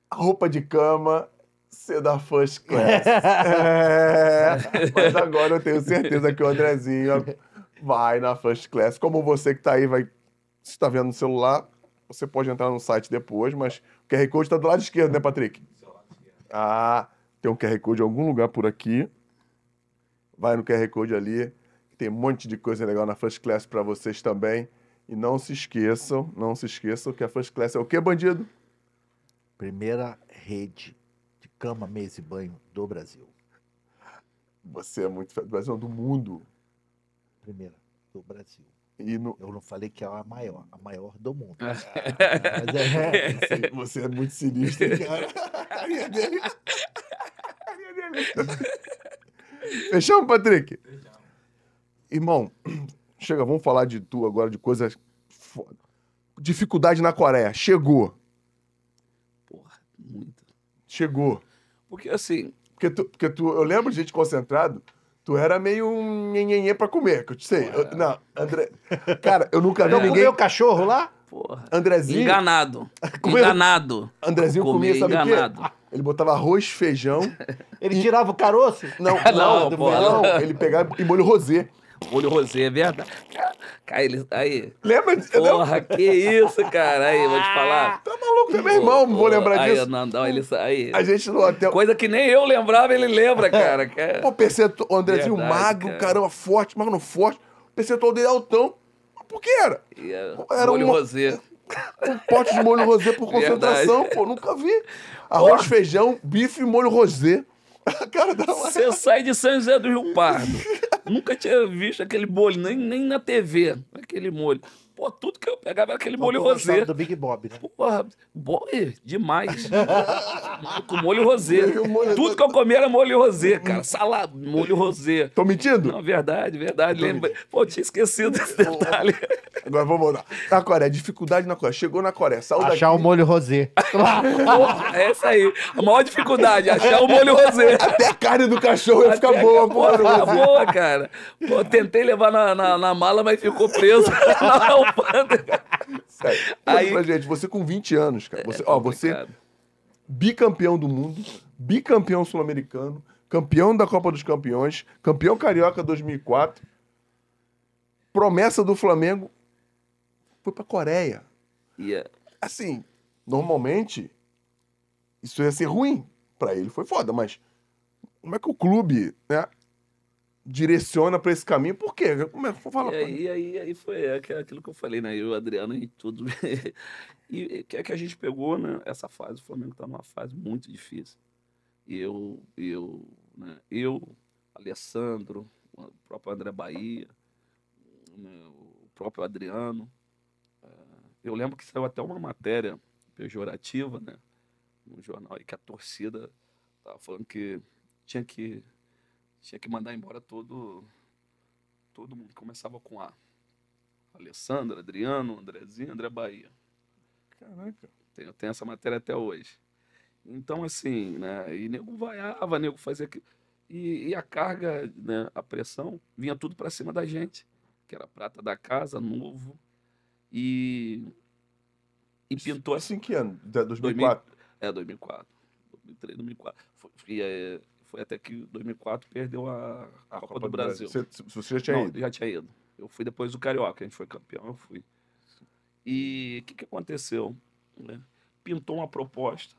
A roupa de cama ser da first class. é, mas agora eu tenho certeza que o Andrezinho vai na first class. Como você que está aí, vai, está vendo no celular, você pode entrar no site depois, mas o QR Code está do lado esquerdo, né, Patrick? Ah, tem um QR Code em algum lugar por aqui. Vai no QR Code ali. Tem um monte de coisa legal na First Class para vocês também. E não se esqueçam, não se esqueçam que a First Class é o quê, bandido? Primeira rede cama, mesa e banho do Brasil? Você é muito. Do Brasil, do mundo. Primeira, do Brasil. No... Eu não falei que é a maior, a maior do mundo. Ah. mas é, é, é assim. você, é muito sinistro, cara. A carinha dele. A carinha dele. Fechamos, Patrick? Fechamos. Irmão, chega, vamos falar de tu agora, de coisas Dificuldade na Coreia. Chegou chegou? Porque assim. Porque tu, porque tu eu lembro de gente concentrado, tu era meio um nhenhenhê pra comer, que eu te sei. Eu, não, André. Cara, eu nunca vi. Não ninguém... comeu cachorro lá? Porra. Andrezinho. Enganado. Comeu... Enganado. Andrezinho comia, comia sabe enganado. o quê? Ele botava arroz, feijão. ele e... tirava o caroço? Não, não, não, não, ele pegava e molho rosé molho rosé, é verdade. Cara, ele, aí. Lembra disso? Porra, que isso, cara. Aí, vou te falar. Tá maluco também, oh, irmão. Não vou lembrar disso. Aí, não, não, ele, aí. A gente no hotel. Coisa que nem eu lembrava, ele lembra, cara. cara. É- pô, percentual, o Andrezinho verdade, magro, cara. caramba, forte, magro forte. Percentual dele é altão. Por que era? Era é Era molho rosé. Um pote de molho rosé por concentração, verdade. pô. Nunca vi. Arroz, feijão, bife e molho rosé. Cara, dá uma... Você sai de São José do Rio Pardo. Nunca tinha visto aquele molho, nem, nem na TV, aquele molho. Pô, tudo que eu pegava era aquele molho rosé. do Big Bob, né? Porra, boi, demais. Com molho rosé. Tudo que eu comia era molho rosé, cara. Salada, molho rosé. Tô mentindo? Não, verdade, verdade. Lembra... Pô, tinha esquecido detalhe. Agora vamos lá. Na Coreia, dificuldade na Coreia. Chegou na Coreia, saiu daqui. Achar o molho rosé. é isso aí. A maior dificuldade, achar o molho rosé. Até a carne do cachorro ia ficar boa, porra. Boa, cara. Pô, tentei levar na, na, na mala, mas ficou preso. Não, poupando. Aí... Pra gente, você com 20 anos, cara. É você, é, ó, você bicampeão do mundo, bicampeão sul-americano, campeão da Copa dos Campeões, campeão carioca 2004, promessa do Flamengo, foi pra Coreia. Yeah. Assim, normalmente, isso ia ser ruim. para ele foi foda, mas como é que o clube, né? direciona para esse caminho, por quê? Como é que fala? E aí, aí, aí foi aquilo que eu falei, né? Eu, Adriano e tudo. e é que é que a gente pegou, né? Essa fase, o Flamengo está numa fase muito difícil. Eu, eu, né? Eu, Alessandro, o próprio André Bahia, o próprio Adriano. É, eu lembro que saiu até uma matéria pejorativa, né? No jornal aí que a torcida tava falando que tinha que tinha que mandar embora todo todo mundo. Começava com A. Alessandra, Adriano, Andrezinho, André Bahia. Caraca. Tenho, tenho essa matéria até hoje. Então, assim, né? E nego vaiava, nego fazia aquilo. E, e a carga, né, a pressão, vinha tudo para cima da gente. Que era prata da casa, novo. E. E pintou. assim que ano? 2004? 2000, é, 2004. 2003, 2004. Foi, e, é, foi até que 2004 perdeu a, a Copa, Copa do Brasil. Você, você já tinha Não, ido? Já tinha ido. Eu fui depois do Carioca, a gente foi campeão, eu fui. E o que, que, aconteceu? Né? Pintou uma proposta.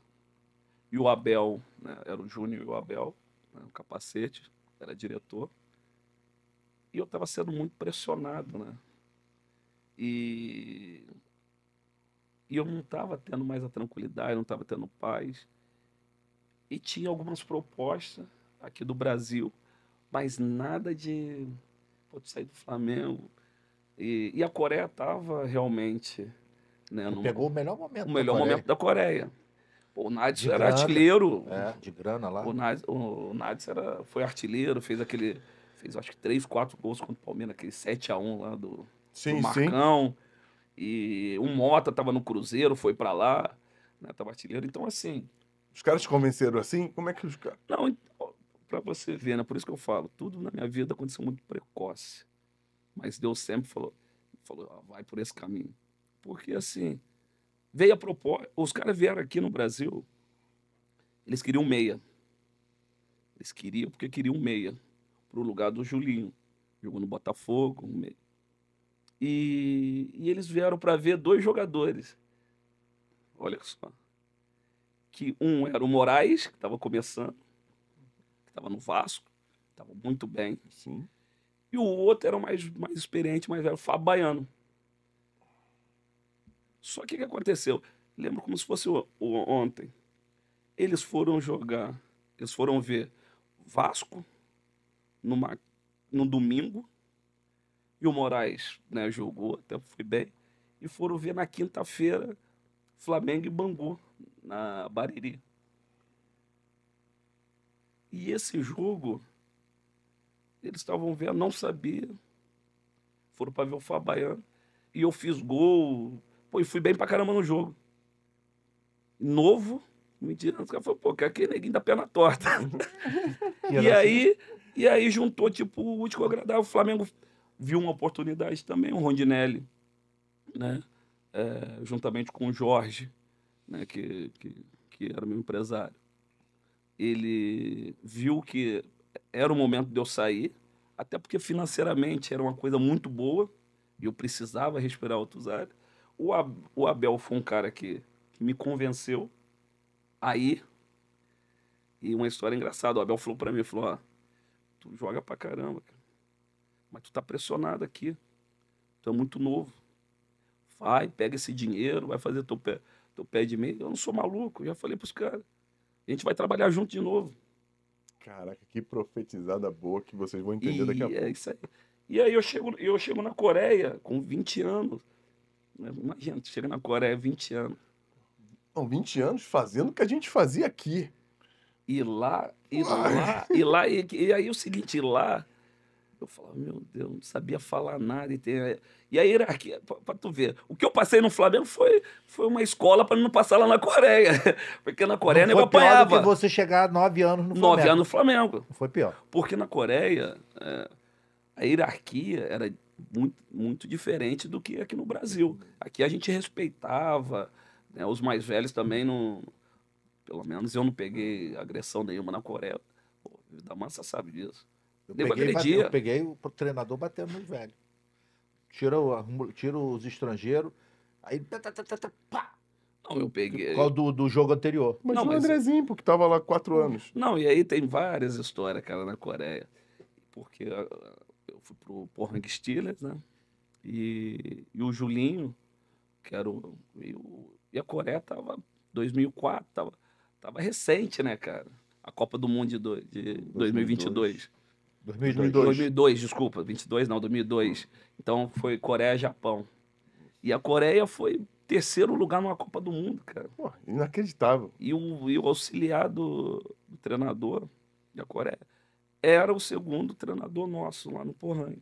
E o Abel, né? era o Júnior e o Abel, né? o capacete, era diretor. E eu estava sendo muito pressionado, né? E, e eu não estava tendo mais a tranquilidade, não estava tendo paz e tinha algumas propostas aqui do Brasil, mas nada de pô, sair do Flamengo. E, e a Coreia estava realmente. Né, no, pegou o melhor momento. O melhor da momento da Coreia. O Nades era grana, artilheiro. É, de grana lá. O Nades, o, era, foi artilheiro, fez aquele. Fez acho que três quatro gols contra o Palmeiras, aquele 7x1 lá do, sim, do Marcão. Sim. E o Mota estava no Cruzeiro, foi para lá, né, tava artilheiro. Então, assim, os caras te convenceram assim? Como é que os caras. Não, pra você ver, né? Por isso que eu falo, tudo na minha vida aconteceu muito precoce. Mas Deus sempre falou, falou ah, vai por esse caminho. Porque assim, veio a proposta. Os caras vieram aqui no Brasil, eles queriam meia. Eles queriam porque queriam meia. Pro lugar do Julinho. Jogou no Botafogo, um meia. E, e eles vieram para ver dois jogadores. Olha só que um era o Moraes, que estava começando, que estava no Vasco, estava muito bem. Sim. E o outro era o mais, mais experiente, mais velho, o Fábio Baiano. Só que o que aconteceu? Lembro como se fosse o, o, ontem. Eles foram jogar, eles foram ver Vasco numa, num domingo, e o Moraes né, jogou, até foi bem, e foram ver na quinta-feira Flamengo e Bangu na Bariri. E esse jogo, eles estavam vendo, não sabia. Foram para ver o Fabaiano. E eu fiz gol. Pô, e fui bem pra caramba no jogo. Novo, mentira, os caras falaram, pô, que é aquele neguinho da perna torta. e, aí, e aí juntou, tipo, o último agradável. O Flamengo viu uma oportunidade também, o Rondinelli, né? É, juntamente com o Jorge, né, que, que, que era meu empresário, ele viu que era o momento de eu sair, até porque financeiramente era uma coisa muito boa e eu precisava respirar outros ares. O, Ab o Abel foi um cara que, que, me convenceu aí. E uma história engraçada, o Abel falou para mim, falou, tu joga pra caramba, cara. mas tu tá pressionado aqui, tu é muito novo. Vai, pega esse dinheiro, vai fazer teu pé teu pé de Eu não sou maluco. Eu já falei pros caras. A gente vai trabalhar junto de novo. Caraca, que profetizada boa que vocês vão entender e daqui a é pouco. Aí. E aí eu chego, eu chego na Coreia com 20 anos. Né, imagina, chega na Coreia 20 anos. Não, 20 anos fazendo o que a gente fazia aqui. E lá, e Uai. lá, e lá, e, e aí é o seguinte, lá eu falava, meu Deus, não sabia falar nada. E, tem... Eh, e a hierarquia, para tu ver, o que eu passei no Flamengo foi, foi uma escola para não passar lá na Coreia. Porque na Coreia não eu apanhava. Pior do que você chegar nove anos no Flamengo. Nove anos no Flamengo. Não foi pior. Porque na Coreia, é, a hierarquia era muito, muito diferente do que aqui no Brasil. Aqui a gente respeitava, né, os mais velhos também não. Pelo menos eu não peguei agressão nenhuma na Coreia. Pô, o massa sabe disso. Eu peguei, eu peguei o treinador batendo no velho Tira, o, tira os estrangeiros, aí. Tá, tá, tá, pá. Não, eu peguei. Qual do, do jogo anterior? Mas não, o mas... Andrezinho, porque tava lá quatro anos. Não, e aí tem várias histórias, cara, na Coreia. Porque ah, eu fui pro Pornhang Steelers, né? E, e o Julinho, que era o. E, o, e a Coreia tava. 2004, tava, tava recente, né, cara? A Copa do Mundo de, de 2022. 2022. 2002. 2002, desculpa, 22 não, 2002. Então foi Coreia Japão. E a Coreia foi terceiro lugar numa Copa do Mundo, cara. Pô, inacreditável. E o, e o auxiliar do, do treinador da Coreia era o segundo treinador nosso lá no Porranho.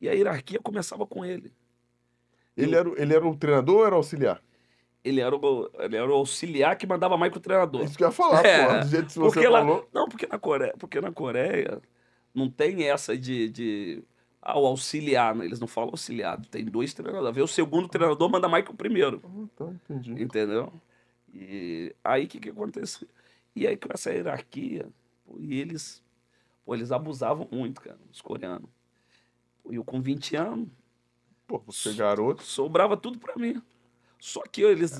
E a hierarquia começava com ele. Ele, e, era, ele era o treinador ou era o auxiliar? ele era, o, ele era o auxiliar que mandava mais o treinador. Isso que eu ia falar, é, do jeito que você falou. não, porque na Coreia, porque na Coreia não tem essa de, de ah, o auxiliar, né? eles não falam auxiliar, tem dois treinadores. Vê o segundo treinador manda mais que o primeiro. Ah, então, entendi. Entendeu? E aí o que, que aconteceu? E aí com essa hierarquia, pô, e eles, pô, eles abusavam muito, cara, os coreanos. E eu com 20 anos. Pô, você é garoto. Sobrava tudo pra mim. Só que eles,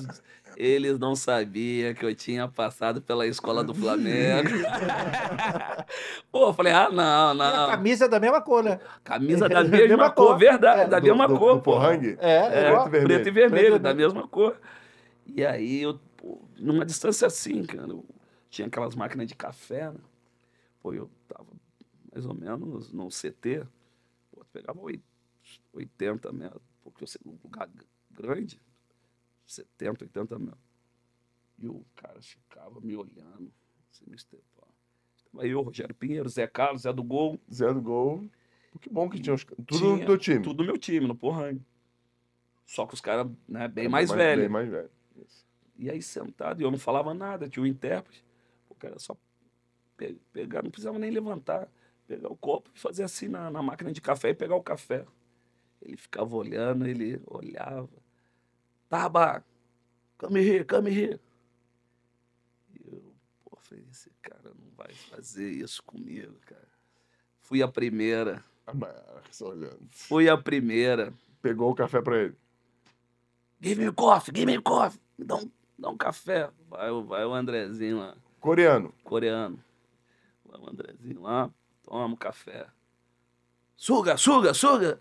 eles não sabiam que eu tinha passado pela escola do Flamengo. Pô, eu falei, ah, não, não. camisa é da mesma cor, né? Camisa é da mesma, mesma cor, cor, verdade, é. da do, mesma do, cor, do pô. É, é, é preto, preto e vermelho, da né? mesma cor. E aí, eu, pô, numa distância assim, cara, tinha aquelas máquinas de café, né? Pô, eu tava mais ou menos num CT, pô, pegava 80 metros, porque eu sei, um lugar grande 70, 80 mil. E o cara ficava me olhando, assim, me estepando. Estava eu, Rogério Pinheiro, Zé Carlos, Zé do Gol. Zé do Gol. Que bom que tinha os... tudo tinha, do time. Tudo do meu time, no Porranho. Só que os caras, né, bem é, mais, mais velhos. Bem mais velho. Isso. E aí sentado, e eu não falava nada, tinha o um intérprete. O cara só pegar, não precisava nem levantar. Pegar o copo e fazer assim na, na máquina de café e pegar o café. Ele ficava olhando, ele olhava Taba, come here, come here. E eu, pô, falei, esse cara não vai fazer isso comigo, cara. Fui a primeira. Ah, só olhando. Fui a primeira. Pegou o café pra ele. Give me coffee, give me coffee. dá um, dá um café. Vai, vai o Andrezinho lá. Coreano. Coreano. Vai o Andrezinho lá, toma um café. Suga, suga, suga.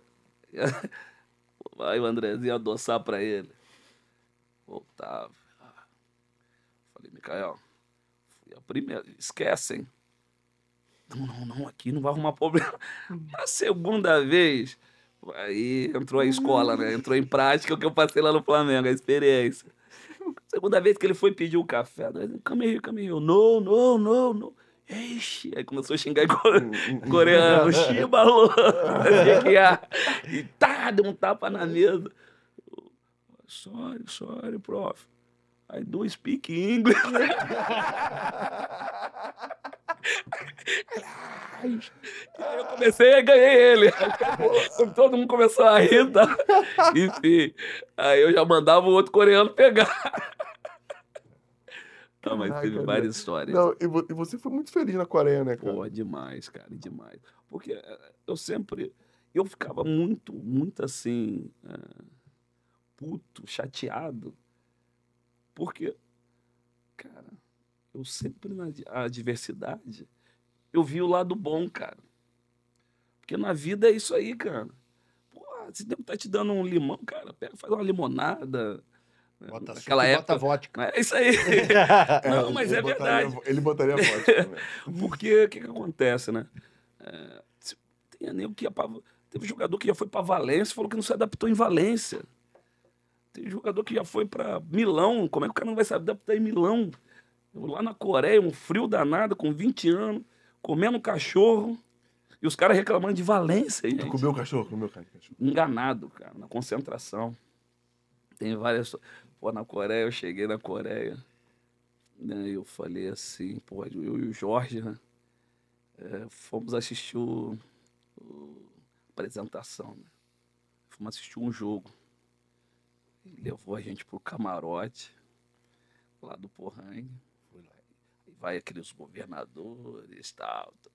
Vai o Andrezinho adoçar pra ele. Voltava. Falei, Micael, fui a primeira. Esquecem. Não, não, não, aqui não vai arrumar problema. Hum. A segunda vez, aí entrou a escola, né? Entrou em prática o que eu passei lá no Flamengo, a experiência. A segunda vez que ele foi pedir o um café, caminho, caminho, Não, não, não, não. Ixi, aí começou a xingar em hum, hum, coreano, shibalo, e tá, deu um tapa na mesa sorry, sorry, prof. I do speak English. eu comecei a ganhar ele. Aí, todo mundo começou a rir. Tá? Enfim, aí eu já mandava o outro coreano pegar. Tá, mas Ai, teve várias histórias. Não, e você foi muito feliz na Coreia, né, cara? Pô, demais, cara, demais. Porque eh, eu sempre. Eu ficava muito, muito assim. Uh puto, chateado. Porque, cara, eu sempre na adversidade, eu vi o lado bom, cara. Porque na vida é isso aí, cara. Pô, se tempo tá te dando um limão, cara, pega, faz uma limonada. Né? Bota suco, época, bota vodka. É isso aí. Não, mas é botaria, verdade. Ele botaria vodka. Porque o que, que acontece, né? É, tem nem o que ia pra... Teve jogador que já foi para Valência e falou que não se adaptou em Valência. Tem jogador que já foi para Milão. Como é que o cara não vai se adaptar em Milão? Eu, lá na Coreia, um frio danado, com 20 anos, comendo cachorro. E os caras reclamando de Valência. Gente. Tu comeu cachorro? Comeu cachorro. Enganado, cara, na concentração. Tem várias. Pô, na Coreia, eu cheguei na Coreia. Né, eu falei assim, pô, eu e o Jorge, né? É, fomos assistir o, o apresentação, né? Fomos assistir um jogo levou a gente pro camarote lá do Porranho. Aí vai aqueles governadores tal, tal.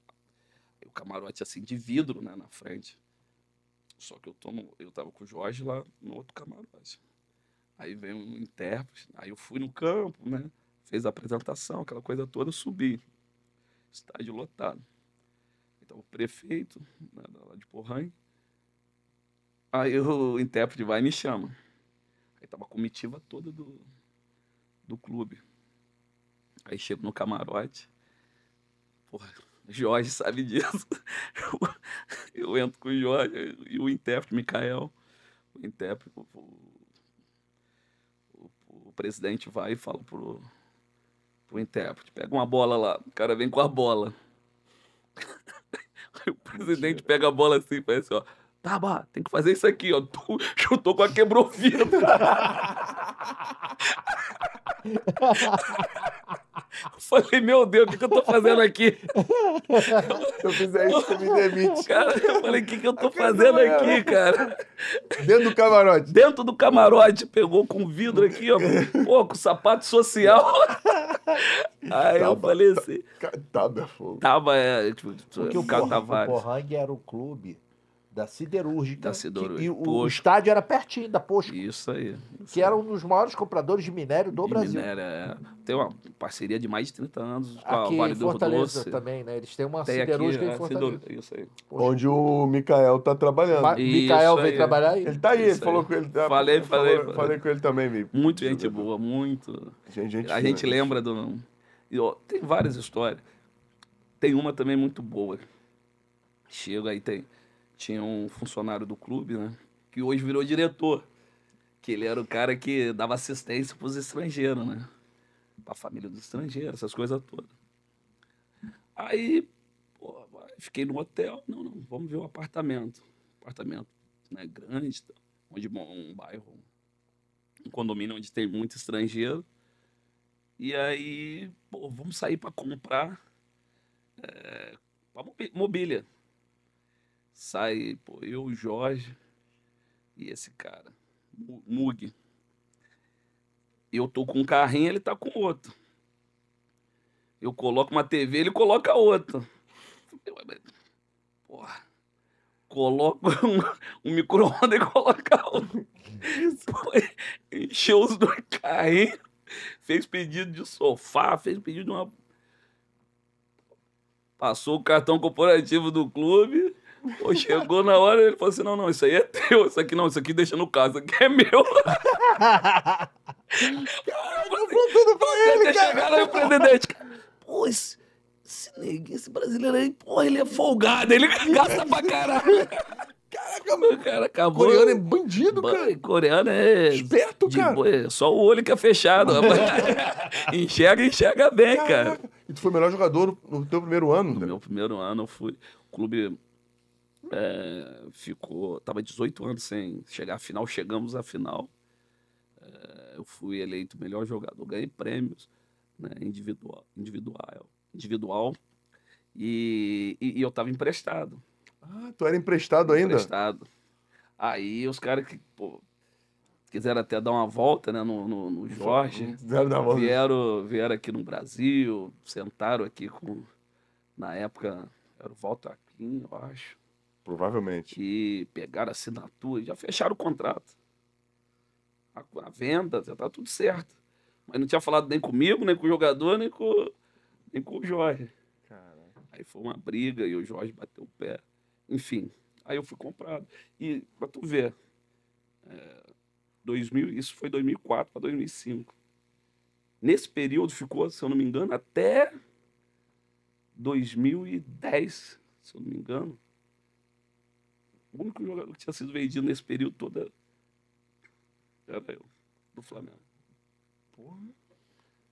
Aí o camarote assim de vidro, né, na frente. Só que eu tô no, eu tava com o Jorge lá no outro camarote. Aí vem um intérprete, aí eu fui no campo, né? Fez a apresentação, aquela coisa toda, eu subi. Estádio lotado. Então o prefeito né, lá de Porranho. Aí o intérprete vai e me chama. Aí tava a comitiva toda do, do clube. Aí chego no camarote. Porra, Jorge sabe disso. Eu, eu entro com o Jorge e o intérprete, Mikael. O intérprete, o, o, o, presidente vai e fala pro, pro intérprete: pega uma bola lá. O cara vem com a bola. Aí o presidente pega a bola assim, faz assim, ó. Tá, bah, tem que fazer isso aqui, ó. Tu chutou com a quebrou vidro. Falei, meu Deus, o que, que eu tô fazendo aqui? Se eu fizer isso, você me demite. Cara, eu falei, o que, que eu tô fazendo aqui, cara? Dentro do camarote. Dentro do camarote, pegou com vidro aqui, ó. Pô, com sapato social. Aí tava, eu falei assim. Tava fogo. Tava, é. Tipo, Porque o Carro Tavares. O Pohang era o clube da Siderúrgica. Da Siderúrgica. E o, o, estádio era pertinho da Posco. Isso aí. Isso que aí. era um dos maiores compradores de minério do de Brasil. Minério, é. Tem uma parceria de mais de 30 anos com aqui a Vale do Fortaleza Doce. também, né? Eles têm uma Tem siderúrgica aqui, em é, Fortaleza. É, isso aí. Poxa. Onde o Mikael tá trabalhando. Mikael veio trabalhar aí. Ele tá aí, isso ele falou aí. com ele. Tá? Falei, falei, falei. Falei com ele também, Mico. Muito gente boa, muito. Gente, gente a gente lembra do... Tem várias histórias. Tem uma também muito boa. Chega aí, tem tinha um funcionário do clube, né? Que hoje virou diretor. Que ele era o cara que dava assistência pros estrangeiros, né? Pra família dos estrangeiros, essas coisas todas. Aí, pô, fiquei no hotel. Não, não, vamos ver o um apartamento. Apartamento né, grande, tá, onde um bairro, um condomínio onde tem muito estrangeiro. E aí, pô, vamos sair para comprar é, mobília. Sai, pô, eu, o Jorge e esse cara, Mug. Eu tô com um carrinho, ele tá com outro. Eu coloco uma TV, ele coloca outro. Porra. Coloco um, um micro-ondas e coloca outro. Encheu os dois carrinhos. Fez pedido de sofá, fez pedido de uma. Passou o cartão corporativo do clube. Pô, chegou na hora ele falou assim: não, não, isso aí é teu, isso aqui não, isso aqui deixa no caso, isso aqui é meu. Cara, eu tudo pra ele, cara. Eu aí o Pô, esse, esse neguinho, esse brasileiro aí, porra, ele é folgado, ele gasta pra caralho. Caraca, mano. Cara, acabou. Coreano é bandido, cara. Coreano é. Esperto, cara. só o olho que é fechado. enxerga, enxerga bem, Caraca. cara. E tu foi o melhor jogador no teu primeiro ano? No né? meu primeiro ano eu fui. O clube é, ficou, tava 18 anos sem chegar à final, chegamos à final. É, eu fui eleito melhor jogador, ganhei prêmios né, individual, individual, individual e, e, e eu tava emprestado. Ah, tu era emprestado ainda? Emprestado. Aí os caras que pô, quiseram até dar uma volta né, no, no, no Jorge, vieram, vieram aqui no Brasil, sentaram aqui com, na época, era o Walter Aquino, eu acho Provavelmente. E pegaram assinatura, já fecharam o contrato. A, a venda, já tá tudo certo. Mas não tinha falado nem comigo, nem com o jogador, nem com, nem com o Jorge. Aí foi uma briga e o Jorge bateu o pé. Enfim, aí eu fui comprado. E pra tu ver, é, 2000, isso foi 2004 para 2005. Nesse período ficou, se eu não me engano, até 2010, se eu não me engano. O único jogador que tinha sido vendido nesse período todo é- era eu, do Flamengo. Porra.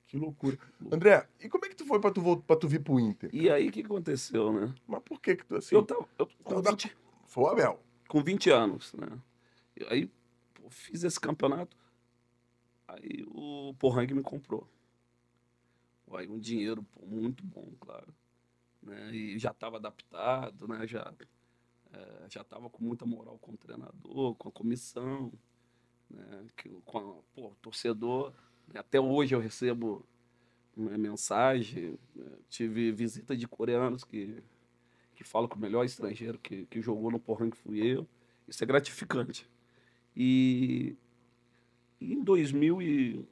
Que loucura. loucura. André, e como é que tu foi pra tu, pra tu vir pro Inter? Cara? E aí o que aconteceu, né? Mas por que que tu assim? Eu tava. Eu, com tava 20... Foi o Abel. Com 20 anos, né? E aí pô, fiz esse campeonato. Aí o Porrang me comprou. aí um dinheiro pô, muito bom, claro. Né? E já tava adaptado, né? Já eh, já estava com muita moral com o treinador, com a comissão, né, que, com a, pô, o torcedor. Né, até hoje eu recebo uma né, mensagem. Né, tive visita de coreanos que, que falam que o melhor estrangeiro que, que jogou no que fui eu. Isso é gratificante. E em 2000 e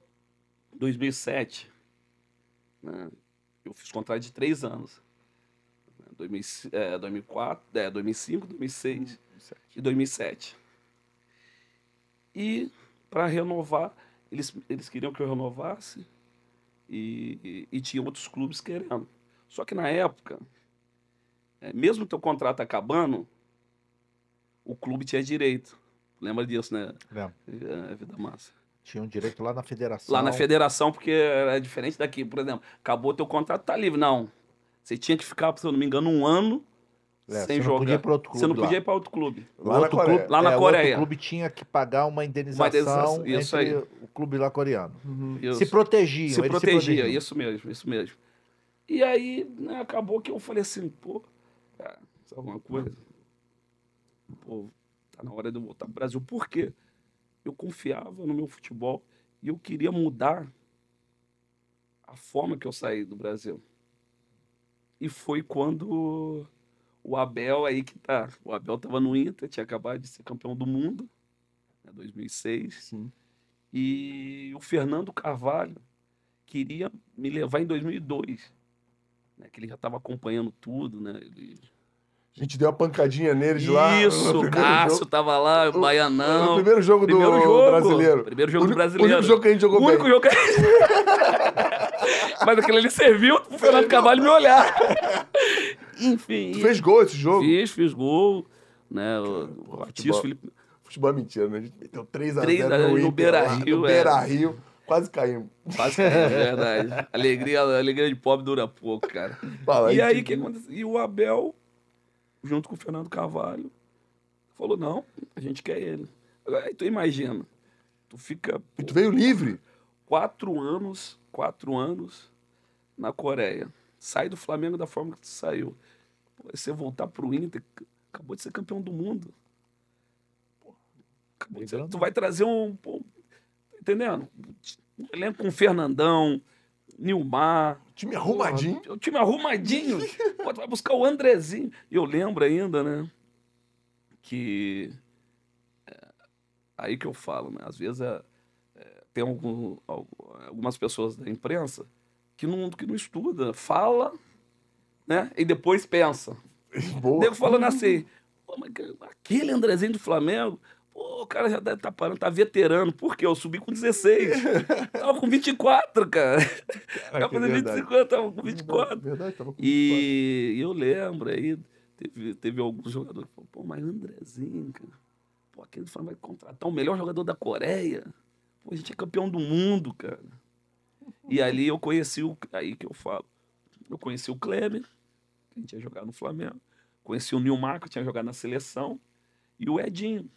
2007, né, eu fiz contrato de três anos. 2000, é, 2004, é, 2005, 2006 2007. e 2007. E hum, para renovar, eles, eles queriam que eu renovasse e, e, e tinha outros clubes querendo. Só que na época, é, mesmo teu contrato acabando, o clube tinha direito. Lembra disso, né? Lembro. É, é vida massa. Tinha um direito lá na federação. Lá na federação, porque era diferente daqui. Por exemplo, acabou teu contrato, tá livre. Não. Você tinha que ficar, se eu não me engano, um ano é, sem você jogar. Não podia ir outro clube. Você não podia ir para outro clube. Lá, outro na Coreia. Clube, lá na é, Coreia. Outro clube tinha que pagar uma indenização, uma indenização isso aí. o clube lá coreano. Uhum. Se protegia. Se protegia, isso mesmo, isso mesmo. E aí né, acabou que eu falei assim, pô, É sabe uma coisa? Pô, tá na hora de eu voltar para o Brasil. Por quê? Eu confiava no meu futebol e eu queria mudar a forma que eu saí do Brasil e foi quando o Abel aí que tá. O Abel tava no Inter, tinha acabado de ser campeão do mundo, né, 2006. Sim. E o Fernando Carvalho queria me levar em 2002, né, que ele já estava acompanhando tudo, né? Ele a gente deu uma pancadinha neles Isso, lá. Isso, o Cássio jogo. tava lá, o Baianão. No primeiro jogo primeiro do jogo. brasileiro. Primeiro jogo o, do brasileiro. O único jogo que a gente jogou o bem. O único jogo que a gente... Mas aquele ali serviu pro Fernando Cavalho me olhar. Enfim. Tu fez gol esse jogo? Fiz, fiz gol. Né, o Atis, Felipe... Futebol é mentira, né? A gente meteu 3x0 no, no Beira-Rio. No é. Beira-Rio. Quase caímos. Quase caímos, é verdade. alegria, alegria de pobre dura pouco, cara. Fala, e aí, o que aconteceu? E o Abel junto com o Fernando Carvalho, falou: não, a gente quer ele. Agora, aí tu imagina, tu fica. E tu veio livre? Quatro anos, quatro anos na Coreia. Sai do Flamengo da forma que tu saiu. Pô, você voltar pro Inter, acabou de ser campeão do mundo. Pô, ser, tu vai trazer um. Pô, tá entendendo? Um elenco com Fernandão. Nilmar. Time arrumadinho. O time arrumadinho. Pode, vai buscar o Andrezinho. E eu lembro ainda, né? Que. É, aí que eu falo, né? Às vezes é, é, tem algum, algumas pessoas da imprensa que não, que não estuda, fala, né? E depois pensa. Boa. Devo falando assim. Aquele Andrezinho do Flamengo Pô, o cara já deve tá parando, tá veterano. Por quê? Eu subi com 16. tava com 24, cara. Caraca, tava é fazendo 25 anos, tava com 24. Verdade, verdade tava com 24. E, e eu lembro aí, teve, teve alguns jogadores que falaram, pô, mas Andrezinho, cara. Pô, aquele vai contratar o melhor jogador da Coreia. Pô, a gente é campeão do mundo, cara. E ali eu conheci o. Aí que eu falo. Eu conheci o Kleber, que tinha jogado no Flamengo. Conheci o Nilmar, que tinha jogado na seleção. E o Edinho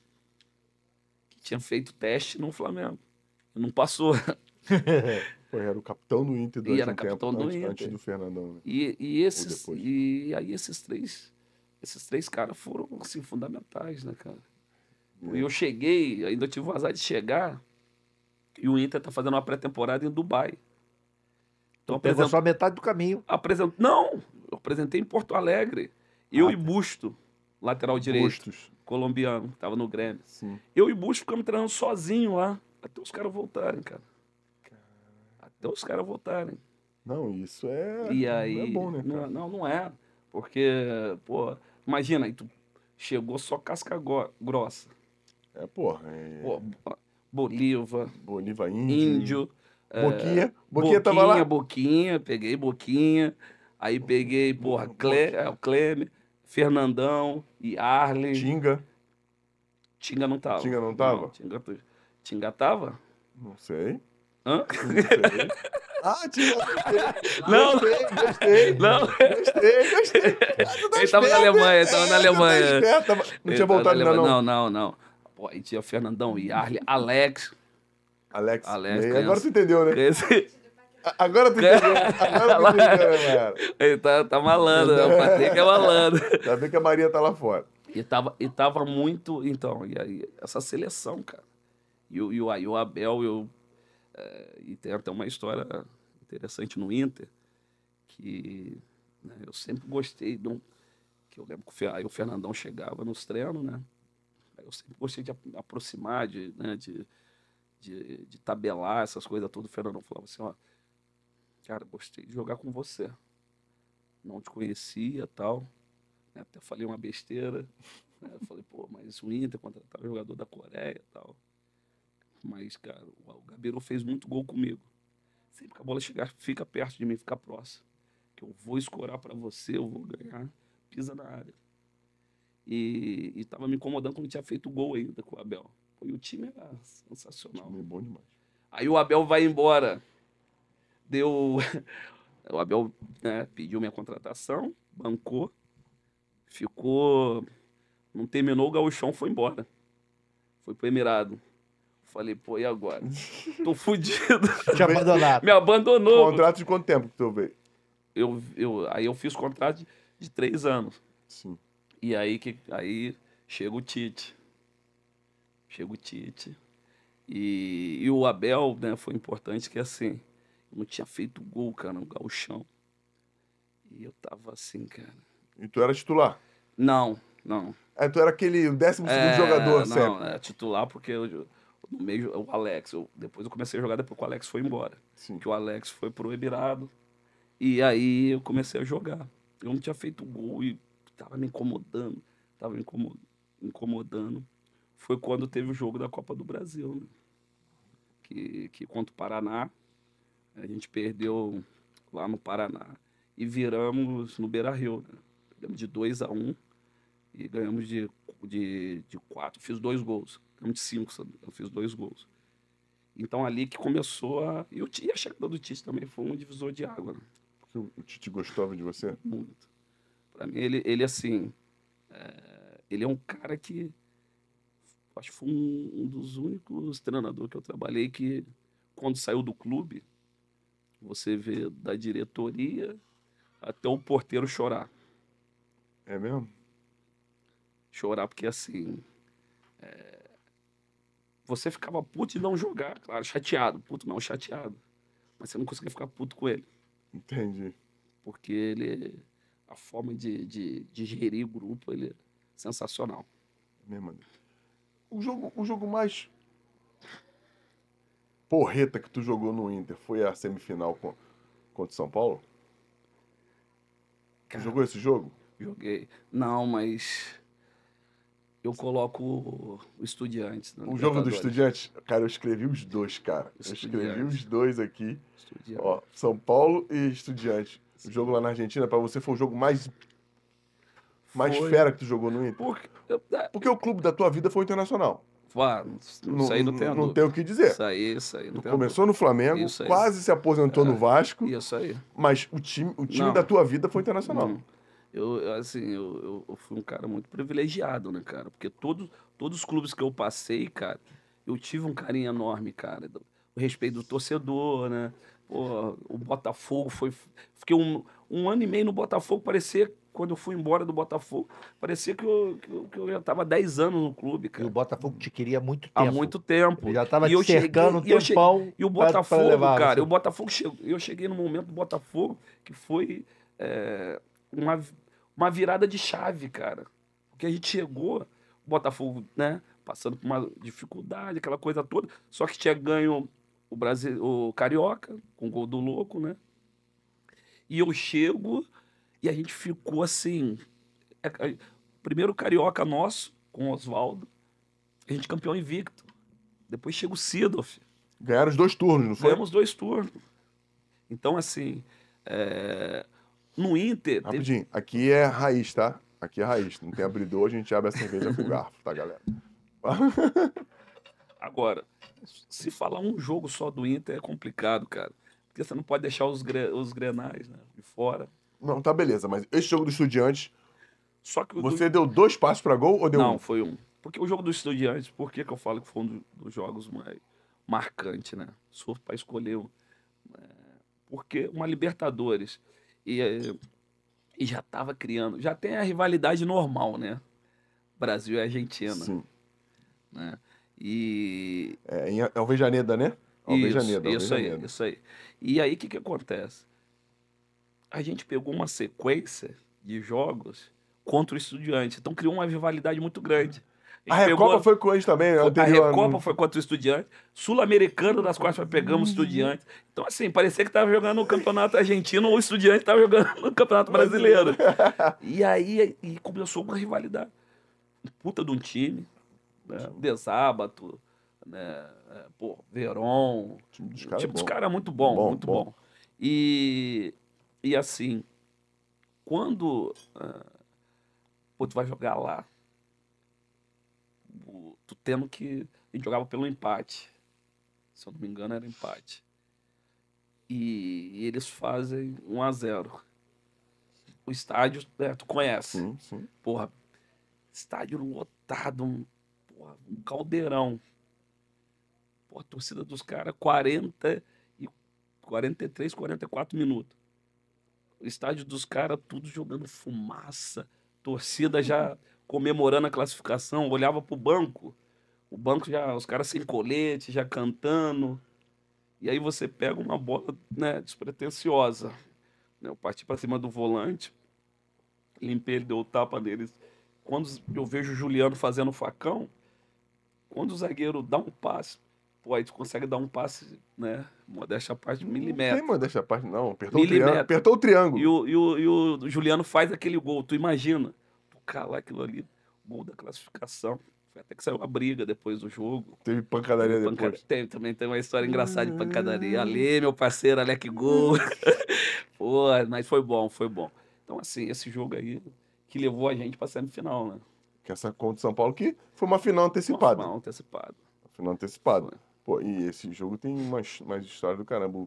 tinha feito teste no Flamengo. Não passou. era o capitão do Inter durante e era um capitão tempo, do antes, Inter. antes do Fernandão. Né? E, e, esses, e aí esses três, esses três caras foram assim, fundamentais, né, cara? E eu é. cheguei, ainda tive o azar de chegar, e o Inter tá fazendo uma pré-temporada em Dubai. Então, então apresentou só metade do caminho. Não, eu apresentei em Porto Alegre. Eu ah, e tá. Busto, lateral direito. Bustos colombiano, que tava no Grêmio. Sim. Eu e Bush ficamos treinando sozinho lá, até os caras voltarem, cara. Caramba. Até os caras voltarem. Não, isso é. E aí, não é bom, né? cara? não, não, é. Porque, pô, imagina, aí tu chegou só casca grossa. É, porra. É... Pô, Bolívar. Bolívar índio. Índio. Boquinha. É, boquinha, boquinha tava lá. Boquinha, peguei boquinha. Aí peguei, porra, Cle, é, o Cleme. Fernandão e Arlen. Tinga. Tinga não tava. Tinga não tava? Não, Tinga, Tinga tava? Não sei. Hã? Não sei. Ah, Tinga, gostei. Não, gostei, gostei. Não. Gostei, gostei. Ah, ele tava na Alemanha, ele né? tava na tá Alemanha. Tá não tinha voltado ainda, não. Não, não, não. Pô, aí tinha Fernandão, e Alex. Alex. Alex. Agora tu entendeu, né? Agora tu entendeu. Agora tu entendeu, cara. Ele tá, tá malandro, O Patrick é, é malando Ainda bem que a Maria tá lá fora. E tava, e tava muito. Então, e aí, essa seleção, cara. E o, e o, e o Abel, eu. É, e tem até uma história interessante no Inter, que né, eu sempre gostei de um. Que eu lembro que o Fernandão chegava nos treinos, né? Eu sempre gostei de aproximar, de, né, de, de, de tabelar essas coisas todas. O Fernandão falava assim: ó Cara, gostei de jogar com você. Não te conhecia tal. Né, até falei uma besteira. Né? Falei, pô, mas o Inter contratava jogador da Coreia tal. Mas, cara, o Gabiru fez muito gol comigo. Sempre que a bola chegar, fica perto de mim, fica próximo. Que eu vou escorar para você, eu vou ganhar. Pisa na área. E, e tava me incomodando quando tinha feito gol ainda com o Abel. E o time era sensacional. O time é bom demais. Aí o Abel vai embora deu. o Abel né, pediu minha contratação, bancou, ficou. Não terminou o gauchão, foi embora. Foi pro Emirado. Falei, pô, e agora? Tô fudido. Te abandonado. Me abandonou. Contrato de quanto tempo que tu veio? Eu, eu, aí eu fiz contrato de, de três anos. Sim. E aí, que, aí chega o Tite. Chega o Tite. E, e o Abel, né, foi importante que assim não tinha feito gol, cara, no galchão. E eu tava assim, cara. E tu era titular? Não, não. É, tu era aquele 12 é, jogador, não, Não, é titular porque eu, no meio o Alex, eu, depois eu comecei a jogar depois que o Alex foi embora. Sim. Que o Alex foi pro Emirado. E aí eu comecei a jogar. Eu não tinha feito gol e tava me incomodando, tava me incomodando. Foi quando teve o jogo da Copa do Brasil, né? que, que contra o Paraná, a gente perdeu lá no Paraná e viramos no Beira Rio. Né? Perdemos de 2 a 1 um, e ganhamos de 4. De, de quatro. Fiz dois gols. Ganhamos de 5, eu fiz dois gols. Então ali que começou a. E, o, e a chegada do Tite também foi um divisor de água. Né? o Tite gostava de você? Muito. para mim, ele, ele assim. É, ele é um cara que. Acho que foi um, um dos únicos treinadores que eu trabalhei que, quando saiu do clube, você vê da diretoria até o porteiro chorar. É mesmo? Chorar porque assim. É... Você ficava puto e não jogar, claro, chateado. Puto não, chateado. Mas você não conseguia ficar puto com ele. Entendi. Porque ele. A forma de, de, de gerir o grupo, ele é sensacional. É mesmo, o jogo, o jogo mais porreta que tu jogou no Inter foi a semifinal com, contra o São Paulo? Cara, tu jogou esse jogo? Joguei. Não, mas eu coloco o, o Estudiantes. O jogo do Estudiantes? Cara, eu escrevi os dois, cara. Eu escrevi os dois aqui. Ó, São Paulo e Estudiantes. O jogo lá na Argentina, para você, foi o jogo mais mais foi. fera que tu jogou no Inter? Porque, é, porque o clube da tua vida foi o Internacional não, tipo, ah, isso aí não tem Não, tem o que dizer. Isso aí, isso aí. Começou no Flamengo, quase se aposentou é, no Vasco. Isso aí. Mas o time, o time da tua vida foi internacional. Não. Eu, assim, eu, eu, fui um cara muito privilegiado, né, cara? Porque todos todos os clubes que eu passei, cara, eu tive um carinho enorme, cara. O respeito do torcedor, né? Pô, o Botafogo foi. Fiquei um, um ano e meio no Botafogo, parecia quando eu fui embora do Botafogo, parecia que eu, que eu, que eu já estava 10 anos no clube, cara. E o Botafogo te queria muito tempo. Há muito tempo. Ele já estava te cercando cheguei, um tempão. Cheguei, e o Botafogo, levar, cara, o Botafogo chegou, eu cheguei no momento do Botafogo que foi é, uma, uma virada de chave, cara. Porque a gente chegou, o Botafogo, né, passando por uma dificuldade, aquela coisa toda, só que tinha ganho o Brasil, o Carioca, com o gol do louco, né? E eu chego e a gente ficou assim. É, é, primeiro carioca nosso, com o Oswaldo. A gente campeão invicto. Depois chega o Sidolf. Ganharam os dois turnos, não foi? Ganhamos dois turnos. Então, assim. É... No Inter. Rapidinho, teve... aqui é raiz, tá? Aqui é raiz. Não tem abridor, a gente abre a cerveja com o garfo, tá, galera? Agora, se falar um jogo só do Inter é complicado, cara. Porque você não pode deixar os, gre... os grenais né, de fora. Não, tá beleza, mas esse jogo do Estudiantes. Só que você do... deu dois passos para gol ou deu Não, um? foi um. Porque o jogo do Estudiantes, por que, que eu falo que foi um dos jogos mais marcantes, né? Só para escolher. É, porque uma Libertadores. E, e já tava criando. Já tem a rivalidade normal, né? Brasil e Argentina. Sim. Né? E. É, em Alvejaneda, né? Alvejaneda, isso, Alvejaneda. Isso aí, isso aí. E aí, o que, que acontece? a gente pegou uma sequência de jogos contra o Estudiante. Então criou uma rivalidade muito grande. A, a Recopa foi com eles também. Foi, a Recopa foi contra o Estudiante. Sul-Americano, nas quartas pegamos o Estudiante. Então, assim, parecia que estava jogando no Campeonato Argentino ou o Estudiante estava jogando no Campeonato Brasileiro. e aí e começou uma rivalidade. Puta de um time. Né? Desábato, né? É, pô, Verón, tipo dos caras é, tipo, cara muito bom, bom muito bom. bom. E e assim, quando uh, pô, tu vai jogar lá, tu tendo que. A gente jogava pelo empate. Se eu não me engano, era empate. E, e eles fazem 1 a 0 O estádio, é, tu conhece. Sim, sim. Porra, estádio lotado, um, porra, um caldeirão. Porra, a torcida dos caras, 40 e 43, 44 minutos estádio dos caras tudo jogando fumaça, torcida já comemorando a classificação, olhava pro banco, o banco já, os caras sem colete, já cantando. E aí você pega uma bola, né, despretensiosa. Né, eu parti para cima do volante, limpei ele, deu o tapa neles. Quando eu vejo o Juliano fazendo facão, quando o zagueiro dá um passe, pô, aí tu consegue dar um passe, né? Modéstia a parte, milímetro. Não tem modéstia a parte, não. Apertou o triângulo. Apertou o triângulo. E o, e, o, e o Juliano faz aquele gol, tu imagina. Tu calar aquilo ali, gol da classificação. Foi até que saiu uma briga depois do jogo. Teve pancadaria teve depois. Teve, também tem uma história engraçada de pancadaria. Hum. Ale meu parceiro, Alê, que gol. pô, mas foi bom, foi bom. Então, assim, esse jogo aí que levou a gente pra semifinal, né? Que é essa contra o São Paulo que foi uma final antecipada. Uma final antecipada. final antecipada. Foi. Pô, e esse jogo tem mais, mais história do caramba.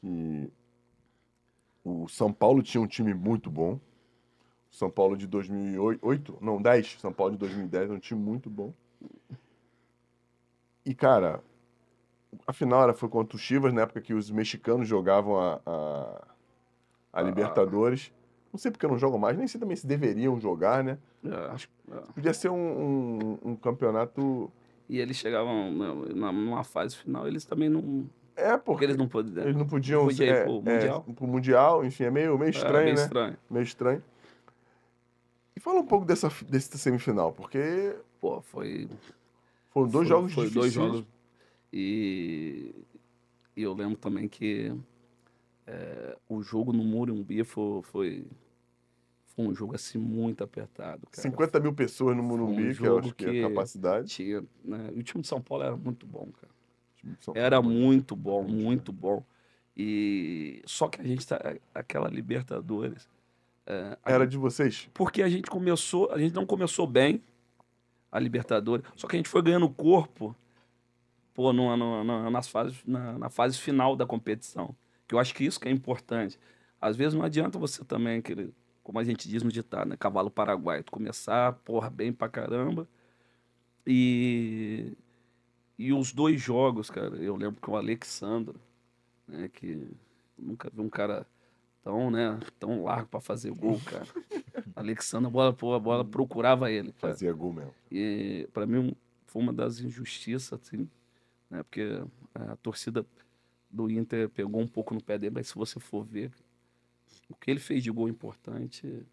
Que o São Paulo tinha um time muito bom. O São Paulo de 2008, não, 10. São Paulo de 2010 é um time muito bom. E, cara, a final era, foi contra o Chivas, na época que os mexicanos jogavam a, a, a ah. Libertadores. Não sei porque não jogam mais, nem sei também se deveriam jogar, né? É, Acho, é. Podia ser um, um, um campeonato e eles chegavam na, numa fase final, eles também não. É, porque, porque eles não podiam. Eles não podiam não podia ir é, pro é, Mundial. É, pro Mundial, enfim, é meio, meio estranho, é, meio né? Estranho. Meio estranho. E fala um pouco dessa, dessa semifinal, porque. Pô, foi. Foram dois foi, jogos foi difíceis. dois jogos. E, e eu lembro também que é, o jogo no Morumbi foi, foi foi tipo, um jogo assim muito apertado. Cara. 50 mil pessoas no Morumbi, um que eu acho que, que é a capacidade. Tinha, né? o time de São Paulo era muito bom, cara. Era muito bom, muito bom. E só que a gente tá é, aquela Libertadores. É, era de vocês? Porque a gente começou, a gente não começou bem a Libertadores, só que a gente foi ganhando corpo pô, no numa, nas fases, na, na fase final da competição. Que eu acho que isso que é importante. Às vezes não adianta você também querido como a gente diz no ditado, né? Cavalo paraguaio. Tu começar, porra, bem pra caramba. E. E os dois jogos, cara, eu lembro que o Alexandre né, que nunca vi um cara tão, né, tão largo para fazer gol, cara. Alexandre, a bola, a bola procurava ele. Cara. Fazia gol mesmo. E para mim foi uma das injustiças, assim, né, porque a torcida do Inter pegou um pouco no pé dele, mas se você for ver, o que ele fez de gol importante.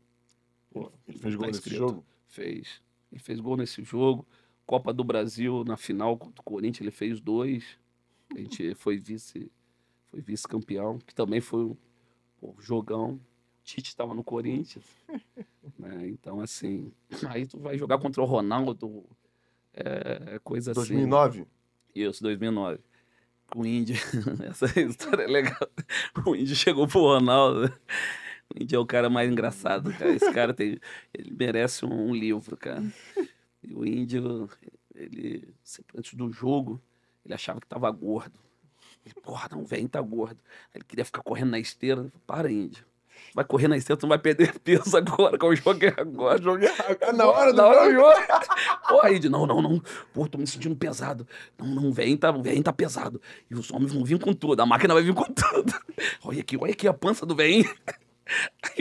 Pô, ele fez gol tá nesse jogo? Fez. Ele fez gol nesse jogo. Copa do Brasil, na final contra o Corinthians, ele fez dois. A gente foi vice foi vice-campeão, que também foi um pô, jogão. Tite estava no Corinthians. Né? Então, assim, aí tu vai jogar contra o Ronaldo, é, é coisa 2009. assim. 2009? Isso, 2009 o índio. Essa história é legal. O índio chegou pro Ronaldo. O índio é o cara mais engraçado, cara. Esse cara tem. Ele merece um livro, cara. E o índio, ele, sempre antes do jogo, ele achava que tava gordo. Ele, porra, não, velho, tá gordo. Ele queria ficar correndo na esteira. Falei, Para, índio. Vai correr na estrela, tu não vai perder peso agora, que eu joguei agora. Joguei agora, na hora do na hora jogo. jogo. Pô, aí de não, não, não. Pô, tô me sentindo pesado. Não, não, vem, tá, vem, tá pesado. E os homens vão vir com tudo, a máquina vai vir com tudo. Olha aqui, olha aqui a pança do vem.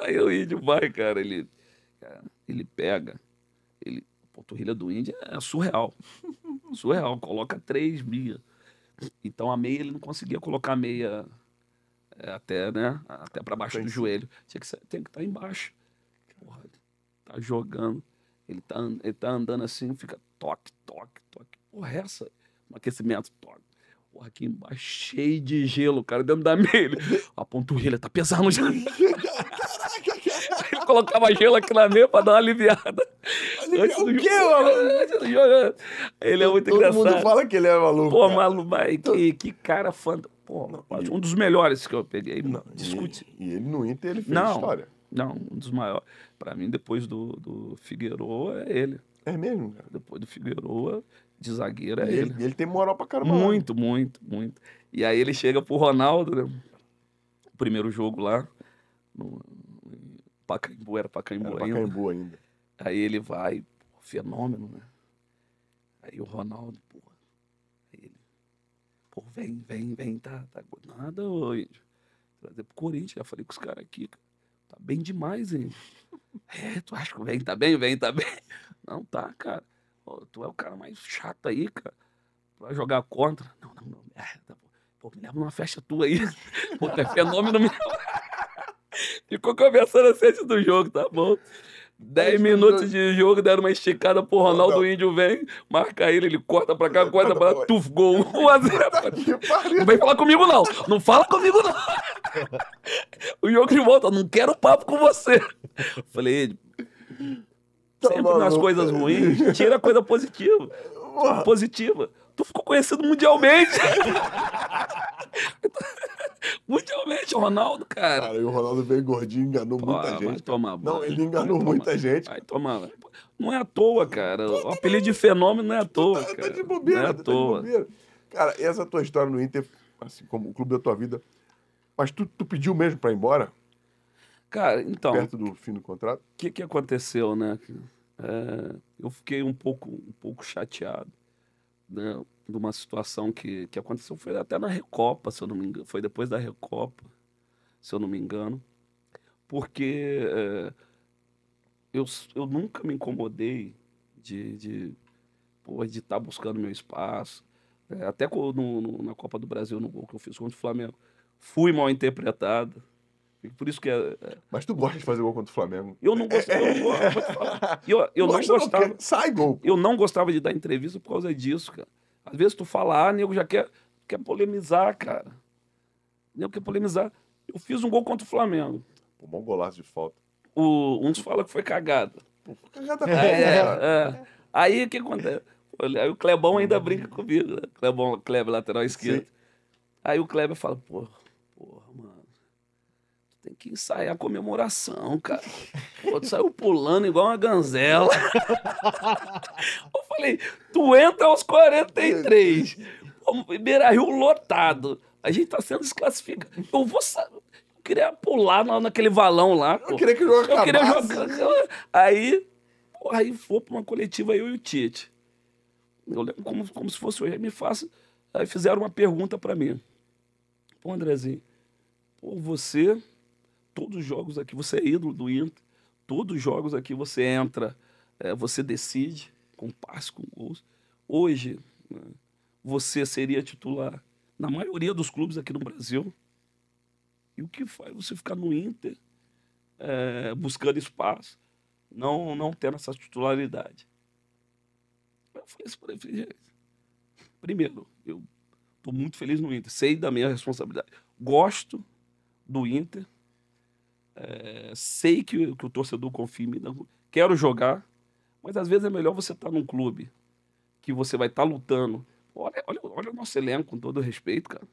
Aí, o índio vai, cara, ele, ele pega, ele, a do índio é surreal. Surreal, coloca três meia. Então a meia ele não conseguia colocar a meia é, até, né? Até para baixo do joelho. Tinha que, tem que estar tá embaixo. Porra, tá jogando. Ele tá, ele tá andando assim, fica toque, toque, toque. Porra, é essa? Um aquecimento, toque. Porra, aqui embaixo, cheio de gelo, cara, dentro da meia. A ponturrilha tá pesando já. colocava gelo aqui na meia pra dar uma aliviada. Aliviar o quê, maluco? É. Ele é muito Todo engraçado. Todo mundo fala que ele é maluco. Pô, maluco, mas que, que cara fantástico. Pô, um dos melhores que eu peguei. Não, discute. E, e, ele no Inter, ele fez não, história. Não, um dos maiores. Pra mim, depois do, do Figueiredo, é ele. É mesmo? Cara? Depois do Figueroa, de zagueiro, é e ele. Ele tem moral pra caramba. Né? Muito, muito, muito. E aí ele chega pro Ronaldo, né? O primeiro jogo lá, no, Pacaembu, era Pacaembu era ainda. Pacaembu ainda. Aí ele vai, pô, fenômeno, né? Aí o Ronaldo, pô. Aí ele, pô, vem, vem, vem, tá, tá. Nada, ô, índio. Trazer pro Corinthians. Já falei com os caras aqui, Tá bem demais, hein? É, tu acha que vem, tá bem, vem, tá bem. Não, tá, cara. Pô, tu é o cara mais chato aí, cara. Tu vai jogar contra. Não, não, não. É, tá, pô, me leva numa festa tua aí. Pô, tu é fenômeno mesmo. Ficou conversando antes do jogo, tá bom? 10 minutos de jogo, deram uma esticada pro Ronaldo, o índio vem, marca ele, ele corta pra cá, corta pra lá, tuf, gol. 1x0. Não vem falar comigo, não. Não fala comigo, não. o jogo de volta, não quero papo com você. Falei, tá sempre nas coisas ruins, tira a coisa positiva. Positiva. Tu ficou conhecido mundialmente. Mundialmente, Ronaldo, cara. Cara, e o Ronaldo veio gordinho, enganou Pô, muita gente. Tomar, não, ele enganou muita gente. Vai tomar. Não é à toa, cara. O apelido de fenômeno não é à tá- toa. Tá, cara. tá de bobeira, não é à tá toa. Tá cara, essa tua história no Inter, assim como o clube da tua vida, mas tu, tu pediu mesmo para ir embora? Cara, então. Perto do fim do contrato? O que, que aconteceu, né? É, eu fiquei um pouco, um pouco chateado né, de uma situação que, que aconteceu, foi até na Recopa, se eu não me engano, foi depois da Recopa, se eu não me engano, porque é, eu, eu nunca me incomodei de, de estar de tá buscando meu espaço, é, até no, no, na Copa do Brasil, no gol que eu fiz contra o Flamengo, fui mal interpretado, por isso que é, é... Mas tu gosta de fazer gol contra o Flamengo. Eu não gostava. Eu, não gostava, eu, eu não gostava. Não Sai gol. Eu não gostava de dar entrevista por causa disso, cara. Às vezes tu falar, ah, nego já quer, quer polemizar, cara. Nego quer polemizar. Eu fiz um gol contra o Flamengo. Um bom golaço de falta. O, uns fala que foi cagada. Cagada é, é, Aí o que acontece? Aí o Clebão ainda brinca comigo, né? Clebão, Kleber, lateral esquerdo. Sim. Aí o Kleber fala, pô, tem que ensaiar a comemoração, cara. Pô, tu saiu pulando igual uma ganzela. eu falei, tu entra aos 43. Beira Rio lotado. A gente tá sendo desclassificado. Eu vou eu queria pular na, naquele valão lá. Pô. Eu queria que o jogo Eu queria jogar. Aí, porra, aí foi pra uma coletiva eu e o Tite. Eu lembro como, como se fosse hoje. me faço. Aí fizeram uma pergunta para mim. Pô, Andrezinho, pô, você Todos os jogos aqui você é ídolo do Inter. Todos os jogos aqui você entra, é, você decide com passe, com gols. Hoje, né, você seria titular na maioria dos clubes aqui no Brasil. E o que faz você ficar no Inter é, buscando espaço, não, não tendo essa titularidade? Eu falei isso para ele, gente, primeiro, eu tô muito feliz no Inter, sei da minha responsabilidade, gosto do Inter, é, sei que, que, o torcedor confia em mim, não, quero jogar, mas às vezes é melhor você estar tá num clube que você vai estar tá lutando. Olha, olha, olha o nosso elenco, com todo respeito, cara.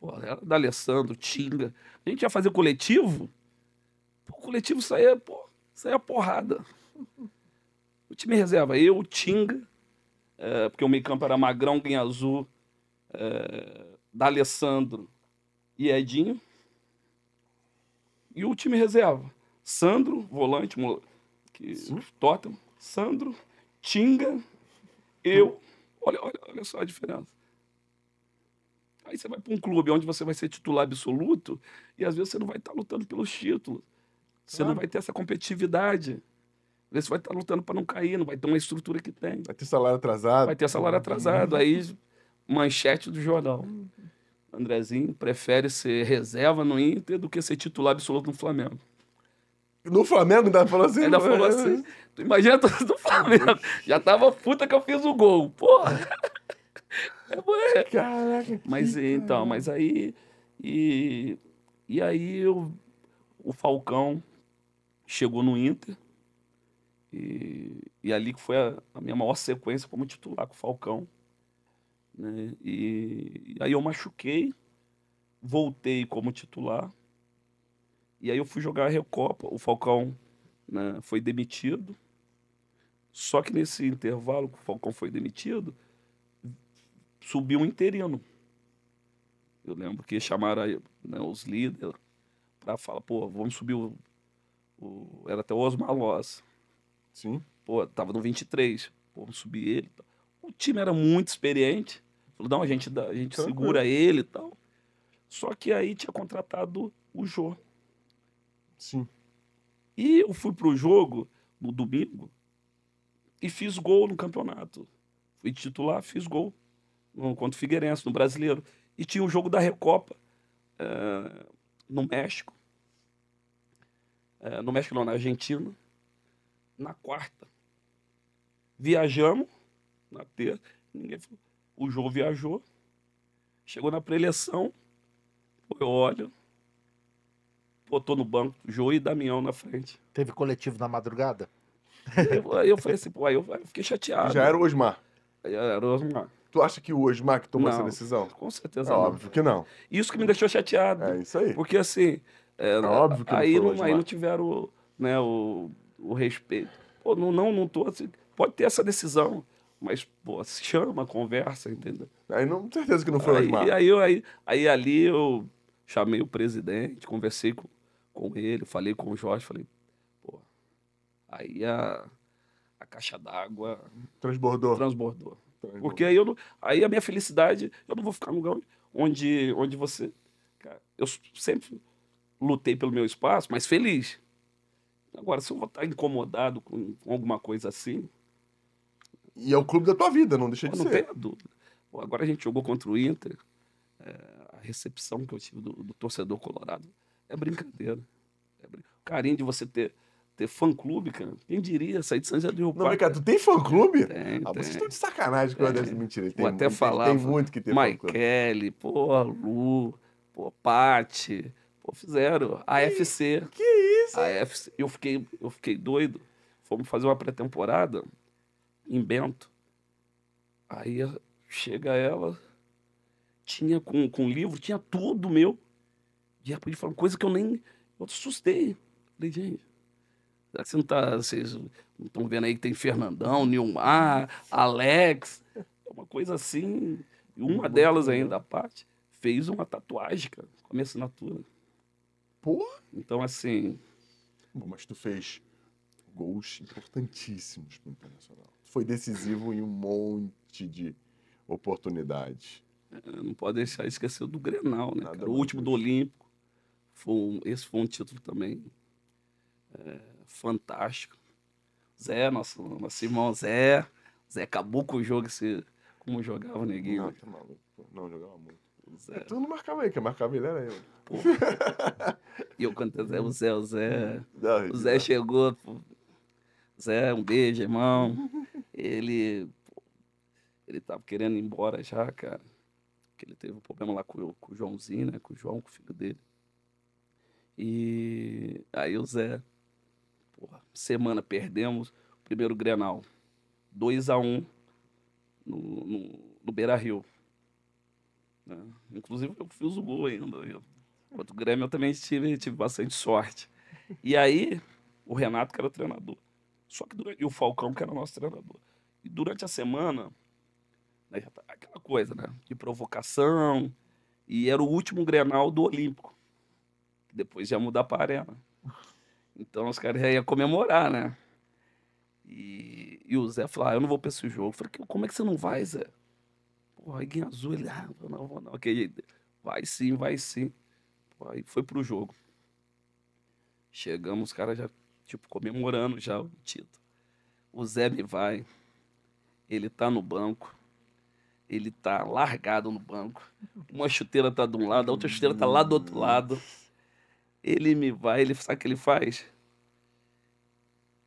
Pô, era é da Alessandro, Tinga. A gente ia fazer coletivo, pô, o coletivo saía, pô, porrada. O time reserva, eu, Tinga, é, porque o meio-campo era Magrão, Guinha Azul, é, eh, da Alessandro e Edinho. E o time reserva. Sandro, volante, que, Tottenham. Sandro, Tinga, eu. Olha, olha, olha só a diferença. Aí você vai para um clube onde você vai ser titular absoluto e às vezes você não vai estar tá lutando pelos títulos. Você não vai ter essa competitividade. Você vai estar tá lutando para não cair, não vai ter uma estrutura que tem. Vai ter salário atrasado. Vai ter salário atrasado. Aí, manchete do jornal. Andrezinho prefere ser reserva no Inter do que ser titular absoluto no Flamengo. No Flamengo ainda falou assim? Ainda falou assim. Tu imagina tudo do Flamengo. Já tava puta que eu fiz o gol. Porra! É, é, Caraca. Mas então, mas aí. E, e aí eu, o Falcão chegou no Inter. E, e ali que foi a, a minha maior sequência como titular com o Falcão. Né? E, aí eu machuquei, voltei como titular. E aí eu fui jogar a Recopa, o Falcão né, foi demitido. Só que nesse intervalo que o Falcão foi demitido, subiu um interino. Eu lembro que chamaram né, os líderes para falar, pô, vamos subir o, o Era até o Osmar Loz. Sim. Pô, tava no 23. Pô, vamos subir ele. O time era muito experiente. Falou, não, a gente, a gente segura ele e tal. Só que aí tinha contratado o Jô. Sim. E eu fui pro jogo no domingo e fiz gol no campeonato. Fui titular, fiz gol no, contra o Figueirense, no Brasileiro. E tinha o jogo da Recopa eh, no México. Eh, no México não, na Argentina. Na quarta. Viajamos na terça. Ninguém falou. O João viajou, chegou na preleção, eu olho, botou no banco, João e Damião na frente. Teve coletivo na madrugada? Eu, eu falei assim, pô, aí eu, eu fiquei chateado. Já era o Osmar. Já era o Osmar. Tu acha que o Osmar que tomou não, essa decisão? Com certeza é não. Óbvio que não. Isso que me deixou chateado. É isso aí. Porque assim. É, é óbvio que aí não, não aí não tiveram né, o, o respeito. Pô, não, não, não tô assim. Pode ter essa decisão mas, pô, se chama conversa, entendeu? Aí não, certeza que não foi mais o Aí, aí, aí ali eu chamei o presidente, conversei com, com ele, falei com o Jorge, falei, pô, aí a, a caixa d'água... Transbordou. Transbordou. Transbordou. Porque aí, eu não, aí a minha felicidade, eu não vou ficar num lugar onde, onde você... Cara, eu sempre lutei pelo meu espaço, mas feliz. Agora, se eu vou estar incomodado com, com alguma coisa assim, e é o clube da tua vida, não deixa de não ser. Não tenho dúvida. Pô, agora a gente jogou contra o Inter. É, a recepção que eu tive do, do torcedor colorado é brincadeira. É brin... O carinho de você ter ter fã-clube, cara. Quem diria sair de São José do Rio Não, mas cara, tu tem fã-clube? Tem, ah, tem. Vocês estão de sacanagem com é. dessa mentira. Tem, Vou até muito, falar. Tem, muito que tem Mike Kelly, pô, Lu, pô, Pati, pô, fizeram. Que, AFC. Que é isso? AFC. Eu fiquei, eu fiquei doido. Fomos fazer uma pré-temporada em Bento. Aí chega ela, tinha com, com livro, tinha tudo meu. E a polícia falar coisa que eu nem. Eu assustei. Falei, gente, será que você não tá, vocês não estão vendo aí que tem Fernandão, Nilmar, Alex? É uma coisa assim. E uma delas ainda, a parte, fez uma tatuagem, cara, com a minha assinatura. Pô! Então, assim. Bom, mas tu fez gols importantíssimos pro Internacional foi decisivo em um monte de oportunidades. É, não pode deixar esquecer do Grenal, né? Cara, o último do Olímpico. Foi um, esse foi um título também é, fantástico. Zé, nosso, nosso irmão Zé. Zé acabou com o jogo esse, como jogava neguinho. Não, tá Não, jogava muito. Zé. Tu não marcava ele, que marcava ele era eu. e eu cantei Zé, o Zé, o Zé. Não, o Zé não. chegou. Pô. Zé, um beijo, irmão. Ele. Ele tava querendo ir embora já, cara. Porque ele teve um problema lá com, com o Joãozinho, né? Com o João, com o filho dele. E aí o Zé. Porra, semana perdemos. O primeiro Grenal. 2 a 1 um no, no, no Beira Rio. Né? Inclusive eu fiz o gol ainda. Eu, o Grêmio eu também tive, tive bastante sorte. E aí, o Renato, que era o treinador, só que durante, e o Falcão, que era nosso treinador. E durante a semana, né, tá, aquela coisa, né? De provocação. E era o último grenal do Olímpico. depois ia mudar para Arena. Então os caras já iam comemorar, né? E, e o Zé falou: ah, eu não vou para esse jogo. Eu falei: como é que você não vai, Zé? Porra, Iguinho Azul, ele, ah, não vou não. Okay. Vai sim, vai sim. aí foi pro jogo. Chegamos, os caras já tipo, comemorando já o título. O Zé me vai, ele tá no banco, ele tá largado no banco. Uma chuteira tá de um lado, a outra chuteira tá lá do outro lado. Ele me vai, ele sabe o que ele faz?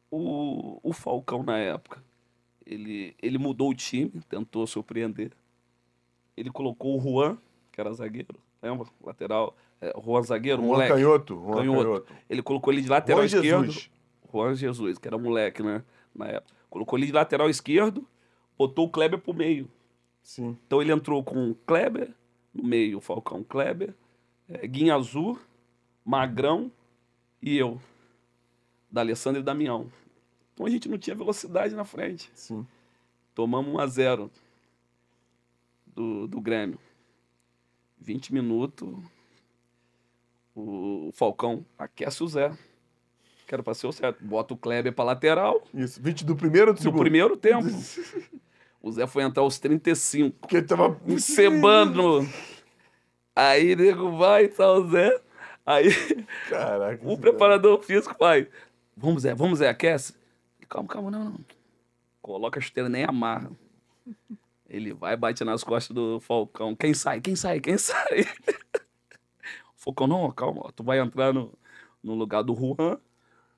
O, o Falcão na época, ele, ele mudou o time, tentou surpreender. Ele colocou o Juan, que era zagueiro, lembra? Lateral. É, Juan Zagueiro, Juan moleque. Canhoto, Juan canhoto. canhoto. Ele colocou ele de lateral Juan esquerdo. Jesus. Juan Jesus, que era moleque, né? Na época. Colocou ele de lateral esquerdo, botou o Kleber pro meio. Sim. Então ele entrou com o Kleber, no meio o Falcão Kleber, é, Guinha Azul, Magrão e eu. Da Alessandra e Damião. Então a gente não tinha velocidade na frente. Sim. Tomamos 1 um a 0 do, do Grêmio. 20 minutos, o Falcão aquece o Zé. quero era pra ser o certo. Bota o Kleber pra lateral. Isso, 20 do primeiro ou do segundo? Do primeiro tempo. o Zé foi entrar aos 35. Porque ele tava... Cebando. Aí, nego, vai, tá o Zé. Aí, Caraca, o preparador físico vai. Vamos, Zé, vamos, Zé, aquece. Calma, calma, não, não. Coloca a chuteira, nem amarra. Ele vai, bate nas costas do Falcão. Quem sai? Quem sai? Quem sai? o Falcão, não, calma. Tu vai entrar no, no lugar do Juan,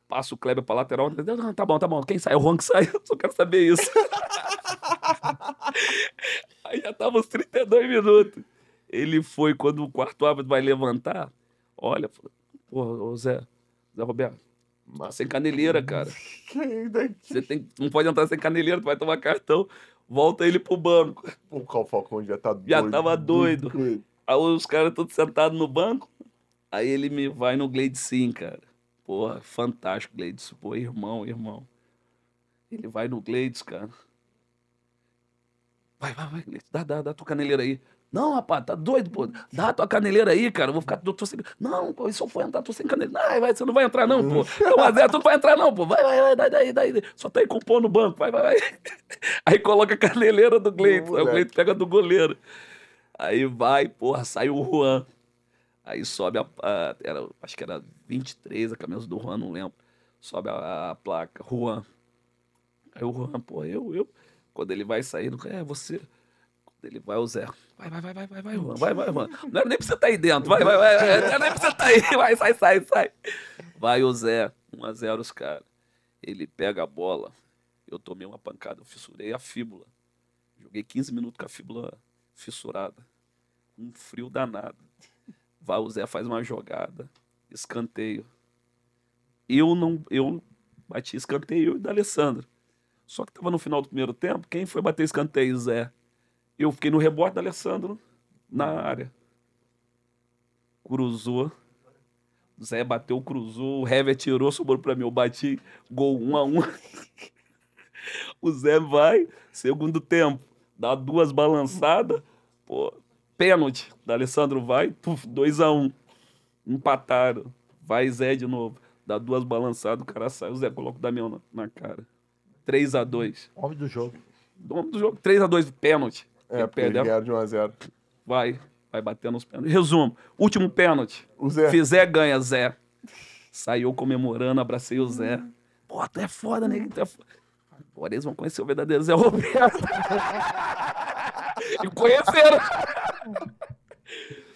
passa o Kleber pra lateral. Tá bom, tá bom. Quem sai? É o Juan que sai. Eu só quero saber isso. Aí já tava uns 32 minutos. Ele foi, quando o quarto árbitro vai levantar, olha, pô, Zé, Zé Roberto, tá sem caneleira, cara. Você tem, não pode entrar sem caneleira, tu vai tomar cartão. Volta ele pro banco. O Cal Falcão já tá doido. Já tava doido. doido. Aí os caras todos sentados no banco. Aí ele me vai no Glade Sim, cara. Porra, fantástico, Gleides. Pô, irmão, irmão. Ele vai no Gleides, cara. Vai, vai, vai, Gleides. Dá, dá, dá tua caneleira aí. Não, rapaz, tá doido, pô. Dá a tua caneleira aí, cara. Eu vou ficar. Eu tô sem... Não, pô, isso eu vou entrar, tô sem caneleira. Ai, vai, você não vai entrar, não, pô. Hum. Não, mas é, tu não vai entrar, não, pô. Vai, vai, vai, daí, daí, daí. Só tá aí com pão no banco, vai, vai, vai. Aí coloca a caneleira do Gleito. Aí o Gleito pega do goleiro. Aí vai, porra, sai o Juan. Aí sobe a. a era, acho que era 23, a camisa do Juan, não lembro. Sobe a, a placa, Juan. Aí o Juan, pô, eu, eu. Quando ele vai sair, é, você. Ele vai, o Zé. Vai, vai, vai, vai, vai, vai, Vai, vai, mano. Não era nem pra você estar tá aí dentro. Vai, vai, vai. Não era nem pra você estar tá aí. Vai, sai, sai, sai. Vai o Zé. 1 a 0 os caras. Ele pega a bola. Eu tomei uma pancada. Eu fissurei a fíbula. Joguei 15 minutos com a fíbula fissurada. Um frio danado. Vai o Zé, faz uma jogada. Escanteio. Eu não... Eu bati escanteio eu e da Alessandra. Só que tava no final do primeiro tempo. Quem foi bater escanteio? Zé. Eu fiquei no rebote da Alessandro, na área. Cruzou. Zé bateu, cruzou. O Hever tirou, sobrou para mim. Eu bati, gol um a um. o Zé vai, segundo tempo, dá duas balançadas. Pô, pênalti. Da Alessandro vai, puf, 2 a 1 um. Empataram. Vai Zé de novo. Dá duas balançadas, o cara sai. O Zé coloca o Damião na, na cara. 3 a 2 Homem do jogo. Homem do jogo. 3 a 2 pênalti. É, perde a... de 1 a 0 Vai, vai batendo os pênaltis. Resumo: último pênalti. O Zé. Fizer, ganha, Zé. Saiu comemorando, abracei o Zé. Pô, tu é foda, nego. Né? Tu é foda. Agora eles vão conhecer o verdadeiro Zé Roberto. e conheceram.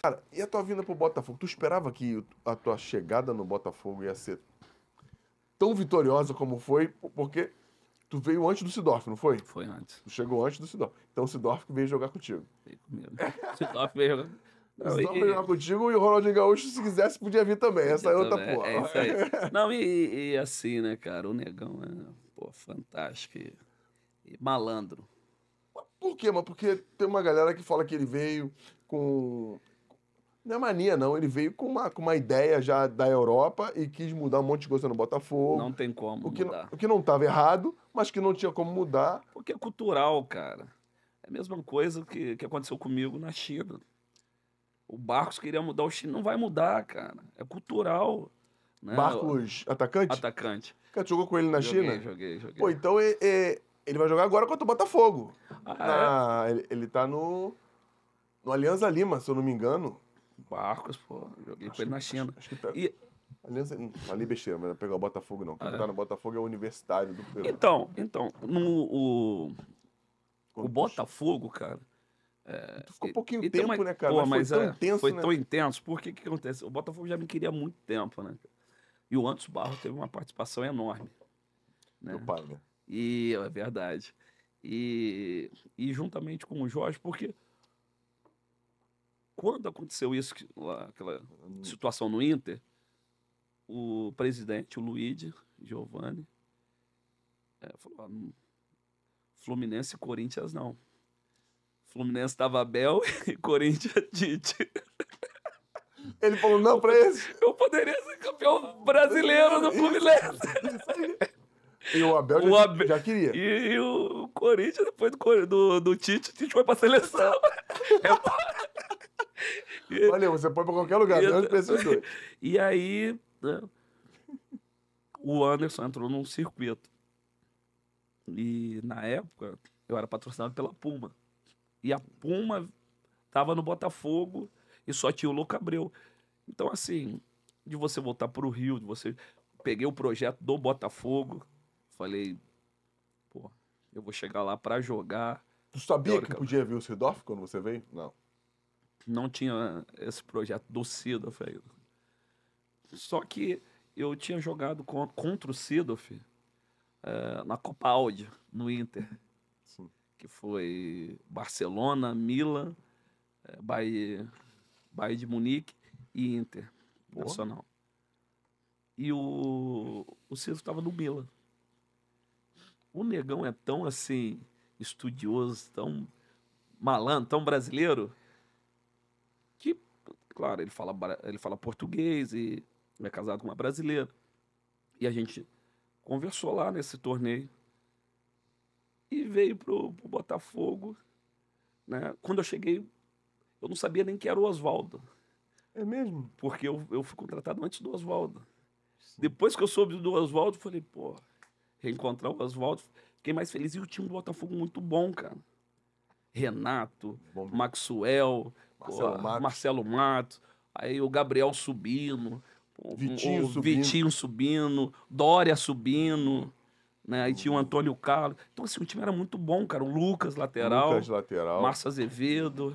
Cara, e a tua vinda pro Botafogo? Tu esperava que a tua chegada no Botafogo ia ser tão vitoriosa como foi? Porque Tu veio antes do Sidorf, não foi? Foi antes. Tu chegou antes do Sidorf. Então o Sidorf veio jogar contigo. Veio comigo. Sidorf veio jogar. É, o Sidorf veio jogar contigo e o Ronaldinho Gaúcho, se quisesse, podia vir também. Essa é outra porra. É isso aí. não, e, e, assim, né, cara? O negão é, pô, fantástico. E, e malandro. Por quê, mano? Porque tem uma galera que fala que ele veio com não é mania, não. Ele veio com uma, com uma ideia já da Europa e quis mudar um monte de coisa no Botafogo. Não tem como o que mudar. Não, o que não estava errado, mas que não tinha como mudar. Porque é cultural, cara. É a mesma coisa que, que aconteceu comigo na China. O Barcos queria mudar o Chile. Não vai mudar, cara. É cultural. Né? Barcos atacante? Atacante. Cara, jogou com ele na joguei, China? Joguei, joguei. Pô, então é, é, ele vai jogar agora contra o Botafogo. Ah, na, é? ele, ele tá no... No Alianza Lima, se eu não me engano. Barcos, pô. Joguei acho com ele na China. Acho, acho que tá... e... É, ali é besteira, mas não é pegar o Botafogo não. Quem ah, tá no Botafogo é o Universitário do Peru. Então, então, no, o, o Botafogo, cara. É, então ficou um pouquinho tempo, uma, né, cara? Pô, mas, mas foi tão é, intenso. Foi né? tão intenso. Por que que acontece? O Botafogo já me queria há muito tempo, né? E o Antos Barros teve uma participação enorme. Né? Meu pai, né? E, é verdade. E, e juntamente com o Jorge, porque quando aconteceu isso, aquela hum. situação no Inter, o presidente, o Luigi Giovanni, é, falou: ah, Fluminense e Corinthians não. Fluminense tava Abel e Corinthians Tite. Ele falou: não, pra esse. Eu poderia ser campeão brasileiro do Fluminense. e o Abel o já, Abel, já queria. E, e, o Corinthians, depois do, do, Tite, o Tite foi pra seleção. É, Valeu, você pode pra qualquer lugar, não pra o E aí, né, o Anderson entrou num circuito. E na época, eu era patrocinado pela Puma. E a Puma tava no Botafogo e só tinha o Louco Abreu. Então, assim, de você voltar pro Rio, de você. Peguei o projeto do Botafogo, falei, pô, eu vou chegar lá para jogar. Tu sabia que podia ver o Sidorf quando você veio? Não não tinha esse projeto do Sidoff aí. Só que eu tinha jogado contra o Sidoff é, eh, na Copa Audi, no Inter. Sim. Que foi Barcelona, Milan, é, Bahia, Bahia de Munique e Inter. Boa. Nacional. E o, o Sidoff estava no Milan. O negão é tão assim, estudioso, tão malandro, tão brasileiro claro, ele fala, ele fala português e é casado com uma brasileira. E a gente conversou lá nesse torneio e veio pro, pro Botafogo. Né? Quando eu cheguei, eu não sabia nem que era o Oswaldo. É mesmo? Porque eu, eu fui contratado antes do Oswaldo. Depois que eu soube do Oswaldo, falei, pô, reencontrar o Oswaldo. Fiquei mais feliz. E o time do Botafogo muito bom, cara. Renato, bom. Maxwell, Marcelo, Matos. Marcelo Mato, aí o Gabriel subindo, Vitinho o, subindo. Vitinho subindo, Dória subindo. Né? Aí tinha o uhum. Antônio Carlos. Então, assim, o time era muito bom, cara. O Lucas, lateral. Lucas, lateral. Márcio Azevedo.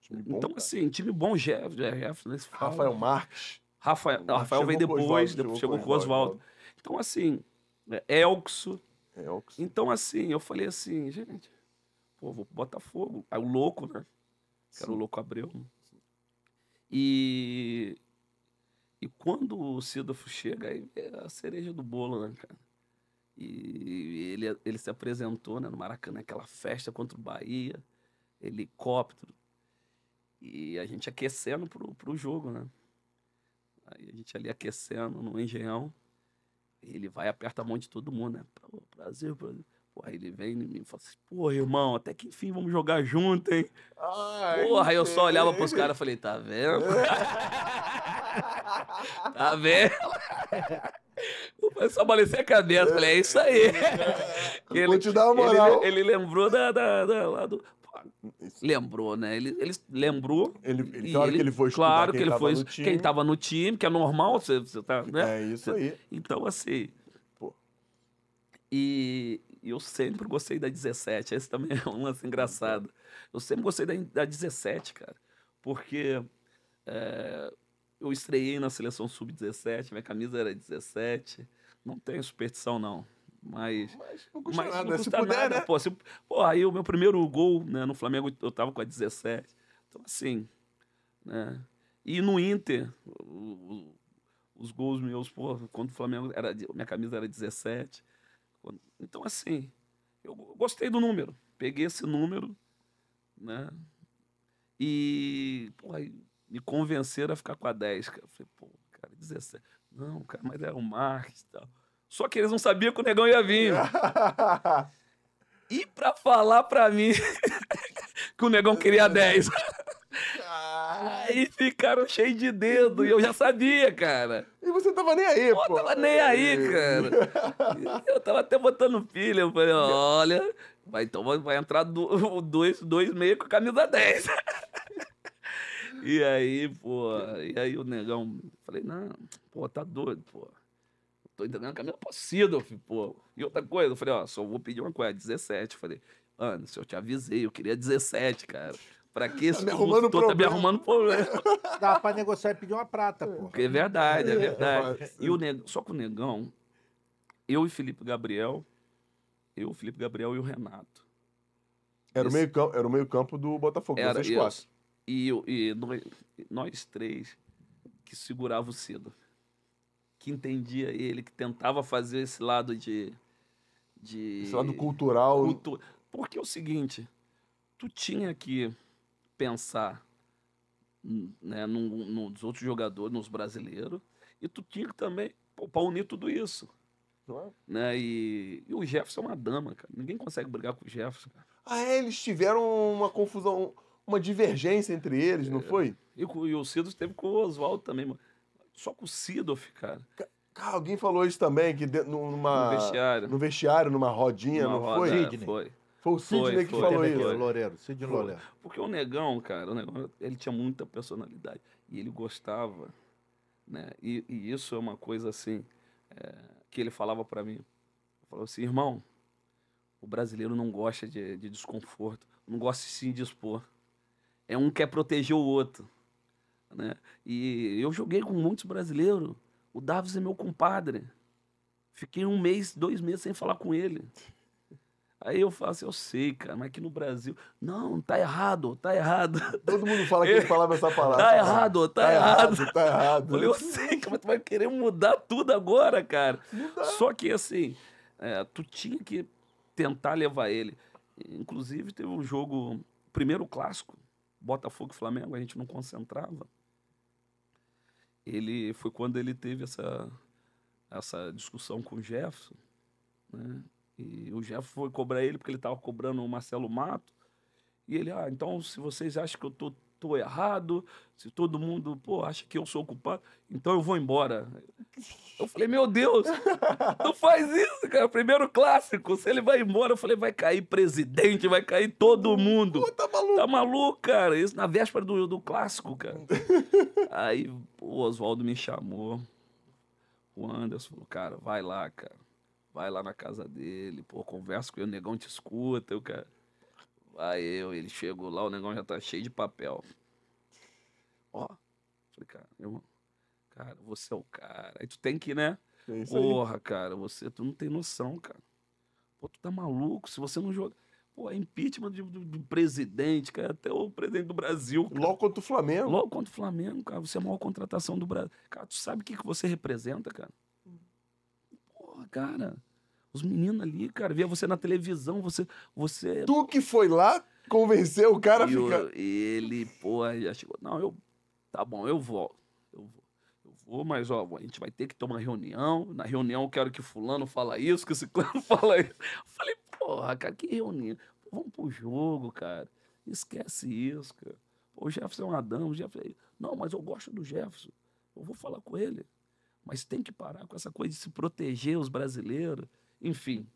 Time bom, então, cara. assim, time bom, Jeff, Jeff né? Rafael Marques. Rafael, Marques Rafael veio depois, Osvaldo, depois chegou com o Oswaldo. Então, assim, Elkso. É, Elkso. Então, assim, eu falei assim, gente, pô, vou pro Botafogo. Aí o louco, né? que Sim. era o Louco Abreu. E, e quando o Sídofo chega, aí é a cereja do bolo, né, cara? E ele, ele se apresentou né, no Maracanã, aquela festa contra o Bahia, helicóptero. E a gente aquecendo pro, pro jogo, né? Aí a gente ali aquecendo no Engenhão. Ele vai aperta a mão de todo mundo, né? Prazer, prazer. Pô, aí ele vem em mim e fala assim, pô, irmão, até que enfim vamos jogar junto, hein? Ai, ah, Porra, aí eu só olhava pros caras e falei, tá vendo? tá vendo? Eu só balancei a cabeça, falei, é isso aí. ele, Vou te dar uma moral. Ele, ele lembrou da, da, da, lá do... Lembrou, né? Ele, ele lembrou. Ele, ele, claro ele, que ele foi estudar claro quem que ele tava foi, no time. Quem tava no time, que é normal, você, você tá, né? É isso aí. Então, assim... Pô. E, e eu sempre gostei da 17. Esse também é um lance engraçado. Eu sempre gostei da, da 17, cara. Porque é, eu estreiei na seleção sub-17, minha camisa era 17. Não tenho superstição, não. Mas, mas não custa mas nada, não né? custa se puder, nada, né? Pô, se, pô, aí o meu primeiro gol né, no Flamengo, eu tava com a 17. Então, assim, né? E no Inter, o, os gols meus, pô, quando o Flamengo era, minha camisa era 17. Então, assim, eu gostei do número. Peguei esse número, né? E, pô, me convenceram a ficar com a 10, cara. Eu falei, pô, cara, 17. Não, cara, mas era o Marx e tal. Só que eles não sabiam que o negão ia vir. e pra falar pra mim que o negão queria 10. Ficaram cheios de dedo e eu já sabia, cara. E você tava nem aí, pô. Eu tava nem aí, é. cara. eu tava até botando pilha. Eu falei, olha, vai, então vai entrar dois, dois meio com a camisa 10. e aí, pô, e aí o negão, falei, não, pô, tá doido, pô. Tô entrando a camisa pro Sidolf, pô. E outra coisa, eu falei, ó, só vou pedir uma coisa, 17. Eu falei, Anderson, eu te avisei, eu queria 17, cara. Pra que tá esse tá me arrumando, tô, tá me arrumando problema? Dá pra negociar e pedir uma prata, pô. É verdade, é, é verdade. É e o neg... Só que o Negão, eu e Felipe Gabriel, eu, Felipe Gabriel e o Renato. Era, esse... o, meio campo, era o meio campo do Botafogo, era, vocês quatro. E, eu, e nós, nós três que segurava o cedo. Que entendia ele, que tentava fazer esse lado de... de... Esse lado cultural. Cultu... Porque é o seguinte, tu tinha que pensar né, no, no, nos outros jogadores, nos brasileiros, e tu tinha que também para unir tudo isso. É? Né? E, e, o Jefferson é uma dama, cara. Ninguém consegue brigar com o Jefferson. Ah, é, eles tiveram uma confusão, uma divergência entre eles, é. não foi? E, e o Cido teve com o Oswaldo também, mano. Só com o Sidolf, cara. Cara, alguém falou isso também, que de, numa, no vestiário. No vestiário, numa rodinha, numa não roda, foi? É, foi. Foi o Sidney foi, que foi, falou isso. Foi. Loureiro, Sidney Loureiro. Porque o Negão, cara, o Negão, ele tinha muita personalidade. E ele gostava, né? E, e isso é uma coisa assim, é, que ele falava para mim. Falou assim, irmão, o brasileiro não gosta de, de desconforto, não gosta de se indispor. É um quer proteger o outro. Né? E eu joguei com muitos brasileiros. O Davis é meu compadre. Fiquei um mês, dois meses sem falar com ele. Aí eu falo assim, eu sei, cara, mas aqui no Brasil. Não, tá errado, tá errado. Todo mundo fala que é, ele falava essa palavra. Tá errado, tá, tá errado. errado. Tá errado. Falei, eu sei, cara, mas tu vai querer mudar tudo agora, cara. Mudar. Só que assim, é, tu tinha que tentar levar ele. Inclusive, teve um jogo, primeiro clássico, Botafogo e Flamengo, a gente não concentrava. Ele foi quando ele teve essa, essa discussão com o Jefferson. Né? E o Jeff foi cobrar ele porque ele estava cobrando o Marcelo Mato. E ele, ah, então se vocês acham que eu tô, tô errado, se todo mundo, pô, acha que eu sou culpado, então eu vou embora. Eu falei, meu Deus, não faz isso, cara. Primeiro clássico, se ele vai embora, eu falei, vai cair presidente, vai cair todo mundo. Pô, tá maluco. Tá maluco, cara. Isso na véspera do, do clássico, cara. Aí o Oswaldo me chamou. O Anderson falou, cara, vai lá, cara Vai lá na casa dele, pô, conversa com ele, o negão te escuta, o cara. Vai eu, ele chegou lá, o negão já tá cheio de papel. Ó, falei, cara, irmão, cara, você é o cara. Aí tu tem que, né? É Porra, cara, você, tu não tem noção, cara. Pô, tu tá maluco se você não joga. Pô, é impeachment do, do, presidente, cara, até o presidente do Brasil. Cara. Logo contra o Flamengo. Logo contra o Flamengo, cara. Você é a maior contratação do Brasil. Cara, tu sabe o que, que você representa, cara? cara. Os meninos ali, cara, via você na televisão, você. você... Tu que foi lá convenceu o cara a ficar. Ele, porra, já chegou. Não, eu. Tá bom, eu vou. Eu vou. Eu vou, mas ó, a gente vai ter que tomar reunião. Na reunião eu quero que fulano fala isso, que esse clã fala isso. Eu falei, porra, cara, que reunião. Pô, vamos pro jogo, cara. Esquece isso, cara. Pô, o Jefferson é um Adão, o Jefferson. É Não, mas eu gosto do Jefferson. Eu vou falar com ele. Mas tem que parar com essa coisa de se proteger os brasileiros. Enfim,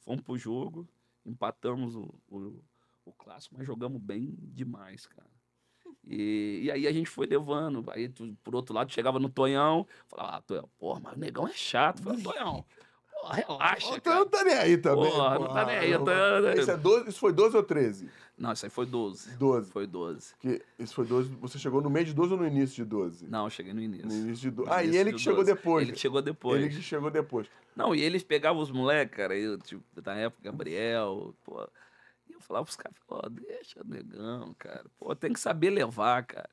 fomos pro jogo, empatamos o, o, o clássico, mas jogamos bem demais, cara. E, e, aí a gente foi levando. Aí, tu, por outro lado, chegava no Tonhão, falava, ah, Tonhão, porra, mas o negão é chato. Falei, Tonhão, relaxa. Então cara. não tá nem aí também. Porra, porra não tá nem aí. tá... Isso, é 12, isso foi 12 ou 13? Não, isso aí foi 12. 12. Foi 12. Que, isso foi 12. Você chegou no meio de 12 ou no início de 12? Não, eu cheguei no início. No início de 12. Ah, e ele que chegou 12. depois. Ele que chegou depois. Ele que chegou depois. Não, e eles pegavam os moleques, cara, eu, tipo, na época, Gabriel, pô. E eu falava pros caras, ó, deixa, negão, cara. Pô, tem que saber levar, cara.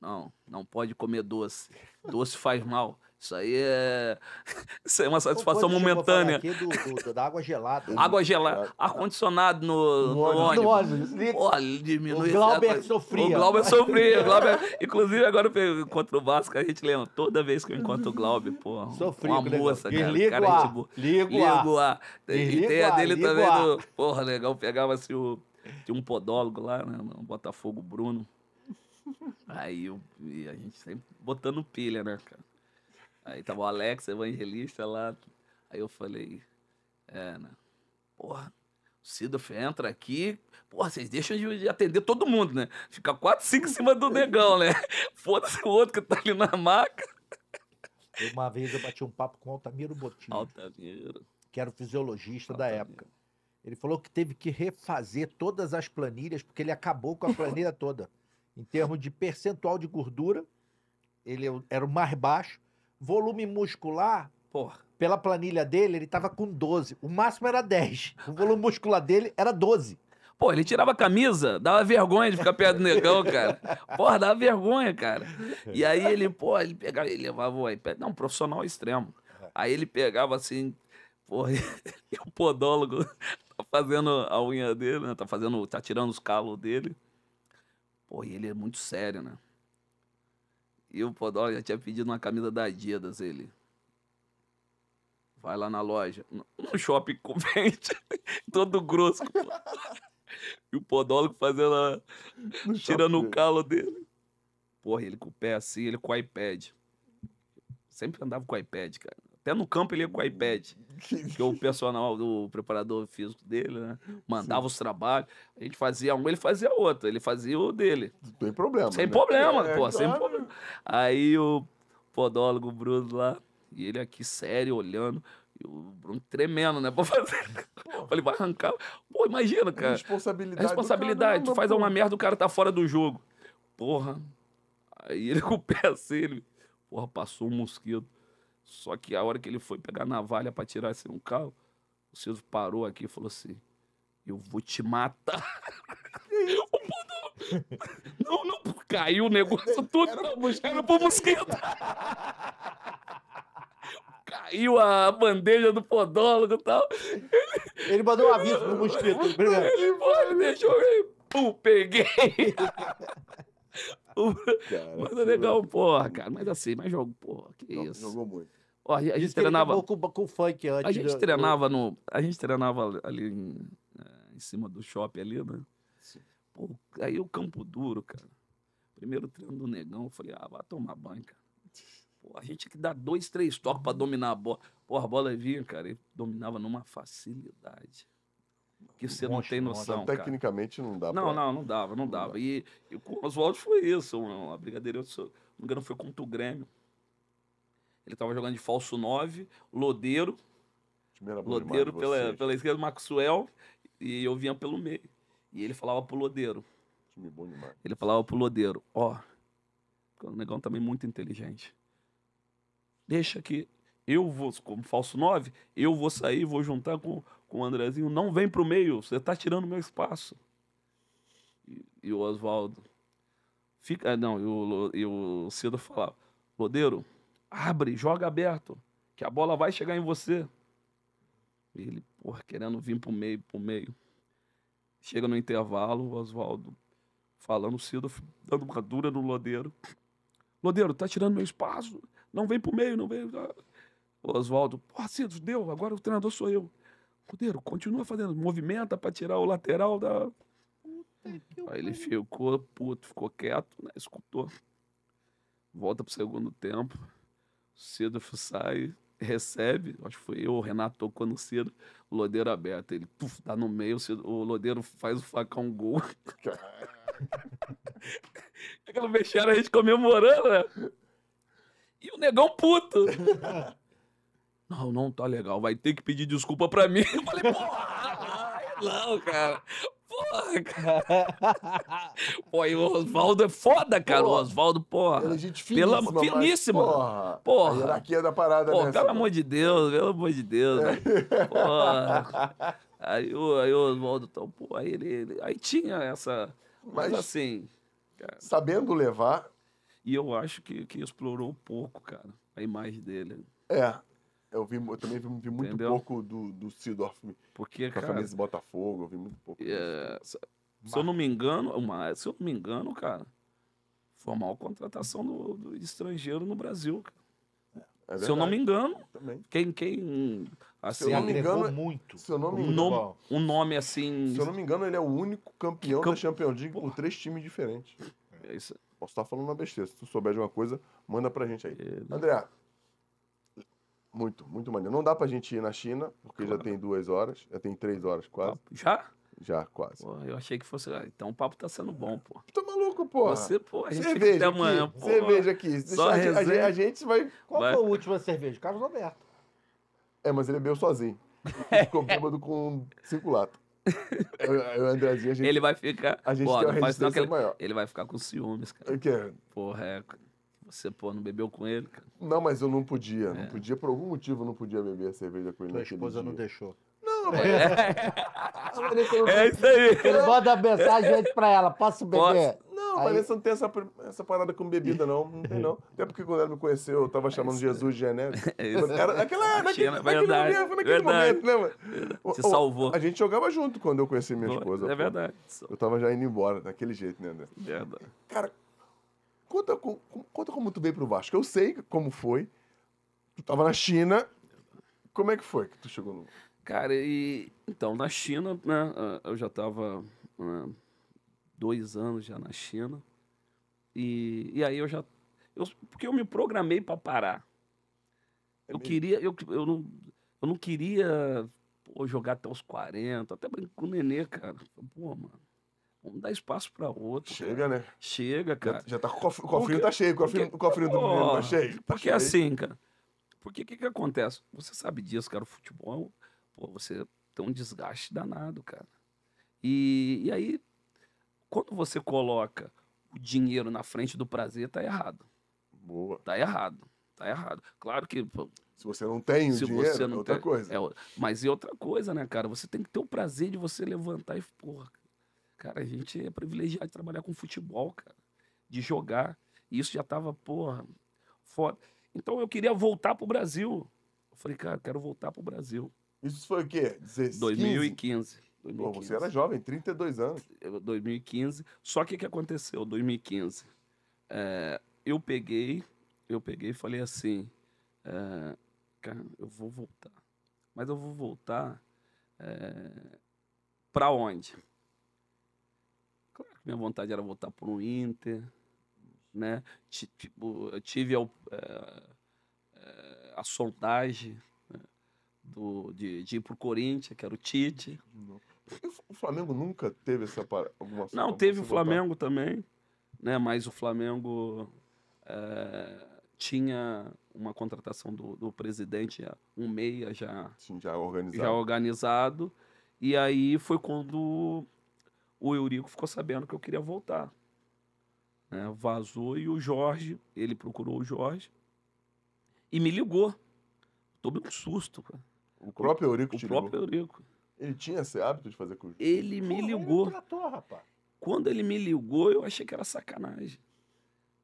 Não, não pode comer doce. Doce faz mal. Isso aí é, isso é uma satisfação momentânea. Aqui do, do, da água gelada. Né? água gelada. Tá. Ar-condicionado no, no, no ônibus. No ônibus. Olha, diminui. O Glauber sofria. O Glauber sofria. Glauber... Inclusive, agora eu encontro o Vasco, a gente lembra. Toda vez que eu encontro o Glauber, pô, Sofri, uma moça, cara. Ligo cara, a, tipo, ligo, ligo a. E tem a dele também a. do... Porra, legal, pegava assim o... Tinha um podólogo lá, né? No Botafogo, Bruno. Aí eu, a gente sempre botando pilha, né, cara? Aí tava o Alex, evangelista lá. Aí eu falei, é, né? Porra, o Sidolf entra aqui, porra, vocês deixam de atender todo mundo, né? Fica quatro cinco em cima do negão, né? Foda-se o outro que tá ali na maca. Uma vez eu bati um papo com o Altamiro Botinho. Altamiro. Que era o fisiologista Altamiro. da época. Ele falou que teve que refazer todas as planilhas, porque ele acabou com a planilha toda. Em termos de percentual de gordura, ele é era o mais baixo volume muscular, Porra. pela planilha dele, ele tava com 12. O máximo era 10. O volume muscular dele era 12. Pô, ele tirava a camisa, dava vergonha de ficar perto do negão, cara. Porra, dava vergonha, cara. E aí ele, pô, ele pegava, ele levava, aí, não, um profissional extremo. Aí ele pegava assim, porra, e o podólogo tá fazendo a unha dele, né? Tá fazendo, tá tirando os calos dele. Pô, e ele é muito sério, né? E o Podol já tinha pedido uma camisa da Adidas, ele. Vai lá na loja. No shopping com vende. Todo grosso. e o podólogo fazendo a... Tirando o calo dele. Porra, ele com o pé assim, ele com o iPad. Sempre andava com o iPad, cara. Até no campo ele ia com o iPad. que o personal do preparador físico dele, né? Mandava Sim. os trabalhos. A gente fazia um, ele fazia outro. Ele fazia o dele. Sem problema. Sem né? problema, é, pô. sem problema. Aí o podólogo Bruno lá, e ele aqui sério, olhando. E o Bruno tremendo, né? Pra fazer. Falei, vai arrancar. Pô, imagina, cara. responsabilidade. responsabilidade. Tu faz alguma merda, o cara tá fora do jogo. Porra. Aí ele com o pé assim, ele. Porra, passou um mosquito. Só que a hora que ele foi pegar a navalha para tirar esse um carro, o Ciso parou aqui e falou assim: Eu vou te matar. o puto... Não, não, caiu o negócio tudo. Era pro mosquito. Era pro mosquito. caiu a bandeja do podólogo e tal. Ele, ele mandou um aviso pro mosquito. Ele foi, deixou ele. Pum, peguei. cara, mas é legal, é porra, cara. Mas assim, mas jogo, porra, que jogou, isso. Jogou muito. A gente Diz treinava. Com, com funk antes, a gente do, treinava no. A gente treinava ali em, eh, em cima do shopping ali, né? Pô, aí o campo duro, cara. Primeiro treino do negão, eu falei, ah, vai tomar banho, cara. Pô, a gente tinha que dar dois, três toques pra dominar a bola. Porra, a bola vinha, cara, e dominava numa facilidade que você não tem noção. Cara. Tecnicamente não dá. Não, pra... não, não dava, não, não dava. dava. E, e com o Oswaldo foi isso. Uma, uma brincadeira, se não me engano, foi contra o Grêmio. Ele estava jogando de falso 9, Lodeiro. Lodeiro pela, pela esquerda, Maxwell. E eu vinha pelo meio. E ele falava pro Lodeiro. Time bom demais. Ele falava pro Lodeiro, ó. Oh, o negão também muito inteligente. Deixa que eu vou, como falso 9, eu vou sair, vou juntar com, com o Andrezinho. Não vem pro meio, você tá tirando meu espaço. E, e o Oswaldo. Fica. Não, e o, e o Cido falava, Lodeiro, Abre, joga aberto, que a bola vai chegar em você. E ele, porra, querendo vir pro meio, pro meio. Chega no intervalo, o Oswaldo falando cedo, dando uma dura no Lodeiro. Lodeiro, tá tirando meu espaço. Não vem pro meio, não vem. Oswaldo, porra, Cidos, deu, agora o treinador sou eu. Lodeiro, continua fazendo, movimenta para tirar o lateral da. Aí ele ficou puto, ficou quieto, né? Escutou. Volta pro segundo tempo. Cedo sai recebe, acho que foi eu, o Renato tocou no Cedo, o Lodeiro aberto. Ele puf, dá no meio, o, o Lodeiro faz o facão gol. Aquela mexeram a gente comemorando, né? E o negão puto. não, não tá legal, vai ter que pedir desculpa pra mim. Eu falei, porra, não, cara porra. Pô, e o Oswaldo é foda, cara. Porra. O Oswaldo, porra. Ele é gente finíssima. Pela, finíssima. Porra. porra. A hierarquia da parada, porra, né? Pelo amor de Deus, pelo amor de Deus. É. Porra. Aí, o, aí o Oswaldo, então, pô, aí ele, ele, Aí tinha essa. Mas, mas assim. Cara, sabendo levar. E eu acho que, que explorou um pouco, cara, a imagem dele. É, eu, vi, eu também vi, vi muito Entendeu? pouco do, do Seedorf Porque, com a camisa do Botafogo, eu vi muito pouco. É, se eu não me engano, uma, se eu não me engano, cara, foi a maior contratação do, do estrangeiro no Brasil. É, é se eu não me engano, quem, quem assim, se eu assim, não me engano, muito. Se eu não me engano, um, nome assim. Se eu não me engano, ele é o único campeão Camp... da Champions League Porra. por três times diferentes. É isso. Posso estar falando uma besteira. Se tu souber de uma coisa, manda pra gente aí. Andréa André, muito, muito maneiro. Não dá pra gente ir na China, porque claro. já tem duas horas, já tem três horas quase. Tá, já? Já, quase. Pô, eu achei que fosse. Ah, então o papo tá sendo bom, pô. Tá maluco, pô. Você, pô, a gente cerveja fica até amanhã, aqui. pô. Cerveja aqui. Só Deixa, a, gente, a, gente vai. Qual vai... foi a última cerveja? Carlos tá Alberto. É, mas ele bebeu sozinho. Ficou bêbado com cinco latas. Eu, Andrezinho, a gente, ele vai ficar. A gente porra, tem uma ele, maior. Ele vai ficar com ciúmes, cara. O quê? Porra, é. Você, pô, não bebeu com ele, cara? Não, mas eu não podia. É. Não podia, por algum motivo, eu não podia beber a cerveja com ele Tua esposa dia. não deixou. Não, é. mas... É, é isso aí. Ele a mensagem antes pra ela. Posso beber? Posso. Não, mas você não tem essa, essa parada com bebida, não. Não tem, não. Até porque quando ela me conheceu, eu tava chamando é Jesus de genérico. É isso. Era, aquela, naquele, naquele, verdade, foi naquele momento, né, mano? Se salvou. A gente jogava junto quando eu conheci minha esposa. É verdade. Pô. Eu tava já indo embora, daquele jeito, né, André? Verdade. Cara, Conta, conta como tu veio pro Vasco. Eu sei como foi. Tu tava na China. Como é que foi que tu chegou no... Cara, e... Então, na China, né? Ah, eu já tava... Né, dois anos já na China. E, e aí eu já... Eu, porque eu me programei para parar. É eu queria... Eu, eu, não, eu não queria pô, jogar até os 40. Até brinco com o Nenê, cara. Pô, mano Vamos dar espaço para outro. Chega, cara. né? Chega, cara. Já, já tá, o cofrinho porque, tá cheio, o cofrinho, porque, cofrinho do menino tá cheio. Tá porque cheio. assim, cara. Porque o que, que acontece? Você sabe disso, cara. O futebol, pô, você tem um desgaste danado, cara. E, e aí, quando você coloca o dinheiro na frente do prazer, tá errado. Boa. Tá errado. Tá errado. Claro que. Pô, se você não tem o se dinheiro, você não é outra tem, coisa. É, mas e outra coisa, né, cara? Você tem que ter o prazer de você levantar e, porra, Cara, a gente é privilegiado de trabalhar com futebol, cara. De jogar. E isso já tava, porra, foda. Então eu queria voltar pro Brasil. Eu falei, cara, quero voltar pro Brasil. Isso foi o quê? 16, 2015. 2015. Pô, você era jovem, 32 anos. 2015. Só que o que aconteceu? 2015. É, eu peguei, eu peguei e falei assim, é, cara, eu vou voltar. Mas eu vou voltar é, para onde? minha vontade era voltar para o Inter, né? Tipo, eu tive a, eh, eh, a, a né? do, de, de ir para o Corinthians, que era o Tite. O Flamengo nunca teve essa alguma Não, teve o Flamengo voltar. também, né? Mas o Flamengo é, tinha uma contratação do, do presidente, um meia já, Sim, já organizado. Já organizado e aí foi quando o Eurico ficou sabendo que eu queria voltar. Né? Vazou e o Jorge, ele procurou o Jorge e me ligou. Tomei um susto, cara. O próprio Eurico O próprio ligou. Eurico. Ele tinha esse hábito de fazer curso? Ele me ligou. Quando ele me ligou, eu achei que era sacanagem.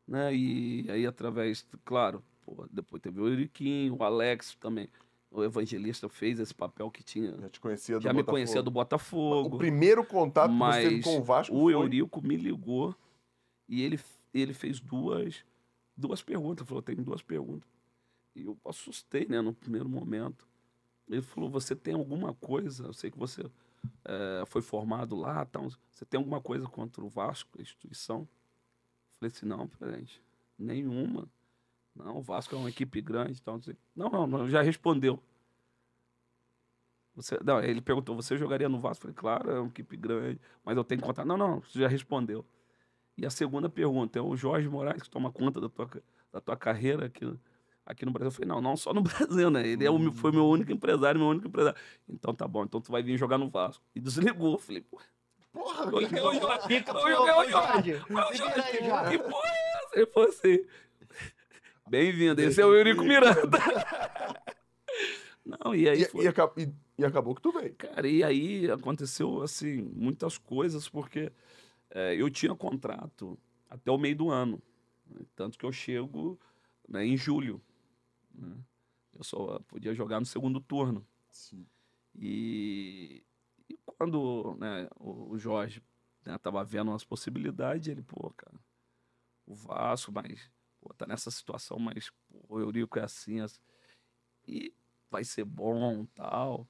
Né? E aí, através, claro, pô, depois teve o Euriquinho, o Alex também o evangelista fez esse papel que tinha. Já te conhecia do Já Botafogo. me conhecia do Botafogo. O primeiro contato que você teve com o Vasco. O foi... Eurico me ligou e ele, ele fez duas, duas perguntas. Falou: tem duas perguntas. E eu assustei, né, no primeiro momento. Ele falou: você tem alguma coisa? Eu sei que você é, foi formado lá, tá você tem alguma coisa contra o Vasco, a instituição? Eu falei assim: não, gente, nenhuma. Não, o Vasco é uma equipe grande. Então, assim, não, não, não, já respondeu. Você, não, ele perguntou, você jogaria no Vasco? Eu falei, claro, é uma equipe grande, mas eu tenho que contar. Não, não, você já respondeu. E a segunda pergunta é o Jorge Moraes, que toma conta da tua, da tua carreira aqui, aqui no Brasil. Eu falei, não, não só no Brasil, né? Ele é o, foi meu único empresário, meu único empresário. Então tá bom, então tu vai vir jogar no Vasco. E desligou. Eu falei, pô, porra, eu joguei o Jorge. Eu joguei o Jorge. Que porra é essa? Ele falou assim... Bem-vindo, esse é o Eurico Miranda. Não, e aí e, foi... e, acabou, e, e, acabou que tu veio. Cara, e aí aconteceu, assim, muitas coisas, porque é, eu tinha contrato até o meio do ano. Né? Tanto que eu chego né, em julho. Né? Eu só podia jogar no segundo turno. Sim. E, e quando né, o, Jorge né, tava vendo as possibilidades, ele, pô, cara, o Vasco, mas pô, tá nessa situação, mas pô, o Eurico é assim, assim, e vai ser bom tal.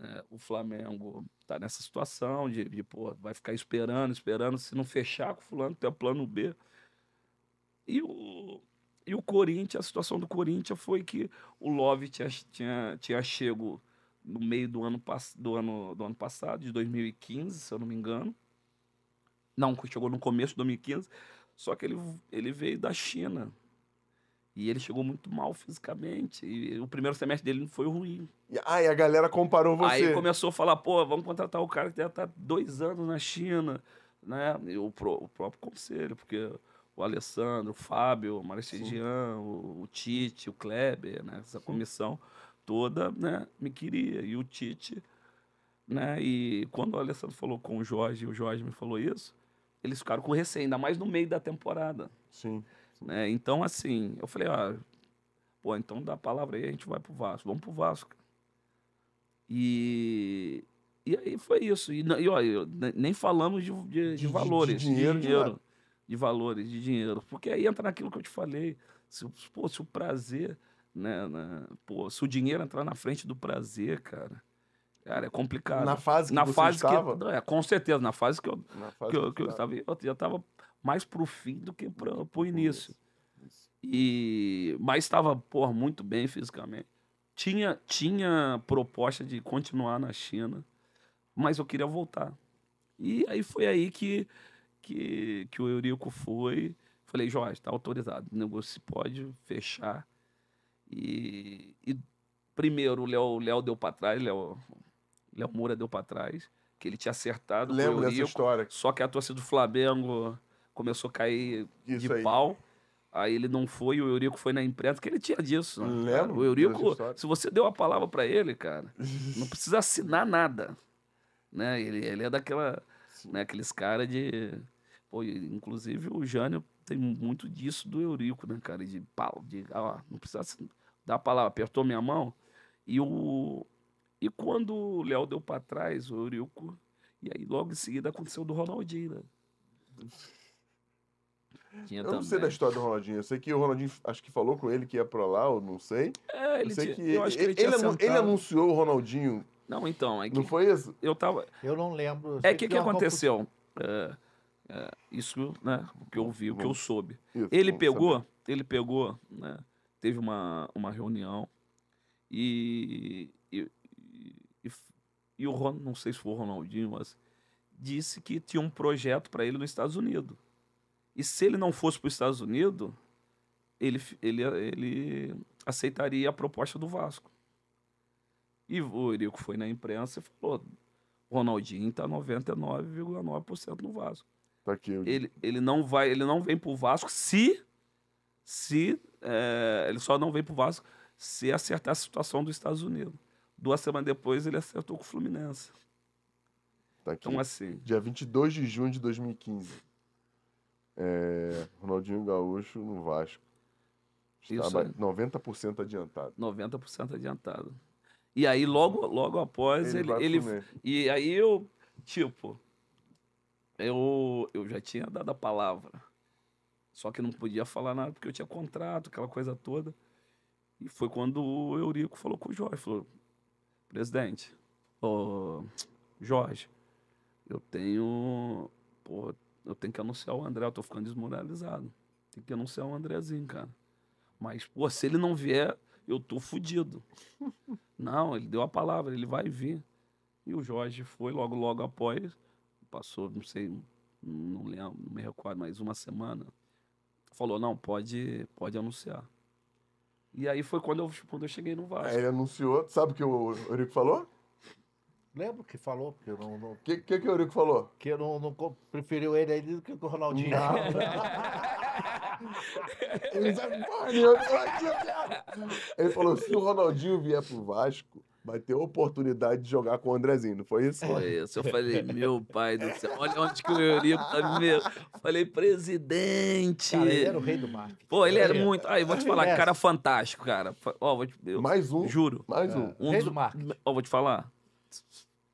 É, o Flamengo tá nessa situação de, de, pô, vai ficar esperando, esperando, se não fechar com o fulano, tem o plano B. E o, e o Corinthians, a situação do Corinthians foi que o Love tinha, tinha, tinha chego no meio do ano, do, ano, do ano passado, de 2015, se eu não me engano. Não, chegou no começo de 2015. Só que ele, ele veio da China. E ele chegou muito mal fisicamente. E o primeiro semestre dele foi ruim. Ah, e a galera comparou você. Aí começou a falar, pô, vamos contratar o cara que deve estar tá dois anos na China, né? E o, pro, o próprio conselho, porque o Alessandro, o Fábio, o Marestigian, o, o, Tite, o Kleber, né? Essa comissão toda, né? Me queria. E o Tite, né? E quando o Alessandro falou com o Jorge, o Jorge me falou isso, eles ficaram com recém, ainda mais no meio da temporada. Sim. Né? Então, assim, eu falei, ó, ah, pô, então dá a palavra aí, a gente vai pro Vasco, vamos pro Vasco. E, e aí foi isso. E, e ó, eu, nem falamos de, de, de, de valores. De, dinheiro, de, dinheiro de valores, de dinheiro. Porque aí entra naquilo que eu te falei. Se, pô, se o prazer, né, né, pô, se o dinheiro entrar na frente do prazer, cara, Cara, é complicado. Na fase que na você fase estava? Que, é, com certeza, na fase que eu, fase que eu, que eu estava, eu já estava mais para o fim do que para o início. E, mas estava, porra, muito bem fisicamente. Tinha, tinha proposta de continuar na China, mas eu queria voltar. E aí foi aí que, que, que o Eurico foi. Falei, Jorge, está autorizado, o negócio pode fechar. E, e primeiro, o Léo, Léo deu para trás, Léo, Léo Moura deu para trás, que ele tinha acertado. Lembro dessa história. Só que a torcida do Flamengo começou a cair Isso de aí. pau. Aí ele não foi e o Eurico foi na imprensa, que ele tinha disso. Né, Lembro. O Eurico, se você deu a palavra para ele, cara, não precisa assinar nada. Né? Ele, ele é daquela. Né, aqueles caras de. Pô, inclusive o Jânio tem muito disso do Eurico, né, cara? De pau, de. Ó, não precisa assinar, dar a palavra, apertou minha mão. E o, e quando o Léo deu para trás, o Eurico, e aí logo em seguida aconteceu do Ronaldinho, né? Tinha eu também. não sei da história do Ronaldinho. Eu sei que o Ronaldinho acho que falou com ele que ia para lá, ou não sei. É, ele eu sei tinha, que eu ele, acho que ele, ele, ele, anunciou o Ronaldinho. Não, então. É que, não foi isso? Eu tava. Eu não lembro. É que que, que é aconteceu? É, é, isso, né? O que eu vi, o que eu soube. Isso, ele pegou, saber. ele pegou, né? Teve uma, uma reunião e, e e, e o Ron, não sei se foi o Ronaldinho, mas disse que tinha um projeto para ele nos Estados Unidos. E se ele não fosse para os Estados Unidos, ele, ele, ele aceitaria a proposta do Vasco. E o Eurico foi na imprensa e falou: Ronaldinho está 99,9% no Vasco. Tá aqui, ele, ele não vai, ele não vem o Vasco se. Se. É, ele só não vem o Vasco se acertar a situação dos Estados Unidos. Duas semanas depois ele acertou com o Fluminense. Tá aqui. Então, assim. Dia 22 de junho de 2015. É, Ronaldinho Gaúcho no Vasco. Estava Isso, 90% adiantado. 90% adiantado. E aí, logo, logo após, ele. ele, ele e aí eu, tipo, eu, eu já tinha dado a palavra. Só que não podia falar nada porque eu tinha contrato, aquela coisa toda. E foi quando o Eurico falou com o Jorge, falou, presidente, ô Jorge, eu tenho. Pô, eu tenho que anunciar o André, eu tô ficando desmoralizado. Tem que anunciar o Andrezinho, cara. Mas, pô, se ele não vier, eu tô fudido. não, ele deu a palavra, ele vai vir. E o Jorge foi logo, logo após. Passou, não sei, não lembro, não me recordo, mais uma semana. Falou, não, pode, pode anunciar. E aí foi quando eu, quando eu cheguei no Vasco. Aí ele anunciou, sabe o que o Eurico falou? Lembro que falou, porque eu não. O que, que, que o Eurico falou? Que eu não, não preferiu ele aí do que o Ronaldinho. Não. ele, ele falou: se o Ronaldinho vier pro Vasco, vai ter oportunidade de jogar com o Andrezinho, não foi isso? Foi isso. Eu falei, meu pai do céu, olha onde que o Eurico tá meu. Falei, presidente. Cara, ele era o rei do mar. Pô, ele era muito. Aí, vou te falar, cara fantástico, cara. Ó, vou te... Eu mais um. Juro. Mais um. um é. rei do mar. Ó, vou te falar.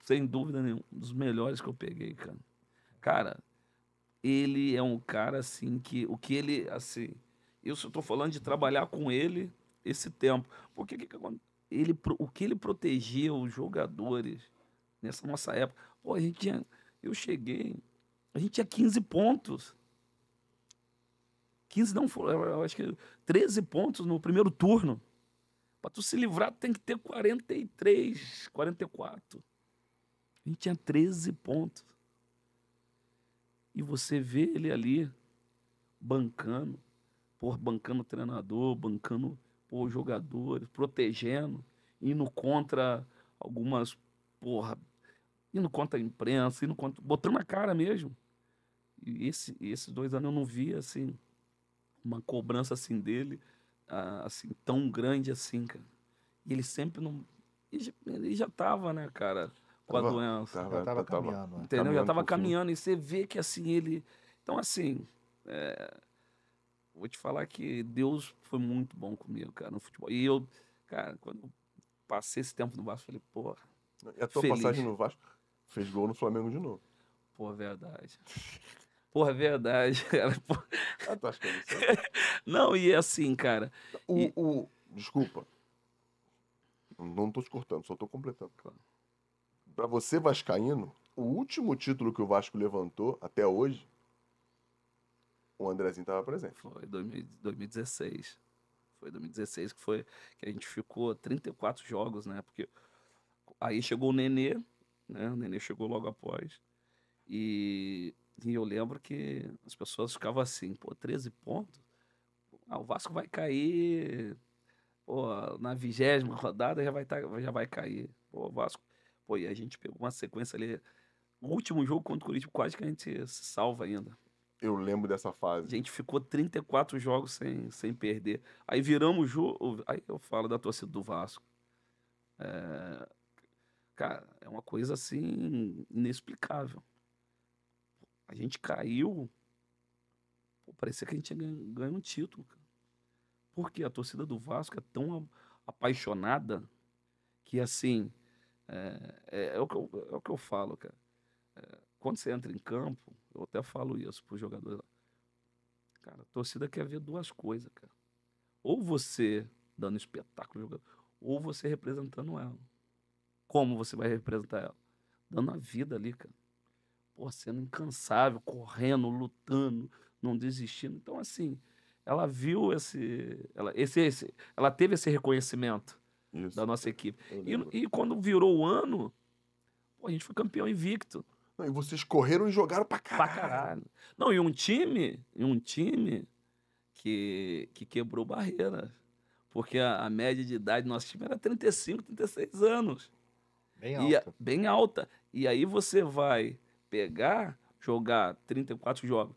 Sem dúvida nenhuma, um dos melhores que eu peguei, cara. Cara, ele é um cara assim que. O que ele, assim. Isso eu tô falando de trabalhar com ele esse tempo. Porque que que acontece? ele, o que ele protegeu os jogadores nessa nossa época. Pô, a gente tinha, eu cheguei, a gente tinha 15 pontos. 15 não foram, eu acho que 13 pontos no primeiro turno. Para tu se livrar, tu tem que ter 43, 44. A gente tinha 13 pontos. E você vê ele ali bancando, por bancando treinador, bancando pô, jogadores, protegendo, indo contra algumas, porra, indo contra a imprensa, indo contra, botando a cara mesmo. E esse, esses dois anos eu não vi, assim, uma cobrança assim dele, assim, tão grande assim, cara. E ele sempre não. Ele já tava, né, cara, com tava, a doença. Tava, já tava, tava caminhando. Né? Entendeu? Caminhando já tava caminhando. E você vê que, assim, ele. Então, assim. É vou te falar que Deus foi muito bom comigo, cara, no futebol. E eu, cara, quando eu passei esse tempo no Vasco, falei, porra. E a tua feliz. passagem no Vasco fez gol no Flamengo de novo. Pô, é verdade. Porra, é verdade, cara. Porra. Ah, tu acha que é isso? Não, e é assim, cara. O, e... o... Desculpa. Não tô te cortando, só tô completando. Claro. Pra você, Vascaíno, o último título que o Vasco levantou até hoje o Andrezinho estava presente. Foi 2016. Foi 2016 que foi que a gente ficou 34 jogos, né? Porque aí chegou o Nenê, né? O Nenê chegou logo após. E, e eu lembro que as pessoas ficavam assim, pô, 13 pontos? Ah, o Vasco vai cair pô, na vigésima rodada já vai, tá, já vai cair. Pô, Vasco. Pô, e a gente pegou uma sequência ali. O último jogo contra o Corinthians quase que a gente se salva ainda. Eu lembro dessa fase. A gente ficou 34 jogos sem, sem perder. Aí viramos o jogo. Aí eu falo da torcida do Vasco. É... Cara, é uma coisa assim inexplicável. A gente caiu. Pô, parecia que a gente ganhou um título. Cara. Porque a torcida do Vasco é tão apaixonada que, assim, é, é, é, o, que eu, é o que eu falo, cara. É, quando você entra em campo, eu até falo isso para os jogadores. Cara, a torcida quer ver duas coisas, cara. Ou você dando espetáculo, jogador, ou você representando ela. Como você vai representar ela? Dando a vida ali, cara. Pô, sendo incansável, correndo, lutando, não desistindo. Então, assim, ela viu esse. Ela, esse, esse, ela teve esse reconhecimento isso. da nossa equipe. E, e, quando virou o ano, pô, a gente foi campeão invicto. Não, e vocês correram e jogaram pra caralho. Pra caralho. Não, e um time, um time que, que quebrou barreira. Porque a, a média de idade do nosso time era 35, 36 anos. Bem alta. E, bem alta. E aí você vai pegar, jogar 34 jogos.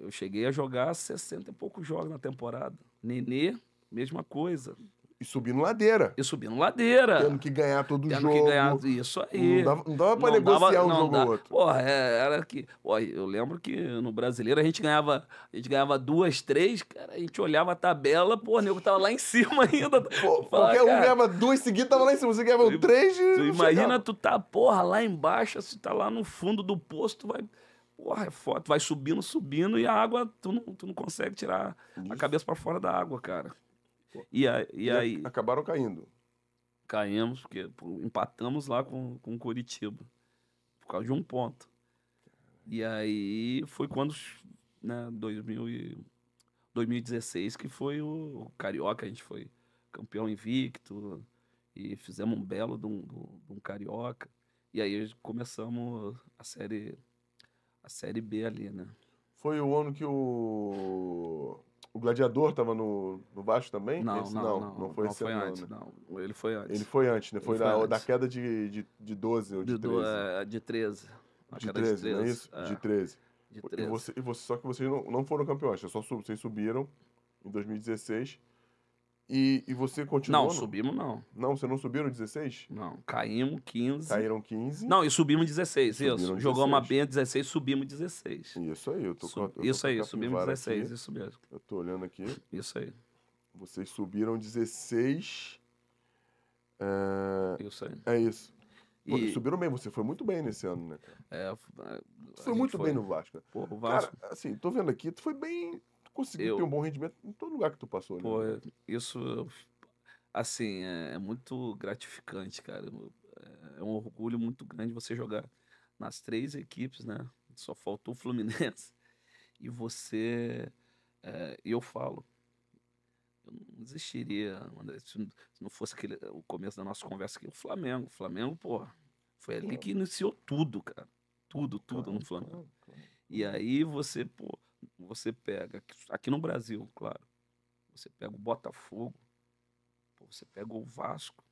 eu cheguei a jogar 60 e poucos jogos na temporada. Nenê, mesma coisa. E subindo ladeira. E subindo ladeira. Tendo que ganhar todo Tendo jogo. Tendo que ganhar isso aí. Não dava, não dava pra não negociar dava, um não jogo ou outro. Porra, é, era que... Porra, eu lembro que no Brasileiro a gente ganhava, a gente ganhava duas, três, cara, a gente olhava a tabela, pô, o nego tava lá em cima ainda. Pô, falava, qualquer um ganhava duas seguidas, tava lá em cima. Você ganhava tu, três tu Imagina chegava. tu tá, porra, lá embaixo, se tá lá no fundo do poço, tu vai... Porra, é foto, Tu vai subindo, subindo e a água, tu não, tu não consegue tirar a cabeça para fora da água, cara. E, a, e, aí. Acabaram caindo. Caímos, porque empatamos lá com, com Curitiba. Por causa de um ponto. E aí foi quando. Né, e, 2016 que foi o, o Carioca, a gente foi campeão invicto e fizemos um belo de um, de um Carioca. E aí começamos a série, a série B ali, né? Foi o ano que o o Gladiador estava no, no Vasco também? Não, esse, não, não, não, não, foi, não foi antes, ano, né? não. Ele foi antes. Ele foi antes, né? Foi, da, antes. da, queda de, de, de 12 ou de, de 13. Do, é, de 13. A de 13, de 13, não é isso? É. De 13. De 13. E você, e você, só que vocês não, não foram campeões, só sub, vocês subiram em 2016 e, e você continuou? Não, no... subimos não. Não, você não subiu no 16? Não, caímos 15. Caíram 15. Não, e subimos 16, subiram isso. 16. Jogamos a benha 16, subimos 16. Isso aí, eu tô, Sub... eu isso tô aí, subimos 16, aqui. isso mesmo. Eu tô olhando aqui. Isso aí. Vocês subiram 16. É... Isso aí. É isso. Pô, Subiram bem, você foi muito bem nesse ano, né? É, foi muito foi... bem no Vasco. Pô, o Vasco. Cara, assim, tô vendo aqui, tu foi bem conseguiu eu, ter um bom rendimento em todo lugar que tu passou. Né? Pô, né? isso, assim, é, muito gratificante, cara. É um orgulho muito grande você jogar nas três equipes, né? Só faltou o Fluminense. E você, é, eu falo, eu não existiria André, se não fosse aquele, o começo da nossa conversa aqui, o Flamengo. O Flamengo, pô, foi ali que iniciou tudo, cara. Tudo, tudo claro, no Flamengo. Claro, claro. E aí você, pô, você pega, aqui no Brasil, claro, você pega o Botafogo, você pega o Vasco,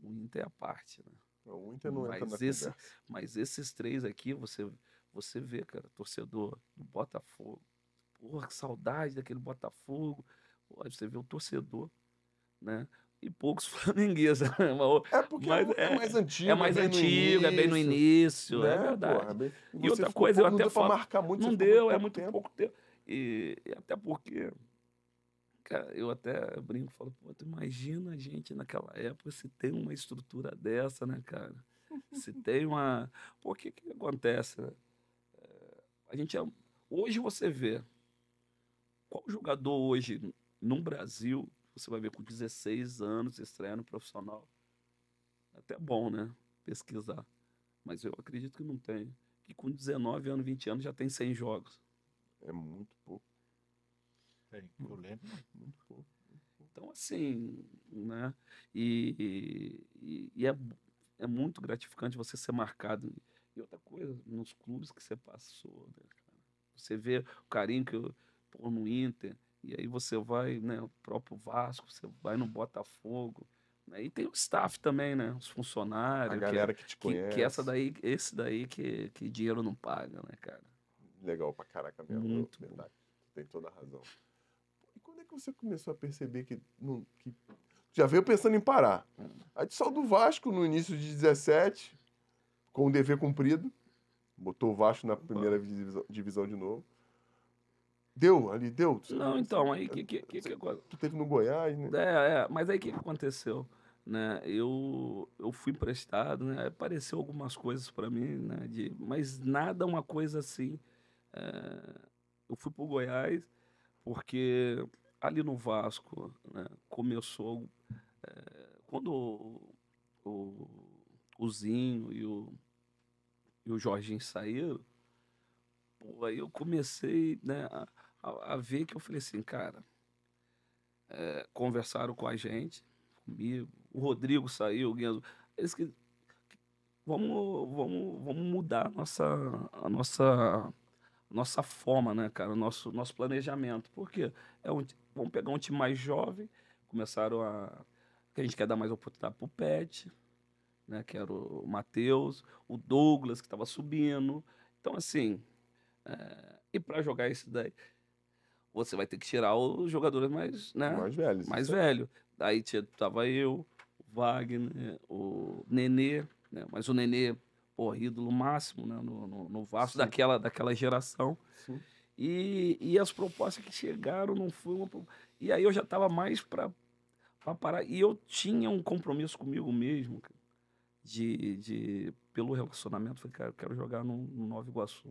o Inter é a parte, né? O Inter não mas entra esse, Mas esses três aqui, você, você vê, cara, torcedor do Botafogo. Porra, que saudade daquele Botafogo. Porra, você vê o torcedor, né? e poucos flamenguistas. Né, é porque é mas é, é mais antigo. É, é mais antigo, é bem no início, é né? é verdade. Porra, bem... E, e outra coisa, eu até falo. Marcar muito, não deu, muito é muito tempo. pouco tempo. E, e, até porque, cara, eu até brinco, falo, pô, tu imagina a gente naquela época se tem uma estrutura dessa, né, cara? Se tem uma. Pô, o que, que acontece, né? A gente é... Hoje você vê. Qual jogador hoje no Brasil você vai ver com 16 anos, estreia no profissional. Até bom, né? Pesquisar. Mas eu acredito que não tem. Que com 19 anos, 20 anos já tem 100 jogos. É muito pouco. É, eu lembro. Né? Muito pouco. Então, assim, né? E, e, e, é, é muito gratificante você ser marcado. E outra coisa, nos clubes que você passou, né, Você vê o carinho que eu pôr no Inter, e aí você vai, né, o próprio Vasco, você vai no Botafogo. Né? E tem o staff também, né? Os funcionários. A galera que, que te conhece. Que, que, essa daí, esse daí que, que dinheiro não paga, né, cara? Legal pra caraca mesmo. Muito Tem toda a razão. E quando é que você começou a perceber que, não, que já veio pensando em parar. É. Aí de saiu do Vasco no início de 17, com o dever cumprido, botou o Vasco na primeira divisão, divisão de novo. Deu ali, deu? Não, então, aí que, é, que, que, que... Tu teve no Goiás, né? É, é, mas aí o que aconteceu? Né, eu, eu fui emprestado, né, apareceu algumas coisas para mim, né, de, mas nada uma coisa assim. É, eu fui para o Goiás porque ali no Vasco né, começou é, quando o, o, o, Zinho e o, e o Jorginho saíram, pô, aí eu comecei né, a, a, a ver que eu falei assim, cara, é, conversaram com a gente, comigo, o Rodrigo saiu, o Guinzo, eles que vamos, vamos, vamos mudar a nossa, a nossa, a nossa forma, né, cara, o nosso, nosso planejamento, porque é um, vamos pegar um time mais jovem, começaram a, que a gente quer dar mais oportunidade pro Pet, né, que era o Matheus, o Douglas que estava subindo, então assim, é, e para jogar isso daí, você vai ter que tirar os jogadores mais, né? Mais velhos. Mais então. velho. Aí tava eu, o Wagner, o Nenê, né? Mas o Nenê, pô, ídolo máximo, né? No, no, no Vasco daquela, daquela geração. Sim. E, e as propostas que chegaram não foi uma... E aí eu já tava mais pra, pra parar. E eu tinha um compromisso comigo mesmo, de, de, pelo relacionamento. Falei, cara, eu quero jogar no, no Nova Iguaçu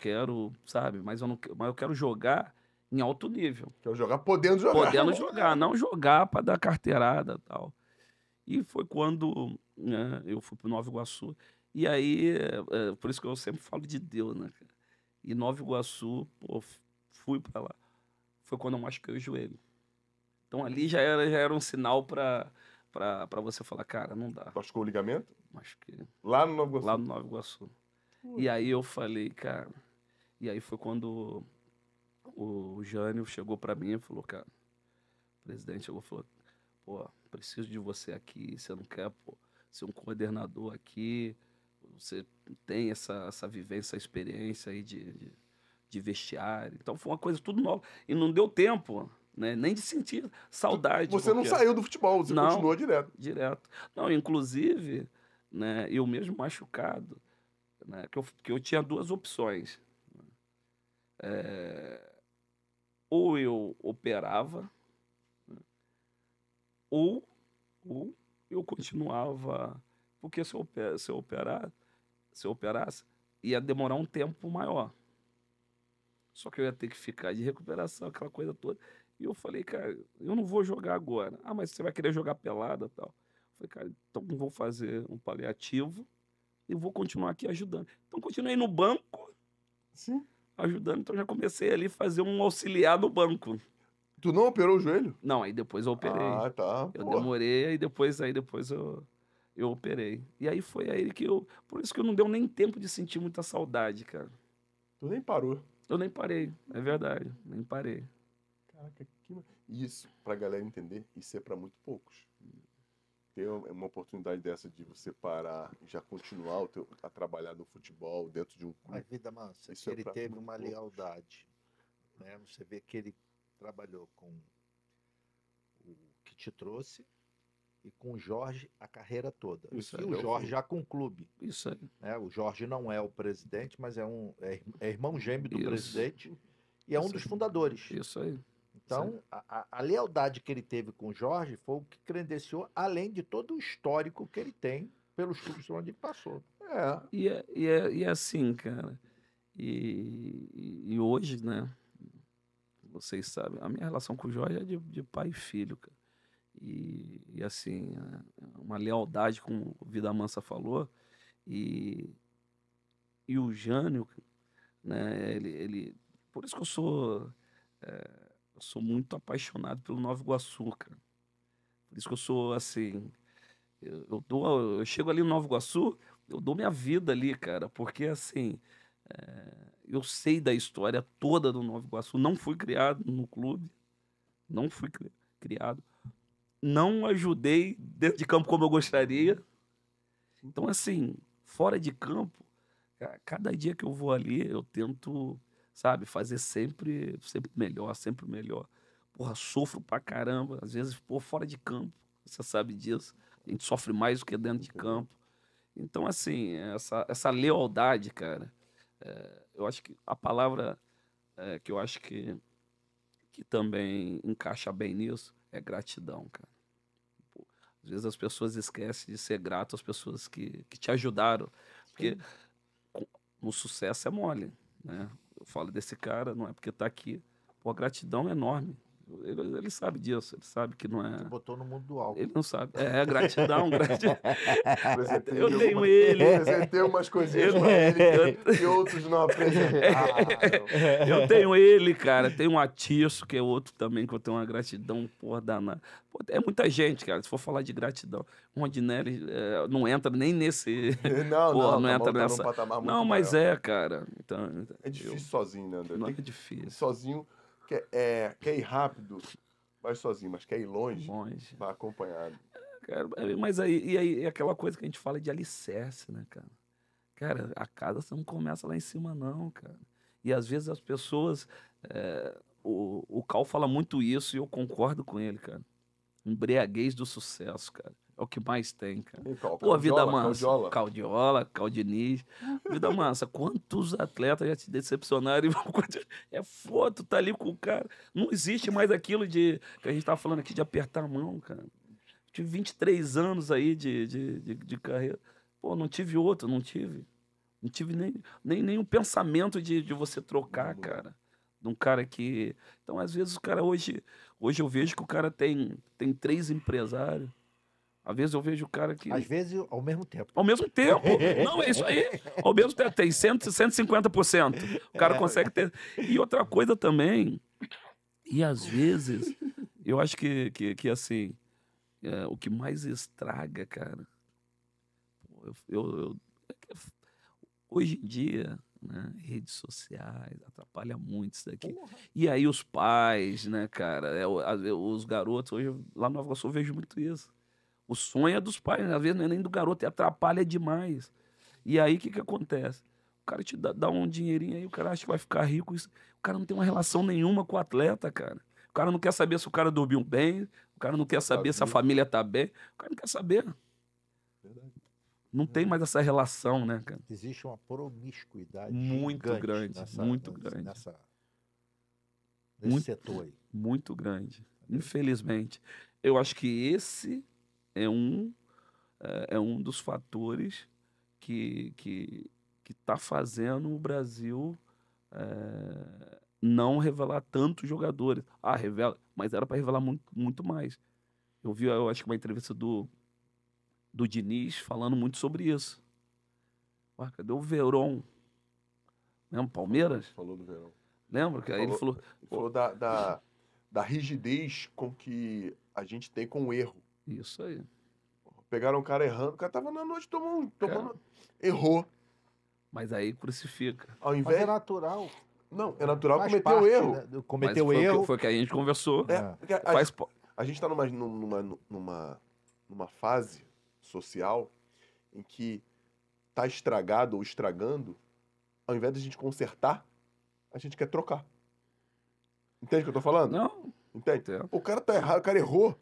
quero, sabe? Mas eu, não, mas eu quero jogar em alto nível. Quero jogar podendo jogar. Podendo jogar, não jogar para dar carteirada tal. E foi quando né, eu fui para Nova Iguaçu. E aí, é, é, por isso que eu sempre falo de Deus, né? E Nova Iguaçu, pô, fui para lá. Foi quando eu machuquei o joelho. Então ali já era, já era um sinal para para você falar, cara, não dá. Machucou o ligamento? Machuquei. Lá no Nova Iguaçu? Lá no Nova Iguaçu. Ui. E aí eu falei, cara, e aí foi quando o Jânio chegou para mim e falou, cara, o presidente chegou e falou, pô, preciso de você aqui, você não quer, pô, ser um coordenador aqui, você tem essa, essa vivência, essa experiência aí de, de, de vestiário. Então foi uma coisa tudo nova. E não deu tempo, né? Nem de sentir saudade. Você não saiu do futebol, você não, continuou direto. Direto. Não, inclusive, né, eu mesmo machucado, né, que, eu, que eu tinha duas opções é, ou eu operava, né, ou, ou eu continuava. Porque se eu, se eu, operar, se eu operasse, ia demorar um tempo maior. Só que eu ia ter que ficar de recuperação, aquela coisa toda. E eu falei, cara, eu não vou jogar agora. Ah, mas você vai querer jogar pelada tal. Eu falei, cara, então vou fazer um paliativo e vou continuar aqui ajudando. Então continuei no banco. Sim ajudando. Então já comecei ali a fazer um auxiliar no banco. Tu não operou o joelho? Não, aí depois eu operei. Ah, tá. Eu Pô. demorei, aí depois, aí depois eu, eu operei. E aí foi aí que eu. Por isso que eu não deu nem tempo de sentir muita saudade, cara. Tu nem parou. Eu nem parei, é verdade. Nem parei. Caraca, que. Isso, pra galera entender, isso é para muito poucos ter uma oportunidade dessa de você parar e já continuar teu, a trabalhar no futebol dentro de um clube. Mas, vida mansa, Isso é ele é teve uma poucos. lealdade. Né? Você vê que ele trabalhou com o que te trouxe e com o Jorge a carreira toda. Isso e aí, é o Jorge já com o clube. Isso aí. Né? o Jorge não é o presidente, mas é um é, é irmão gêmeo do Isso. presidente e é Isso um dos fundadores. Isso aí. Então, a, a, lealdade que ele teve com o Jorge foi o que credenciou, além de todo o histórico que ele tem pelos clubes onde ele passou. É. E, é, e, é, e é assim, cara, e, e, hoje, né, vocês sabem, a minha relação com o Jorge é de, de pai e filho, cara. E, e assim, uma lealdade, como o Vida Mansa falou, e, e o Jânio, né, ele, ele... Por isso que eu sou... É, sou muito apaixonado pelo Nova Iguaçu, cara. Por isso que eu sou assim. Eu, eu, dou, eu chego ali no Nova Iguaçu, eu dou minha vida ali, cara, porque assim. É, eu sei da história toda do Nova Iguaçu. Não fui criado no clube, não fui cri criado, não ajudei dentro de campo como eu gostaria. Então, assim, fora de campo, cada dia que eu vou ali, eu tento sabe? Fazer sempre, sempre melhor, sempre melhor. Porra, sofro pra caramba. Às vezes, pô, fora de campo, você sabe disso. A gente sofre mais do que dentro de campo. Então, assim, essa, essa lealdade, cara, é, eu acho que a palavra é, que eu acho que, que também encaixa bem nisso é gratidão, cara. às vezes as pessoas esquecem de ser grato às pessoas que, que te ajudaram. Porque no o sucesso é mole, né? eu falo desse cara, não é porque está aqui. Pô, a gratidão é enorme. Ele, ele, sabe disso, ele sabe que não é. botou no mundo do álcool. Ele não sabe. É, é gratidão, gratidão. eu tenho ele. Eu apresentei umas coisinhas eu... pra é. ele que outros não apresentaram. eu tenho ele, cara. Tem um Atiço, que é outro também, que eu tenho uma gratidão, porra, danada. Pô, é muita gente, cara. Se for falar de gratidão, o Rondinelli é, não entra nem nesse. Não, porra, não, não tá entra tá nessa. Não, mas maior. é, cara. Então, é difícil eu... sozinho, né, André? Não é difícil. Sozinho quer, é, é, quer ir rápido, vai sozinho, mas quer ir longe, longe. vai acompanhado. É, mas aí, e aí é aquela coisa que a gente fala de alicerce, né, cara? Cara, a casa você não começa lá em cima, não, cara. E às vezes as pessoas. É, o, o Cal fala muito isso e eu concordo com ele, cara. Embriaguez do sucesso, cara. É o que mais tem, cara. Pô, vida massa. Caldiola, Caldiniz. Vida massa. Quantos atletas já te decepcionaram? É foto, tá ali com o cara. Não existe mais aquilo de que a gente tava falando aqui de apertar a mão, cara. Tive 23 anos aí de, de, de, de carreira. Pô, não tive outro, não tive. Não tive nem, nem nenhum pensamento de, de você trocar, uhum. cara. De um cara que. Então, às vezes, o cara hoje. Hoje eu vejo que o cara tem, tem três empresários às vezes eu vejo o cara que. Às vezes ao mesmo tempo. Ao mesmo tempo. Não, é isso aí. Ao mesmo tempo, tem 100, 150%. O cara é. consegue ter. E outra coisa também, e às vezes, eu acho que, que, que assim, é, o que mais estraga, cara. Eu, eu, eu, é hoje em dia, né, redes sociais atrapalha muito isso daqui. E aí os pais, né, cara? É, é, os garotos, hoje lá no Nova Iguaçu eu vejo muito isso o sonho é dos pais, né? às vezes não é nem do garoto, é atrapalha demais. E aí o que, que acontece? O cara te dá, dá um dinheirinho aí, o cara acha que vai ficar rico. Isso, o cara não tem uma relação nenhuma com o atleta, cara. O cara não quer saber se o cara dormiu bem, o cara não quer saber se a família tá bem, o cara não quer saber. Verdade. Não tem é. mais essa relação, né, cara? Existe uma promiscuidade muito grande, nessa, muito grande. Nessa, nesse muito, setor aí. Muito grande. Infelizmente. Eu acho que esse é um, é, é um dos fatores que que está fazendo o Brasil é, não revelar tantos jogadores. Ah, revela, mas era para revelar muito, muito mais. Eu vi, eu acho que uma entrevista do, do Diniz falando muito sobre isso. Ué, cadê o Verón? Lembra Palmeiras? Falou do Verón. Lembra? Que ele, ele falou, ele falou da, da, da rigidez com que a gente tem com o erro. Isso aí. Pegaram o cara errando, o cara tava na noite tomou, tomando. Errou. Mas aí crucifica. Ao invés... Mas é natural. Não, é natural Faz cometer o erro. cometeu né, cometer o erro. Que, foi o que a gente conversou. É, é. a, Faz... a, gente está numa, numa, numa, numa fase social em que tá estragado ou estragando, ao invés de a gente consertar, a gente quer trocar. Entende o que eu tô falando? Não. Entende? Entendo. O cara tá errado, o cara errou.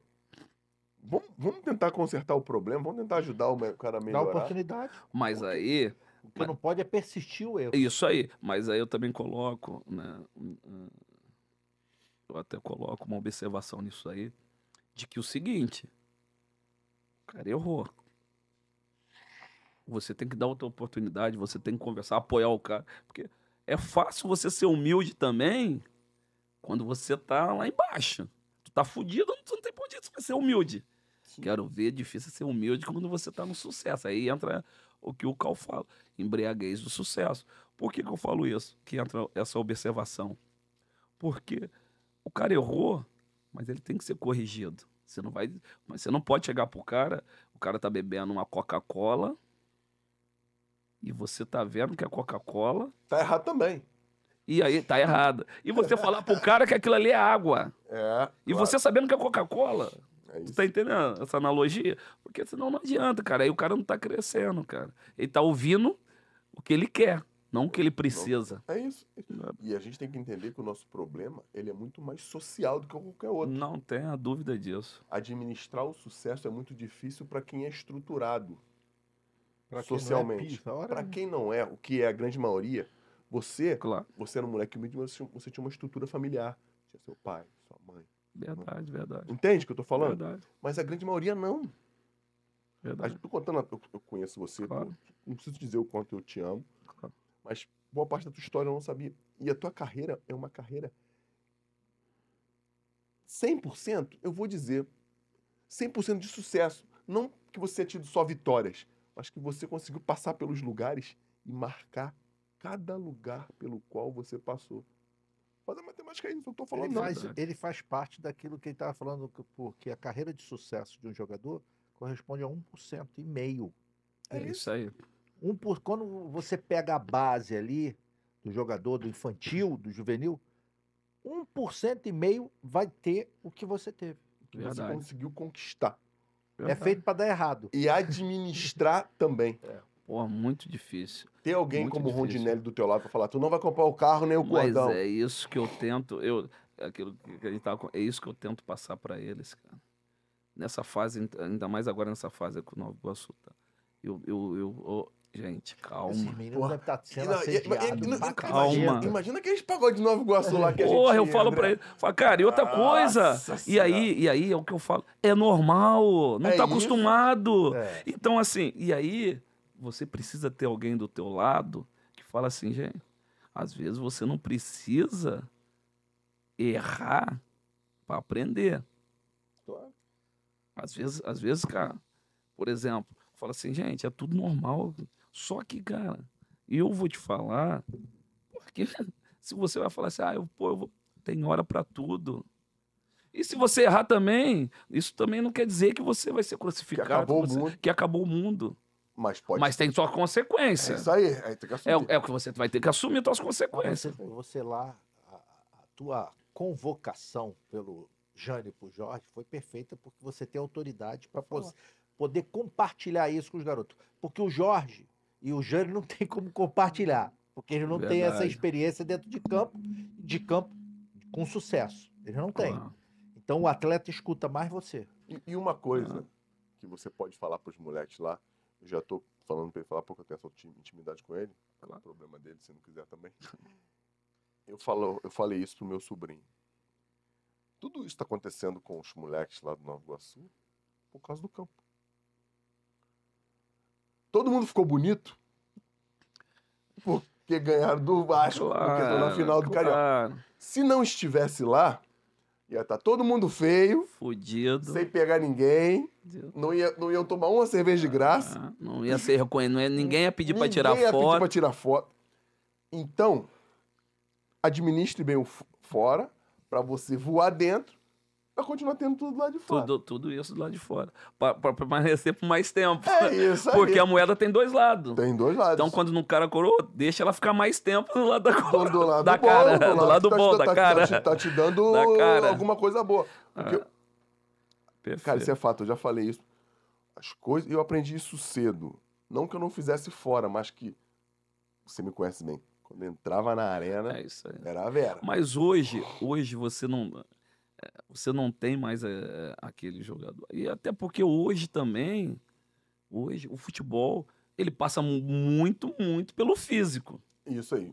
Vamos, vamos tentar consertar o problema, vamos tentar ajudar o cara a melhorar. Dá oportunidade. Mas porque... aí. O que mas... não pode é persistir o erro. Isso aí. Mas aí eu também coloco, né? Eu até coloco uma observação nisso aí, de que o seguinte. O cara errou. Você tem que dar outra oportunidade, você tem que conversar, apoiar o cara. Porque é fácil você ser humilde também quando você tá lá embaixo tá fudido, tu não tem podido, onde vai ser humilde. Sim. Quero ver, é difícil ser humilde quando você tá no sucesso. Aí entra o que o Cal fala, embriaguez do sucesso. Por que, que eu falo isso? Que entra essa observação. Porque o cara errou, mas ele tem que ser corrigido. Você não vai, mas você não pode chegar pro cara, o cara tá bebendo uma Coca-Cola e você tá vendo que a é Coca-Cola tá errado também. E aí, tá errado. E você falar pro cara que aquilo ali é água. É. E claro. você sabendo que é Coca-Cola. É tu tá entendendo essa analogia? Porque senão não adianta, cara. Aí o cara não tá crescendo, cara. Ele tá ouvindo o que ele quer, não o que ele precisa. É isso. E a gente tem que entender que o nosso problema, ele é muito mais social do que qualquer outro. Não tenha dúvida disso. Administrar o sucesso é muito difícil para quem é estruturado. Pra é socialmente. Para quem não é, o que é a grande maioria, você, claro. você era um moleque humilde, mas você tinha uma estrutura familiar. Tinha seu pai, sua mãe. Verdade, mãe. verdade. Entende o que eu tô falando? Verdade. Mas a grande maioria não. Verdade. Mas, tô contando, eu, eu conheço você, claro. não preciso dizer o quanto eu te amo, claro. mas boa parte da tua história eu não sabia. E a tua carreira é uma carreira 100%, eu vou dizer, 100% de sucesso. Não que você tenha tido só vitórias, mas que você conseguiu passar pelos lugares e marcar cada lugar pelo qual você passou. Mas a matemática é isso, eu estou falando ele faz, ele faz parte daquilo que ele estava falando, porque a carreira de sucesso de um jogador corresponde a 1% e meio. É, é isso. aí. Um por, quando você pega a base ali do jogador, do infantil, do juvenil, 1% e meio vai ter o que você teve. Que você conseguiu conquistar. Verdade. É feito para dar errado. E administrar também. É. Pô, muito difícil. Ter alguém muito como o Rondinelli do teu lado para falar, tu não vai comprar o carro nem o Mas cordão. é isso que eu tento, eu, aquilo que a gente tava, tá é isso que eu tento passar para eles, cara. Nessa fase, ainda mais agora nessa fase com o Nova Iguaçu, tá? eu, eu, eu, Gente, calma. Esse menino deve tá estar sendo assediado. calma. Imagina, imagina gente pagou de Nova Iguaçu lá que Porra, eu falo para pra ele. Falo, cara, e outra Nossa coisa. E aí, e aí é o que eu falo. É normal. Não é tá isso? acostumado. É. Então, assim, e aí você precisa ter alguém do teu lado que fala assim, gente, às vezes você não precisa errar para aprender. Às vezes, às vezes, cara, por exemplo, fala assim, gente, é tudo normal. Só que, cara, eu vou te falar, porque se você vai falar assim, ah, eu, pô, eu vou... tem hora para tudo. E se você errar também, isso também não quer dizer que você vai ser crucificado, que acabou, você... que acabou o mundo. Mas pode. Mas tem sua consequência. É isso aí, aí é, tem que É, é o que você vai ter que assumir suas consequências. Você, lá, a, a, tua convocação pelo Jane pro Jorge foi perfeita porque você tem autoridade para poder compartilhar isso com os garotos. Porque o Jorge e o Jane não tem como compartilhar, porque eles não têm essa experiência dentro de campo, de campo com sucesso. Eles não têm. Ah. Então o atleta escuta mais você. E, e uma coisa ah. que você pode falar para os moleques lá, já estou falando para ele falar porque eu tenho essa intimidade com ele. É claro. É problema dele, se não quiser também. eu, falo, eu falei isso pro meu sobrinho. Tudo isso está acontecendo com os moleques lá do Nova Iguaçu por causa do campo. Todo mundo ficou bonito porque ganharam do Vasco, claro, porque estão na final do claro. Carioca. Se não estivesse lá, Ia estar tá todo mundo feio. Fudido. Sem pegar ninguém. Não, ia, não iam tomar uma cerveja de graça. Ah, não ia ser reconhecido. Ninguém ia pedir para tirar foto. Ninguém ia pedir para tirar foto. Então, administre bem o fora para você voar dentro vai continuar tendo tudo lá de fora. Tudo, tudo isso do lado de fora. Para permanecer por mais tempo. É isso aí. Porque a moeda tem dois lados. Tem dois lados. Então, quando no cara coroa, deixa ela ficar mais tempo do lado da coroa. Do lado da bom, cara. Do lado, do tá bom, da tá, cara. Tá, tá, te dando alguma coisa boa. Porque... Ah, perfeito. Cara, isso é fato, eu já falei isso. As coisas. Eu aprendi isso cedo. Não que eu não fizesse fora, mas que. Você me conhece bem. Quando entrava na arena, é era a Vera. Mas hoje, hoje você não você não tem mais é, aquele jogador. E até porque hoje também, hoje o futebol, ele passa muito, muito pelo físico. Isso aí.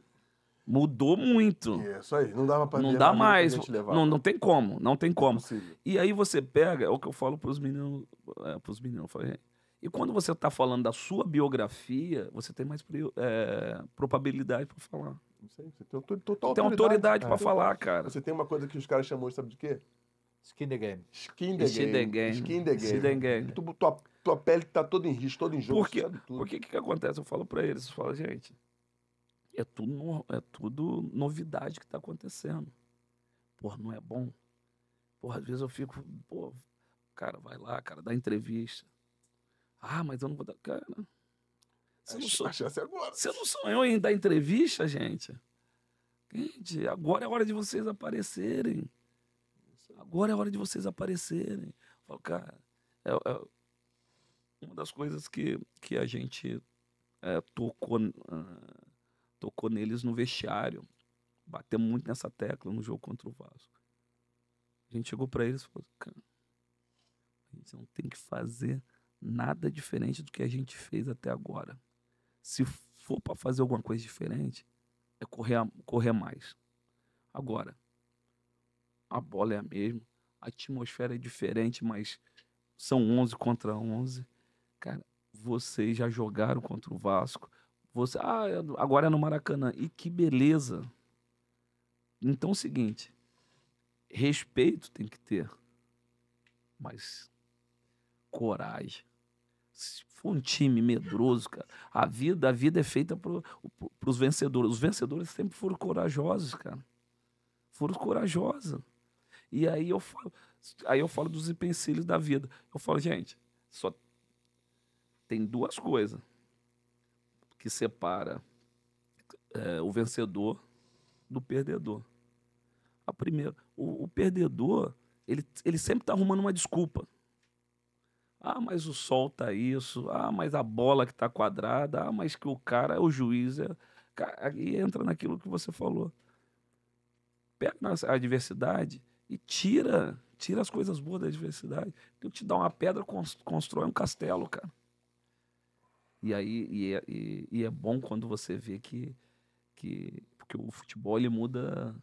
Mudou muito. É isso aí, não dava para Não dá mais. Não, não tem como, não tem como. É e aí você pega, é o que eu falo para os meninos, é, para os meninos, e quando você está falando da sua biografia, você tem mais é, probabilidade para falar você tem total autoridade. Tem autoridade para falar, cara. Você tem uma coisa que os caras chamam, sabe de quê? Skin the game. Skin the game. Skin the game. Skin the game. Tu, tua, tua pele tá toda em risco, toda em jogo. Por quê? Porque o que, que acontece? Eu falo para eles, eu falo, gente, é tudo, é tudo novidade que tá acontecendo. Porra, não é bom? Porra, às vezes eu fico, pô, cara, vai lá, cara, dá entrevista. Ah, mas eu não vou dar. Cara, você não, sou... você não sonhou em dar entrevista, gente? Gente, agora é hora de vocês aparecerem. Agora é hora de vocês aparecerem. Eu falo, cara, é, é, uma das coisas que, que a gente é, tocou, ah, tocou neles no vestiário. Batemos muito nessa tecla no jogo contra o Vasco. A gente chegou para eles e falou, cara, a gente não tem que fazer nada diferente do que a gente fez até agora. Se for para fazer alguma coisa diferente, é correr, correr mais. Agora, a bola é a mesma, a atmosfera é diferente, mas são 11 contra 11. Cara, vocês já jogaram contra o Vasco. Você, ah, é agora é no Maracanã. E que beleza. Então é o seguinte, respeito tem que ter, mas coragem. Foi um time medroso, cara. A vida, a vida é feita para os vencedores. Os vencedores sempre foram corajosos, cara. Foram corajosos. E aí eu falo, aí eu falo dos empecilhos da vida. Eu falo, gente, só tem duas coisas que separa é, o vencedor do perdedor. A primeira, o, o perdedor, ele, ele sempre está arrumando uma desculpa. Ah, mas o sol tá isso. Ah, mas a bola que tá quadrada. Ah, mas que o cara, o juiz é. E entra naquilo que você falou. Pega a adversidade e tira, tira as coisas boas da adversidade. Eu então, te dá uma pedra, constrói um castelo, cara. E aí e é, e, e é bom quando você vê que, que porque o futebol ele muda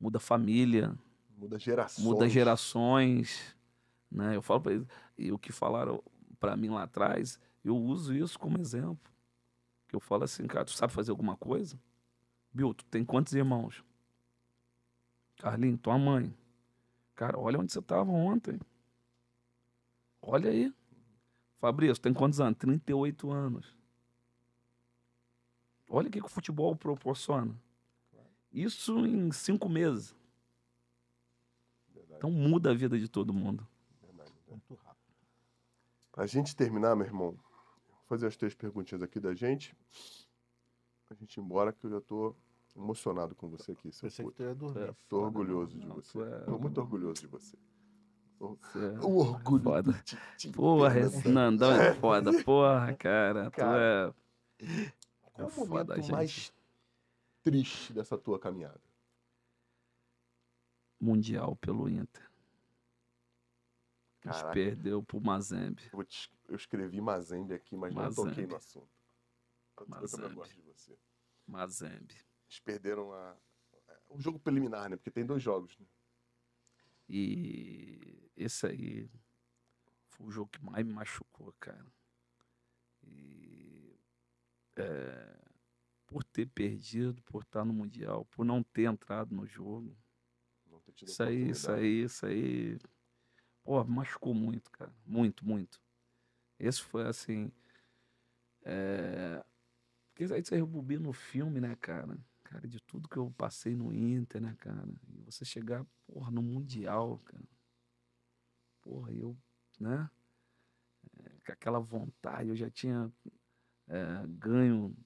muda família, muda gerações, muda gerações né? Eu falo para eles, e o que falaram para mim lá atrás, eu uso isso como exemplo. Que eu falo assim, cara, tu sabe fazer alguma coisa? Bill, tu tem quantos irmãos? Carlinho, tua mãe. Cara, olha onde você estava ontem. Olha aí. Fabrício, tem quantos anos? 38 anos. Olha o que, que o futebol proporciona. Isso em cinco meses. Então muda a vida de todo mundo muito Para a gente terminar, meu irmão, vou fazer as três perguntinhas aqui da gente. A gente ir embora, que eu já estou emocionado com você aqui. Seu Pensei puto. que tu ia dormir. Estou é orgulhoso né? de não, você. Estou é... muito orgulhoso de você. É o, orgulho. Foda. porra, esse Nandão é foda. Porra, cara. cara tu é. Qual é o foda, momento gente. mais triste dessa tua caminhada? Mundial pelo Inter. A gente perdeu pro Mazembe. Eu, te- eu escrevi Mazembe aqui, mas não toquei no assunto. Eu, eu gosto de você. Mazembe. Eles perderam a. O é, jogo preliminar, né? Porque tem dois jogos, né? E esse aí foi o jogo que mais me machucou, cara. E é, por ter perdido, por estar no Mundial, por não ter entrado no jogo. Não ter tido Isso aí, isso aí, isso aí Pô, machucou muito, cara. Muito, muito. Esse foi assim. É... Porque aí você rebobina no filme, né, cara? Cara, de tudo que eu passei no Inter, né, cara? E você chegar, porra, no Mundial, cara. Porra, eu, né? É, com aquela vontade, eu já tinha é, ganho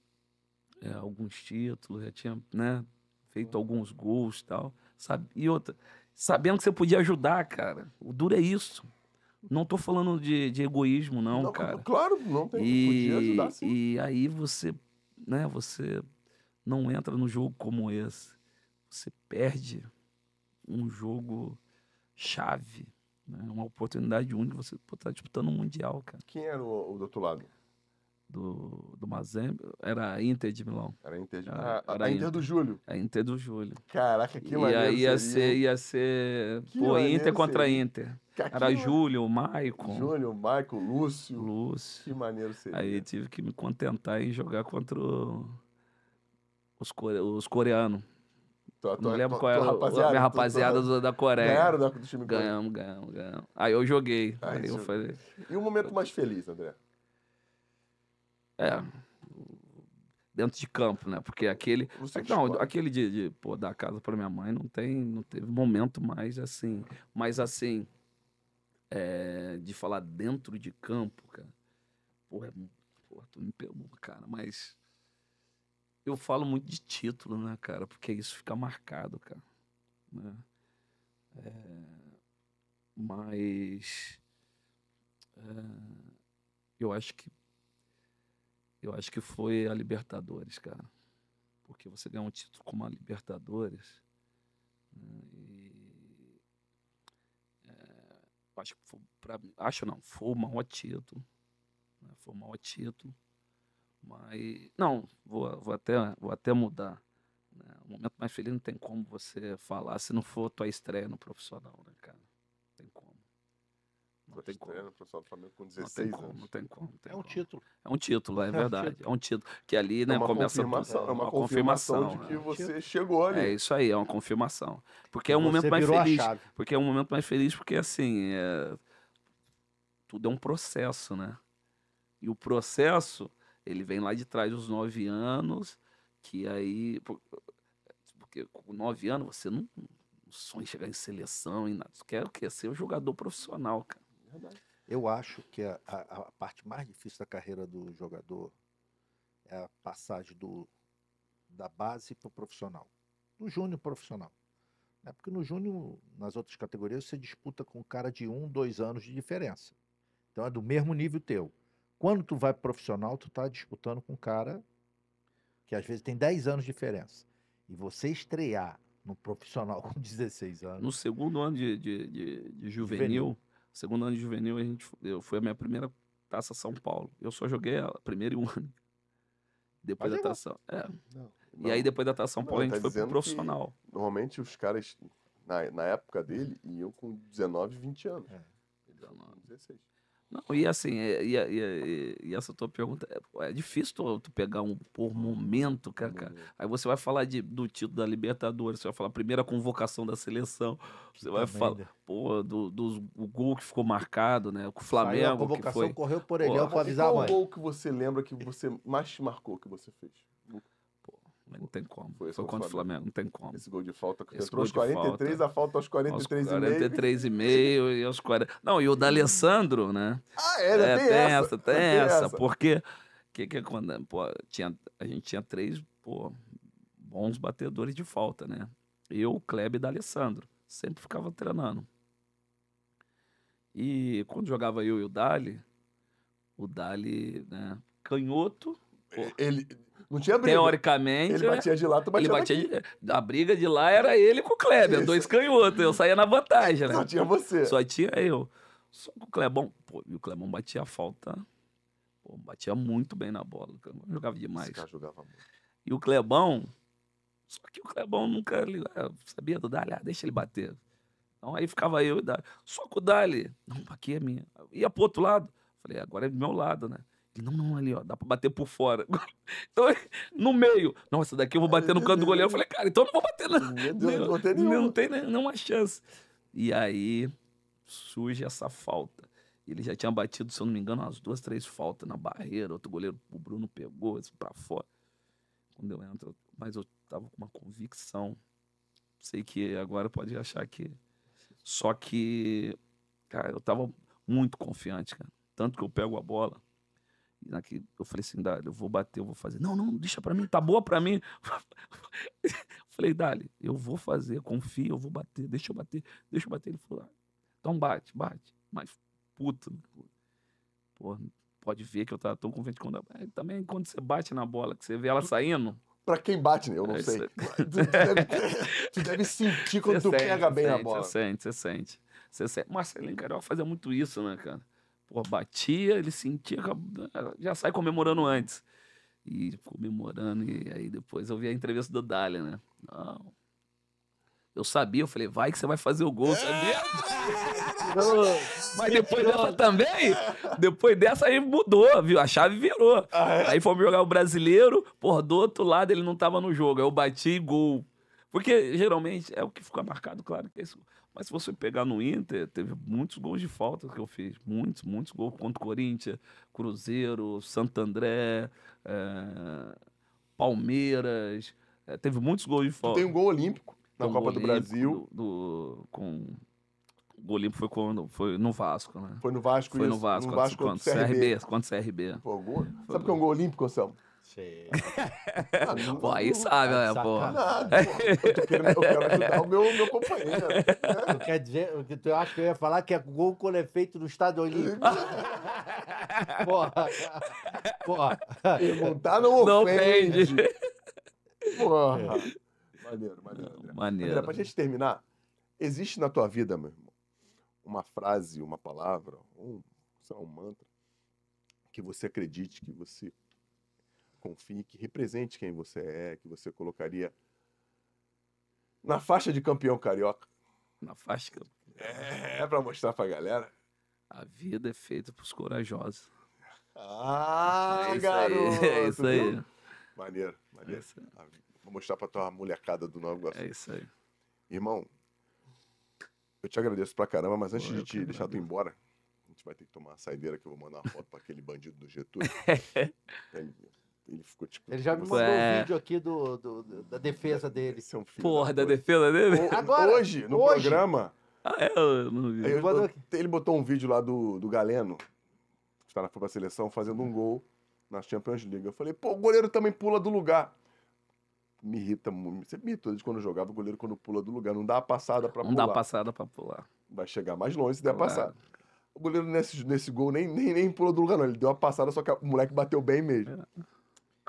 é, alguns títulos, já tinha né, feito alguns gols tal, sabe? E outra, sabendo que você podia ajudar, cara. O duro é isso. Não tô falando de, de egoísmo, não, não, cara. Claro, não tem. E, podia ajudar, sim. E aí você, né, você não entra num jogo como esse. Você perde um jogo chave, né? uma oportunidade única. Você pô, tá disputando um mundial, cara. Quem era o, o do outro lado? do, do Mazembe. Era a Inter de Milão. Era a Inter, de... era, era a, Inter, Inter, do Júlio. A Inter do Júlio. Caraca, que maneiro. E aí ia ser, ia ser pô, Inter contra seria. Inter. Que era que... Júlio, Maicon. Júlio, Maicon, Lúcio. Lúcio. Que maneiro seria. Aí tive que me contentar em jogar contra o... os, core... os coreanos. Tô, tô, não lembro tô, qual era é rapaziada, a minha rapaziada da Coreia. Ganharam do, time Ganhamos, ganhamos, ganhamos. Aí eu joguei. aí eu falei... E o momento mais feliz, André? É. Dentro de campo, né? Porque aquele. Não, aquele de, de pô, dar casa para minha mãe não tem. Não teve momento mais assim. Mas assim. É, de falar dentro de campo, cara. Porra, é porra, tu me pegou, cara, mas. Eu falo muito de título, né, cara? Porque isso fica marcado, cara. Né? É, mas. É, eu acho que eu acho que foi a Libertadores, cara. Porque você ganhou um título como a Libertadores. Né, e, é, acho que foi pra, Acho não, foi o maior título. Né, foi o maior título. Mas. Não, vou, vou, até, vou até mudar. Né, o momento mais feliz não tem como você falar se não for tua estreia no profissional, né, cara? Não tem como. O do Flamengo com 16 não tem anos. Como, tem como, tem é um como. título. É um título, é, é verdade. título. É um título. Que ali, é né, é começa confirmação, tudo. É uma, uma confirmação, de que é você é chegou ali. É isso aí, é uma confirmação. Porque é um você momento mais feliz. Porque é um momento mais feliz, porque assim, é, tudo é um processo, né? E o processo, ele vem lá de trás dos nove anos, que aí. Porque com nove anos você não, não sonha em chegar em seleção e nada. Você quer o quê? Ser um jogador profissional, cara. Eu acho que a, a, a, parte mais difícil da carreira do jogador é a passagem do, da base para o profissional, do júnior profissional. É porque no júnior, nas outras categorias, você disputa com um cara de um, dois anos de diferença. Então é do mesmo nível teu. Quando tu vai pro profissional, tu está disputando com um cara que às vezes tem 10 anos de diferença. E você estrear no profissional com 16 anos. No segundo ano de, de, de, de juvenil, juvenil Segundo ano de juvenil, a gente, eu, fui a minha primeira taça São Paulo. Eu só joguei a primeira e ano Depois Mas ah, da taça. É. E aí, depois da taça São Paulo, não, a gente tá foi pro profissional. Normalmente, os caras, na, na época dele, iam com 19, 20 anos. É. 19. 16. Não, e assim, e, e, e, e, essa tua pergunta, é, é, difícil tu, tu pegar um por momento, cara, cara. Uhum. Aí você vai falar de, do título da Libertadores, você vai falar primeira convocação da seleção, você que vai falar, né? pô, do, do, gol que ficou marcado, né? Com o Flamengo. Saiu a convocação que foi, correu por ele, pô, eu vou avisar Qual gol que você lembra que você mais te marcou que você fez? Não tem como. Foi, Foi contra o Flamengo. não tem como. Esse gol de falta que entrou aos 43, falta, a falta aos 43 aos 43 e meio. e aos 40. Não, e o D'Alessandro, né? Ah, é, é tem, tem essa, essa tem, essa, essa. Porque que que é quando, pô, tinha, a gente tinha três, pô, bons batedores de falta, né? Eu, o Kleber e o D'Alessandro. Sempre ficava treinando. E quando jogava eu e o Dali, o Dali, né, canhoto, Pô, ele, não tinha briga. Teoricamente. Ele batia de lá, tu batia, ele batia daqui. De... A briga de lá era ele com o Kleber, Isso. dois canhotos. Eu saía na vantagem, né? Só tinha você. Só tinha eu. Só que o Clebão, pô, e o Clebão batia a falta. Pô, batia muito bem na bola. jogava demais. Esse cara jogava muito. E o Clebão. Só que o Clebão nunca ah, sabia do Dali, ah, deixa ele bater. Então aí ficava eu e o Dali. Só que o Dali, não, aqui é minha. Ia pro outro lado. Falei, é, agora é do meu lado, né? não, não, ali, ó, dá pra bater por fora. Então, no meio. Nossa, daqui eu vou bater no canto do goleiro. Eu falei, cara, então eu não vou bater, não. Meu Deus, não, não, tem nenhuma. Né, não tem nenhuma chance. E aí surge essa falta. Ele já tinha batido, se eu não me engano, umas duas, três faltas na barreira. Outro goleiro, o Bruno pegou, isso pra fora. Quando eu entro, mas eu tava com uma convicção. Sei que agora pode achar que. Só que, cara, eu tava muito confiante, cara. Tanto que eu pego a bola Aqui, eu falei assim, Dali, eu vou bater, eu vou fazer. Não, não, deixa pra mim, tá boa pra mim. eu falei, Dali, eu vou fazer, confia, eu vou bater, deixa eu bater, deixa eu bater. Ele falou, ah, então bate, bate. Mas puto, Pô, pode ver que eu tava tão vento quando... É, também quando você bate na bola, que você vê ela saindo... Pra quem bate, eu não é, sei. Você... Tu, deve, tu, deve, sentir quando você tu sente, pega bem sente, a bola. Você sente, você sente. Você sente. É Marcelinho Carioca fazia muito isso, né, cara? pô, batia, ele sentia, né, já sai comemorando antes. E comemorando, e aí depois eu vi a entrevista do Dália, né? Não. Eu sabia, eu falei, vai que você vai fazer o gol, sabia? Mas depois dessa também, depois dessa aí mudou, viu? A chave virou. Ah, é? Aí fomos jogar o brasileiro, por do outro lado ele não tava no jogo. Aí eu bati e gol. Porque geralmente é o que fica marcado, claro, que é isso. Mas se você pegar no Inter, teve muitos gols de falta que eu fiz. Muitos, muitos gols contra o Corinthians, Cruzeiro, Santo André, é, Palmeiras. É, teve muitos gols de falta. Tu tem um gol olímpico na um Copa olímpico do Brasil. Do, do, com... O gol olímpico foi, quando, foi no Vasco, né? Foi no Vasco Foi isso, no Vasco, no Vasco contra, o CRB. CRB. Contra o CRB. Pô, gol. Sabe o que é um gol olímpico, Anselmo? Sei. pô, aí sabe, tá né, pô? eu, quero, eu quero ajudar o meu, meu companheiro. Né? Tu quer dizer, tu acha que eu ia falar que é gol quando é feito no Estado Olímpico? É. porra. Porra. Perguntar não ofende. Não ofende. Porra. É. Maneiro, maneiro. André. Maneiro. André, pra gente terminar, existe na tua vida, meu irmão, uma frase, uma palavra, um, sei lá, um mantra que você acredite, que você confie, que represente quem você é, que você colocaria na faixa de campeão carioca. Na faixa de É, é para mostrar pra galera. A vida é feita pros corajosos. Ah, é garoto! Aí, é isso aí. Maneiro, maneiro. É tá, Vou mostrar pra tua molecada do novo Iguaçu. É isso aí. Irmão, eu te agradeço pra caramba, mas antes Pô, de te deixar tu embora, a gente vai ter que tomar uma saideira que eu vou mandar uma foto pra aquele bandido do Getúlio. Ele ficou tipo. Ele já me mandou é... um vídeo aqui do, do, do da defesa dele. É um Porra, da, da defesa dele? O, Agora, hoje, no hoje. programa. Ah, é, eu não vi. Ele botou, ele botou um vídeo lá do, do Galeno, que está na pra seleção, fazendo um gol na Champions League. Eu falei, pô, o goleiro também pula do lugar. Me irrita muito. Você me irritou quando eu jogava, o goleiro quando pula do lugar. Não dá a passada pra não pular. Não dá a passada pra pular. Vai chegar mais longe se der a passada. O goleiro nesse, nesse gol nem, nem, nem pula do lugar, não. Ele deu a passada, só que o moleque bateu bem mesmo. É.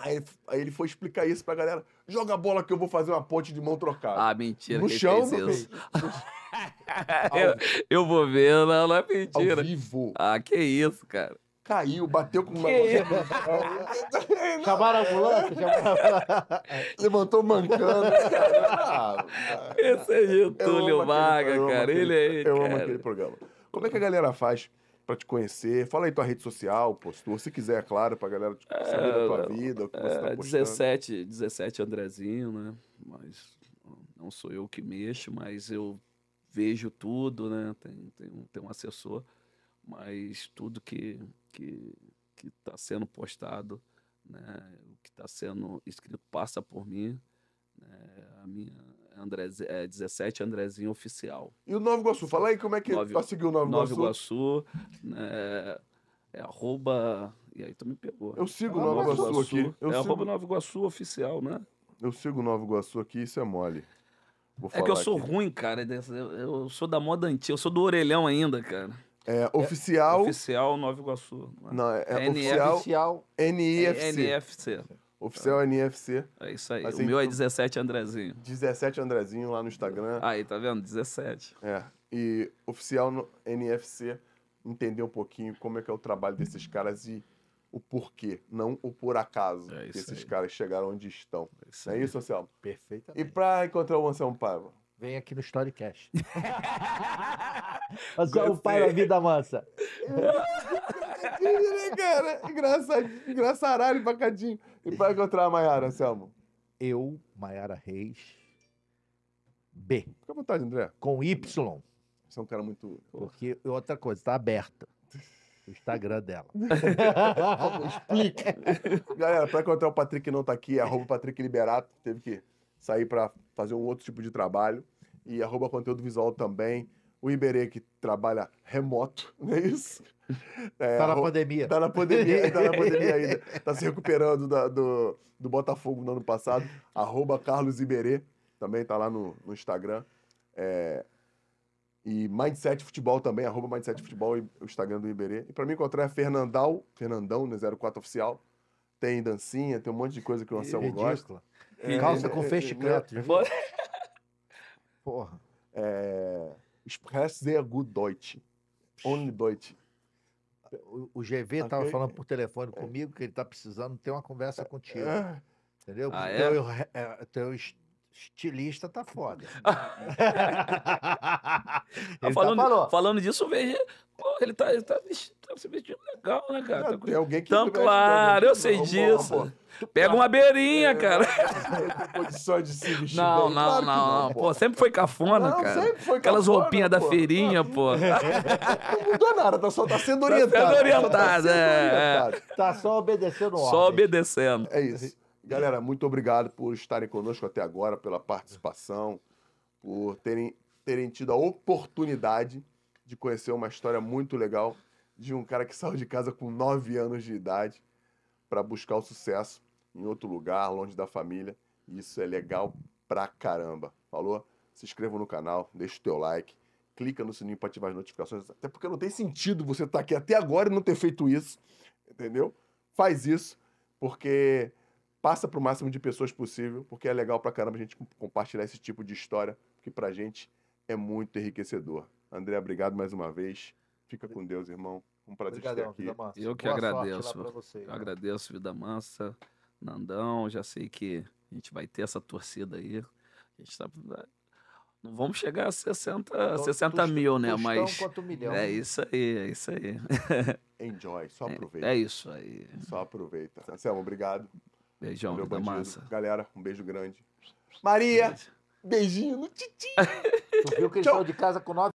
Aí ele, aí ele, foi explicar isso pra galera. Joga a bola que eu vou fazer uma ponte de mão trocada. Ah, mentira. No chão, fez isso. eu, eu, vou ver, não, não é mentira. Ao vivo. Ah, que isso, cara. Caiu, bateu com uma. chamaram a ambulância, Levantou mancando. Esse é o Túlio Vaga, cara. Ele é. Eu amo aquele programa. Como é que a galera faz? para te conhecer? Fala aí tua rede social, postou se quiser, é claro, pra galera te é, saber é, da tua é, vida, o que tá é, tá postando. 17, 17 Andrezinho, né? Mas não sou eu que mexo, mas eu vejo tudo, né? Tem, tem, um, tem um assessor, mas tudo que, que, que tá sendo postado, né? O que está sendo escrito passa por mim, né? A minha Andrez, eh, é, 17 Andrezinho Oficial. E o Novo Iguaçu? Fala aí como é que Nove, tá seguir o Novo Iguaçu. Novo Iguaçu né, é, é arroba... E aí tu me pegou. Eu sigo o ah, Iguaçu, Iguaçu aqui. Eu é sigo... arroba Novo Iguaçu Oficial, né? Eu sigo o Novo Iguaçu aqui, isso é mole. Vou é que eu sou aqui. ruim, cara. Eu sou da moda antiga, eu sou do orelhão ainda, cara. É, oficial. É, oficial Nova Iguaçu. Né? Não, é, é oficial. NIFC. É NFC. Oficial tá. É. NFC. É isso aí. Assim, o meu então é 17 Andrezinho. 17 Andrezinho lá no Instagram. Aí, tá vendo? 17. É. E oficial no NFC entender um pouquinho como é que é o trabalho desses caras e o porquê, não o por acaso é que esses aí. caras chegaram onde estão. É isso, oficial. é isso Anselmo? Perfeitamente. E para encontrar o Anselmo Paiva? Vem aqui no Storycast. Anselmo Paiva, vida mansa. mentira, né, cara? engraçaralho, bacadinho. E pra encontrar a Maiara, Anselmo? Eu, Maiara Reis, B. Fica à vontade, André. Com Y. Você é um cara muito... Porque, outra coisa, tá aberta o Instagram dela. Explica. Galera, pra encontrar o Patrick que não tá aqui, arroba Patrick Liberato, teve que sair para fazer um outro tipo de trabalho. E arroba conteúdo visual também o Iberê que trabalha remoto, não é isso? É, tá na pandemia. Tá na pandemia, tá na pandemia ainda. Tá se recuperando da, do, do Botafogo no ano passado. Arroba Carlos Iberê, também tá lá no, no Instagram. É, e Mindset Futebol também, arroba Mindset Futebol e o Instagram do Iberê. E pra mim encontrar é Fernandal, Fernandão, né, 04 Oficial. Tem dancinha, tem um monte de coisa que o Anselmo gosta. gosta. É, Calça com feixe canto. Porra. É... Express sehr é gut Deutsch. Only Deutsch. O GV estava okay. falando por telefone é. comigo que ele está precisando ter uma conversa é. contigo. Entendeu? Ah, é? então, eu, Estilista tá foda. Tá ele falando, tá falando. falando disso, veja. Ele tá, ele tá, tá se vestindo legal, né, cara? É, tem alguém que Então, claro, eu sei disso. Amor, Pega tá uma beirinha, é, cara. Condições de se vestir. Não, bem. não, claro não, não. Pô. pô, sempre foi cafona, não, cara. Sempre foi Aquelas cafona, roupinhas pô. da feirinha, pô. Não mudou nada, tá só tá sendo orientado. Tá sendo é, é. orientado, é. Tá só obedecendo ordens. Só obedecendo. É isso. Galera, muito obrigado por estarem conosco até agora, pela participação, por terem, terem tido a oportunidade de conhecer uma história muito legal de um cara que saiu de casa com 9 anos de idade para buscar o sucesso em outro lugar, longe da família. Isso é legal pra caramba. Falou? Se inscreva no canal, deixa o teu like, clica no sininho para ativar as notificações, até porque não tem sentido você estar tá aqui até agora e não ter feito isso, entendeu? Faz isso, porque passa para o máximo de pessoas possível, porque é legal para caramba a gente compartilhar esse tipo de história, que para a gente é muito enriquecedor. André, obrigado mais uma vez. Fica com Deus, irmão. Um prazer estar aqui. Eu que Boa agradeço. Você, eu né? agradeço, Vida Massa, Nandão. Já sei que a gente vai ter essa torcida aí. A gente está. Não vamos chegar a 60, então, 60 tu, mil, tu, né? Mas. Quanto milhão, é isso aí, é isso aí. Enjoy, só é, aproveita. É, é isso aí. Só aproveita. Anselmo, obrigado. Beijão, Valeu, vida massa. Galera, um beijo grande. Maria, beijo. beijinho no titi. Tu viu que ele Tchau. saiu de casa com nove